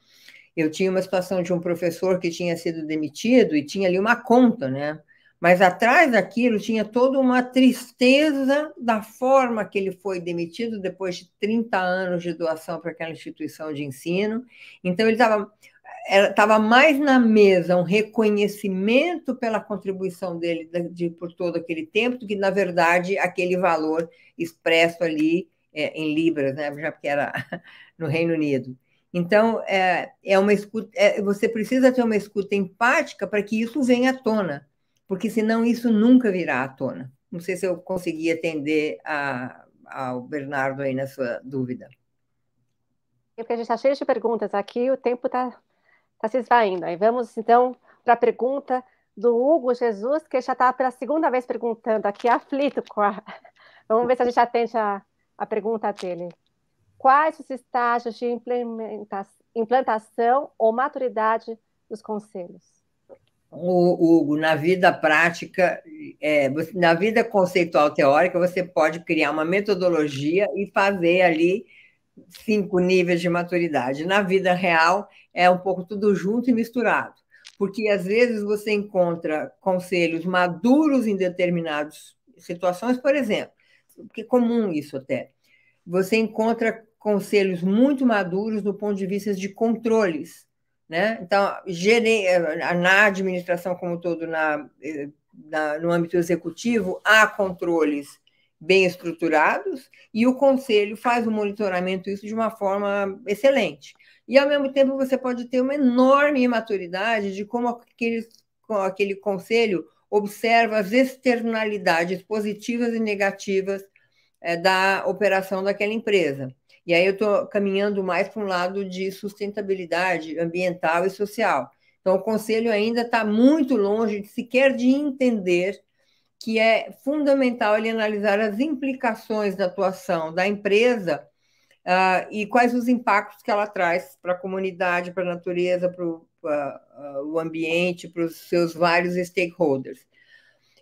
Eu tinha uma situação de um professor que tinha sido demitido e tinha ali uma conta, né? Mas atrás daquilo tinha toda uma tristeza da forma que ele foi demitido depois de 30 anos de doação para aquela instituição de ensino. Então, ele estava estava mais na mesa um reconhecimento pela contribuição dele de, de, por todo aquele tempo do que, na verdade, aquele valor expresso ali é, em libras, né? já porque era no Reino Unido. Então, é, é uma escuta, é, você precisa ter uma escuta empática para que isso venha à tona, porque senão isso nunca virá à tona. Não sei se eu consegui atender a, ao Bernardo aí na sua dúvida. É porque a gente está cheio de perguntas aqui, o tempo está tá se esvaindo. Aí vamos, então, para a pergunta do Hugo Jesus, que já está pela segunda vez perguntando aqui, aflito com a... Vamos ver se a gente atende a, a pergunta dele quais os estágios de implantação ou maturidade dos conselhos? Hugo, na vida prática, é, na vida conceitual teórica, você pode criar uma metodologia e fazer ali cinco níveis de maturidade. Na vida real, é um pouco tudo junto e misturado, porque às vezes você encontra conselhos maduros em determinadas situações, por exemplo, Que é comum isso até. Você encontra conselhos muito maduros do ponto de vista de controles. Né? Então, eh, na administração como todo, na, eh, na, no âmbito executivo, há controles bem estruturados e o conselho faz o monitoramento isso de uma forma excelente. E, ao mesmo tempo, você pode ter uma enorme imaturidade de como aquele, aquele conselho observa as externalidades positivas e negativas é, da operação daquela empresa. E aí eu estou caminhando mais para um lado de sustentabilidade ambiental e social. Então, o Conselho ainda está muito longe de sequer de entender que é fundamental ele analisar as implicações da atuação da empresa uh, e quais os impactos que ela traz para a comunidade, para a natureza, para ah, ah, o ambiente, para os seus vários stakeholders.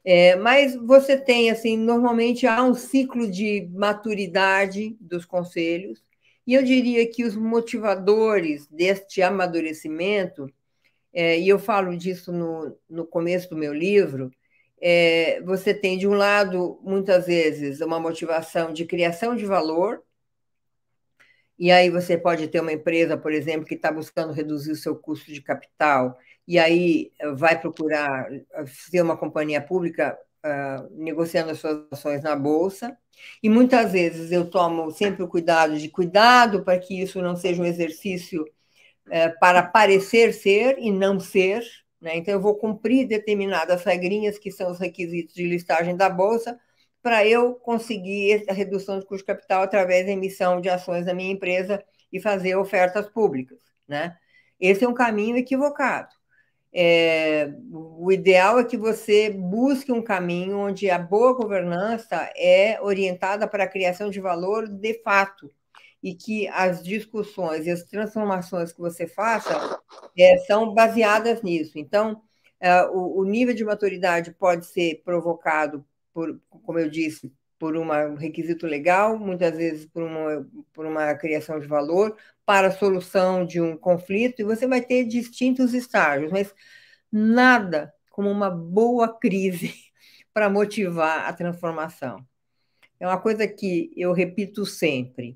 É, mas você tem, assim, normalmente há um ciclo de maturidade dos conselhos, e eu diria que os motivadores deste amadurecimento, é, e eu falo disso no, no começo do meu livro, é, você tem, de um lado, muitas vezes, uma motivação de criação de valor, e aí você pode ter uma empresa, por exemplo, que está buscando reduzir o seu custo de capital e aí eh, vai procurar ser eh, uma companhia pública uh, negociando as suas ações na bolsa. E muitas vezes eu tomo sempre o cuidado de cuidado para que isso não seja um exercício uh, para parecer ser e não ser. Né? Então, eu vou cumprir determinadas regrinhas que são os requisitos de listagem da bolsa para eu conseguir a redução de custo de capital através da emissão de ações da minha empresa e fazer ofertas públicas, né? Esse é um caminho equivocado. É, o ideal é que você busque um caminho onde a boa governança é orientada para a criação de valor de fato e que as discussões e as transformações que você faça é, são baseadas nisso. Então, é, o, o, nível de maturidade pode ser provocado por, como eu disse, por um requisito legal, muitas vezes por uma, por uma criação de valor, para a solução de um conflito e você vai ter distintos estágios, mas nada como uma boa crise para motivar a transformação. É uma coisa que eu repito sempre.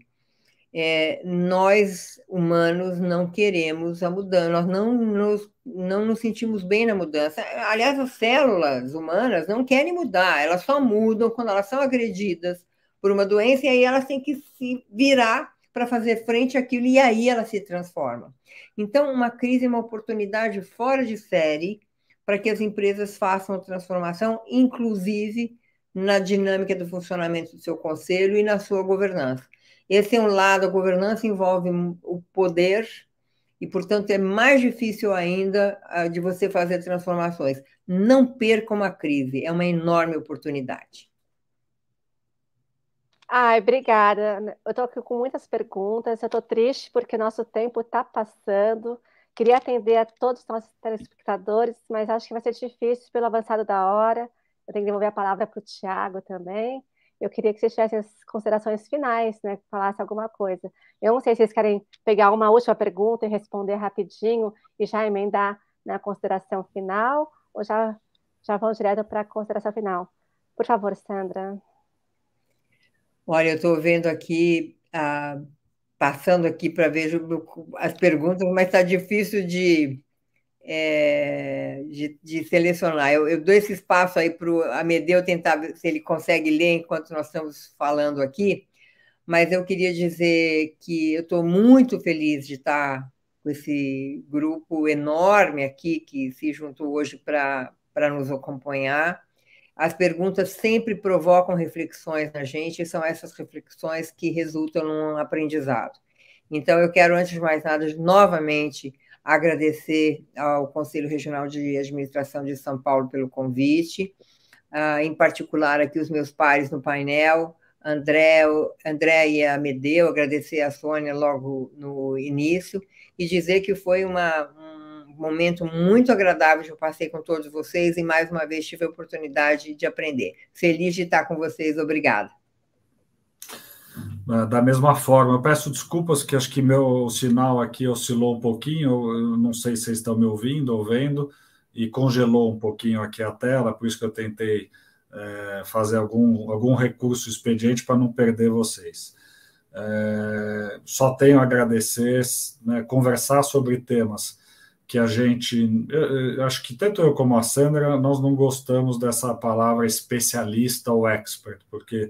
É, nós humanos não queremos a mudança, nós não nos, não nos sentimos bem na mudança. Aliás, as células humanas não querem mudar, elas só mudam quando elas são agredidas por uma doença e aí elas têm que se virar para fazer frente àquilo, e aí ela se transforma. Então, uma crise é uma oportunidade fora de série para que as empresas façam a transformação, inclusive na dinâmica do funcionamento do seu conselho e na sua governança. Esse é um lado, a governança envolve o poder e, portanto, é mais difícil ainda ah, de você fazer transformações. Não perca uma crise, é uma enorme oportunidade. Ai, obrigada. Eu estou aqui com muitas perguntas. Eu estou triste porque nosso tempo está passando. Queria atender a todos os nossos telespectadores, mas acho que vai ser difícil pelo avançado da hora. Eu tenho que devolver a palavra para o Tiago também. Eu queria que vocês tivessem as considerações finais, né? falasse alguma coisa. Eu não sei se vocês querem pegar uma última pergunta e responder rapidinho e já emendar na consideração final, ou já, já vão direto para a consideração final. Por favor, Sandra. Olha, eu estou vendo aqui, ah, passando aqui para ver as perguntas, mas está difícil de, é, de, de, selecionar. Eu, eu, dou esse espaço aí para o Amedeu tentar ver se ele consegue ler enquanto nós estamos falando aqui, mas eu queria dizer que eu estou muito feliz de estar tá com esse grupo enorme aqui que se juntou hoje para nos acompanhar. As perguntas sempre provocam reflexões na gente, e são essas reflexões que resultam num aprendizado. Então, eu quero, antes de mais nada, novamente agradecer ao Conselho Regional de Administração de São Paulo pelo convite, uh, em particular aqui os meus pares no painel, André, André e a Medeu, agradecer a Sônia logo no início e dizer que foi uma, momento muito agradável que eu passei com todos vocês e mais uma vez tive a oportunidade de aprender. Feliz de estar com vocês, obrigada. Da mesma forma, eu peço desculpas que acho que meu sinal aqui oscilou um pouquinho, eu não sei se vocês estão me ouvindo ou vendo, e congelou um pouquinho aqui a tela, por isso que eu tentei é, fazer algum, algum recurso expediente para não perder vocês. É, só tenho a agradecer, né, conversar sobre temas que a gente, eu, eu acho que tanto eu como a Sandra, nós não gostamos dessa palavra especialista ou expert, porque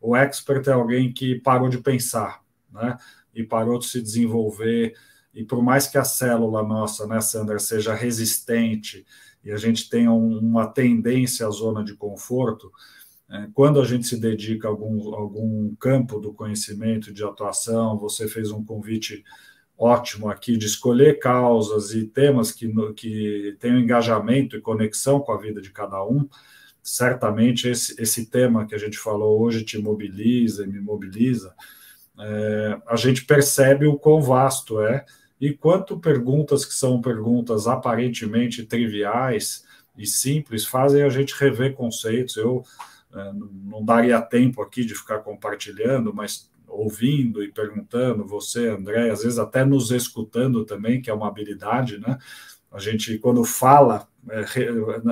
o expert é alguém que parou de pensar, né? E parou de se desenvolver. E por mais que a célula nossa, né, Sandra, seja resistente e a gente tenha um, uma tendência à zona de conforto, é, quando a gente se dedica a algum, algum campo do conhecimento de atuação, você fez um convite ótimo aqui de escolher causas e temas que, que tenham engajamento e conexão com a vida de cada um. Certamente esse, esse tema que a gente falou hoje te mobiliza e me mobiliza. É, a gente percebe o quão vasto é e quanto perguntas que são perguntas aparentemente triviais e simples fazem a gente rever conceitos. Eu é, não daria tempo aqui de ficar compartilhando, mas ouvindo e perguntando, você, André, às vezes até nos escutando também, que é uma habilidade, né? A gente, quando fala, é,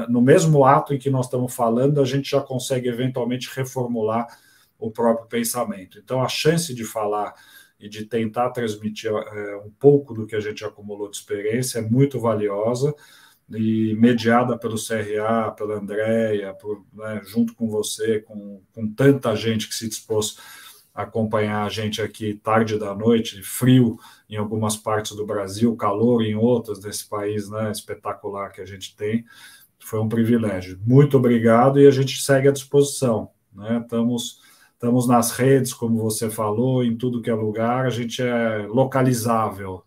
no mesmo ato em que nós estamos falando, a gente já consegue eventualmente reformular o próprio pensamento. Então, a chance de falar e de tentar transmitir é, um pouco do que a gente acumulou de experiência é muito valiosa e mediada pelo CRA, pela Andréia, né, junto com você, com, com tanta gente que se dispôs acompanhar a gente aqui tarde da noite, frio em algumas partes do Brasil, calor em outras desse país né, espetacular que a gente tem. Foi um privilégio. Muito obrigado e a gente segue à disposição. Né? Estamos, estamos nas redes, como você falou, em tudo que é lugar, a gente é localizável.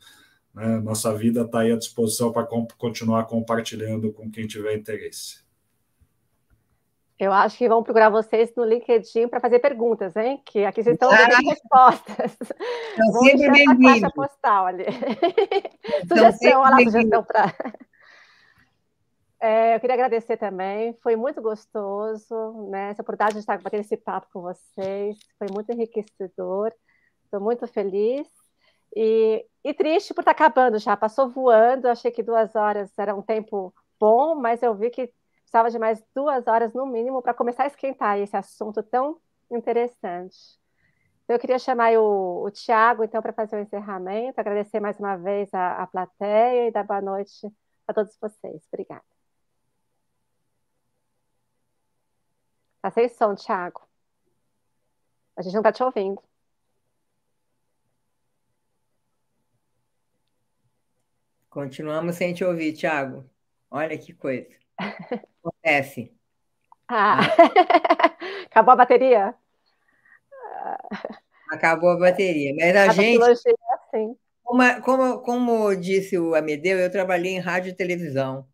Né? Nossa vida está aí à disposição para continuar compartilhando com quem tiver interesse. Eu acho que vão procurar vocês no LinkedIn para fazer perguntas, hein? Que aqui vocês estão dando respostas. Estão sempre bem-vindos. caixa postal ali. sugestão, olha lá, sugestão para... É, eu queria agradecer também, foi muito gostoso, né? Essa oportunidade de estar batendo esse papo com vocês, foi muito enriquecedor, estou muito feliz e, e triste por estar tá acabando já, passou voando, achei que duas horas era um tempo bom, mas eu vi que precisava de mais duas horas no mínimo para começar a esquentar esse assunto tão interessante. Então, eu queria chamar o, o Tiago, então, para fazer o um encerramento, agradecer mais uma vez a, a plateia e dar boa noite a todos vocês. Obrigada. Tá sem som, Tiago. A gente não está te ouvindo. Continuamos sem te ouvir, Tiago. Olha que coisa. Acontece. Ah. Acabou a bateria? Acabou a bateria. Mas a, a gente. É assim. É, como, como disse o Amedeu, eu trabalhei em rádio e televisão.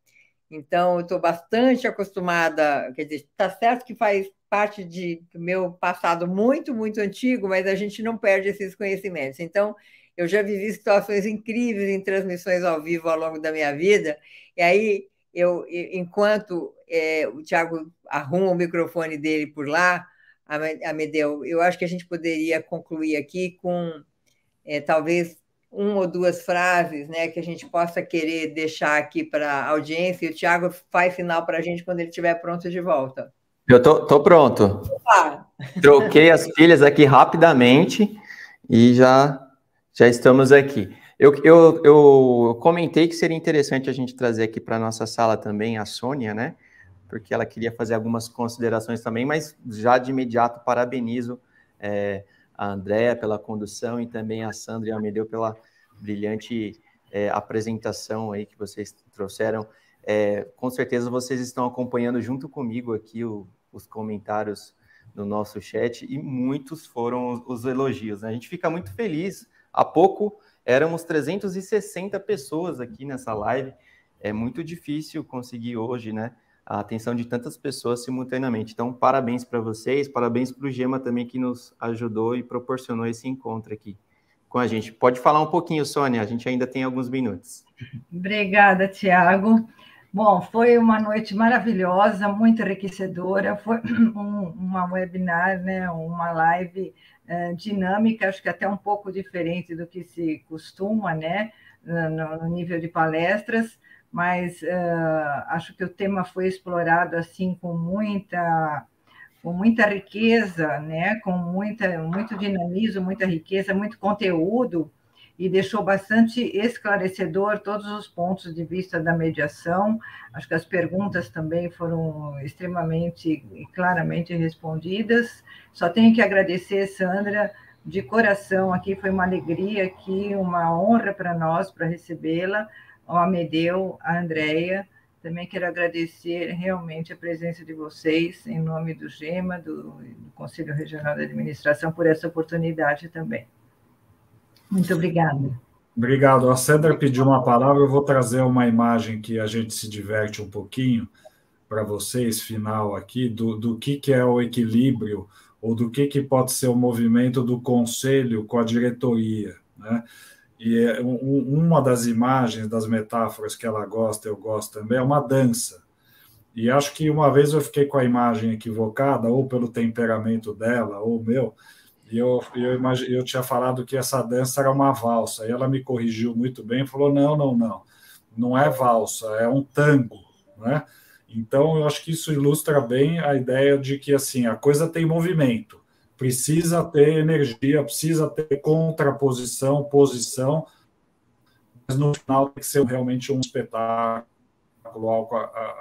Então, eu estou bastante acostumada. Quer dizer, está certo que faz parte de, do meu passado muito, muito antigo, mas a gente não perde esses conhecimentos. Então, eu já vivi situações incríveis em transmissões ao vivo ao longo da minha vida. E aí, eu, enquanto é, o Tiago arruma o microfone dele por lá, Amedeu, eu acho que a gente poderia concluir aqui com é, talvez uma ou duas frases né, que a gente possa querer deixar aqui para a audiência, e o Tiago faz sinal para a gente quando ele estiver pronto de volta. Eu tô, tô pronto. Opa. Troquei as pilhas aqui rapidamente e já, já estamos aqui. Eu, eu, eu comentei que seria interessante a gente trazer aqui para a nossa sala também a Sônia, né? Porque ela queria fazer algumas considerações também, mas já de imediato parabenizo é, a Andréa pela condução e também a Sandra e a Amedeu pela brilhante é, apresentação aí que vocês trouxeram. É, com certeza vocês estão acompanhando junto comigo aqui o, os comentários no nosso chat e muitos foram os, os elogios. Né? A gente fica muito feliz. Há pouco Éramos 360 pessoas aqui nessa live. É muito difícil conseguir hoje, né? A atenção de tantas pessoas simultaneamente. Então, parabéns para vocês, parabéns para o Gema também que nos ajudou e proporcionou esse encontro aqui com a gente. Pode falar um pouquinho, Sônia, a gente ainda tem alguns minutos. Obrigada, Tiago. Bom, foi uma noite maravilhosa, muito enriquecedora. Foi um, uma webinar, né, uma live é, dinâmica, acho que até um pouco diferente do que se costuma, né, no, nível de palestras, mas uh, acho que o tema foi explorado assim com muita com muita riqueza, né, com muita muito dinamismo, muita riqueza, muito conteúdo e deixou bastante esclarecedor todos os pontos de vista da mediação. Acho que as perguntas também foram extremamente e claramente respondidas. Só tenho que agradecer, Sandra, de coração aqui, foi uma alegria aqui, uma honra para nós para recebê-la, O Amedeu, a Andrea. Também quero agradecer realmente a presença de vocês, em nome do GEMA, do, do Conselho Regional de Administração, por essa oportunidade também. Muito obrigada. Obrigado. A Sandra pediu uma palavra, eu vou trazer uma imagem que a gente se diverte um pouquinho para vocês, final aqui, do, do que, que é o equilíbrio ou do que, que pode ser o movimento do conselho com a diretoria. Né? E é uma das imagens, das metáforas que ela gosta, eu gosto também, é uma dança. E acho que uma vez eu fiquei com a imagem equivocada, ou pelo temperamento dela, ou meu, e eu, eu, eu tinha falado que essa dança era uma valsa. E ela me corrigiu muito bem e falou: não, não, não. Não é valsa, é um tango. Né? Então, eu acho que isso ilustra bem a ideia de que assim a coisa tem movimento, precisa ter energia, precisa ter contraposição, posição, mas no final tem que ser realmente um espetáculo algo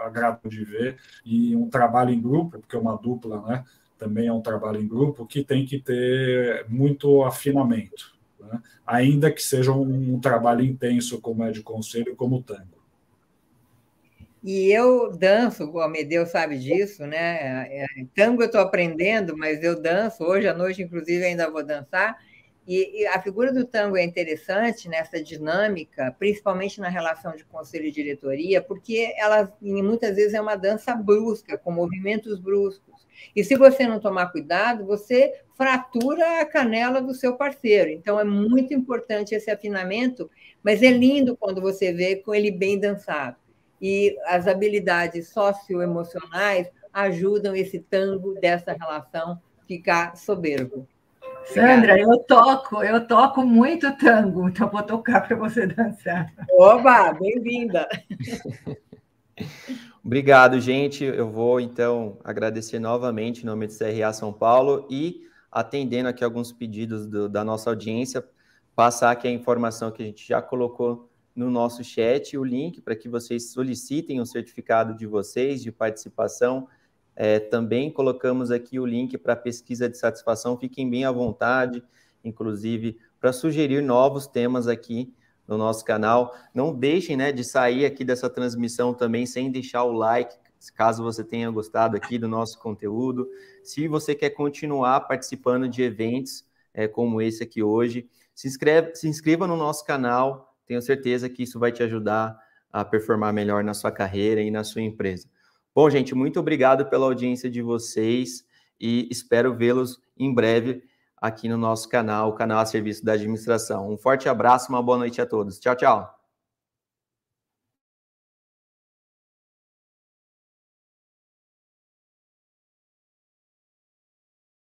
agradável de ver e um trabalho em grupo, porque é uma dupla, né? também é um trabalho em grupo que tem que ter muito afinamento, né? ainda que seja um, um trabalho intenso como é de conselho, como o tango. E eu danço, o Amedeu sabe disso, né? É, é, tango eu estou aprendendo, mas eu danço. Hoje à noite, inclusive, ainda vou dançar. E, e, a figura do tango é interessante nessa dinâmica, principalmente na relação de conselho e diretoria, porque ela muitas vezes é uma dança brusca, com movimentos bruscos. E se você não tomar cuidado, você fratura a canela do seu parceiro. Então é muito importante esse afinamento, mas é lindo quando você vê com ele bem dançado. E as habilidades socioemocionais ajudam esse tango dessa relação ficar soberbo. Sandra, eu toco, eu toco muito tango, então vou tocar para você dançar. Oba, bem-vinda! Obrigado, gente. Eu vou então agradecer novamente em nome de CRA São Paulo e atendendo aqui alguns pedidos do, da nossa audiência, passar aqui a informação que a gente já colocou no nosso chat, o link para que vocês solicitem o certificado de vocês de participação. É, também colocamos aqui o link para pesquisa de satisfação. Fiquem bem à vontade, inclusive, para sugerir novos temas aqui no nosso canal. Não deixem né, de sair aqui dessa transmissão também sem deixar o like, caso você tenha gostado aqui do nosso conteúdo. Se você quer continuar participando de eventos é, como esse aqui hoje, se, inscreve, se inscreva no nosso canal. Tenho certeza que isso vai te ajudar a performar melhor na sua carreira e na sua empresa. Bom, gente, muito obrigado pela audiência de vocês e espero vê-los em breve aqui no nosso canal, o canal a serviço da administração. Um forte abraço, uma boa noite a todos. Tchau, tchau.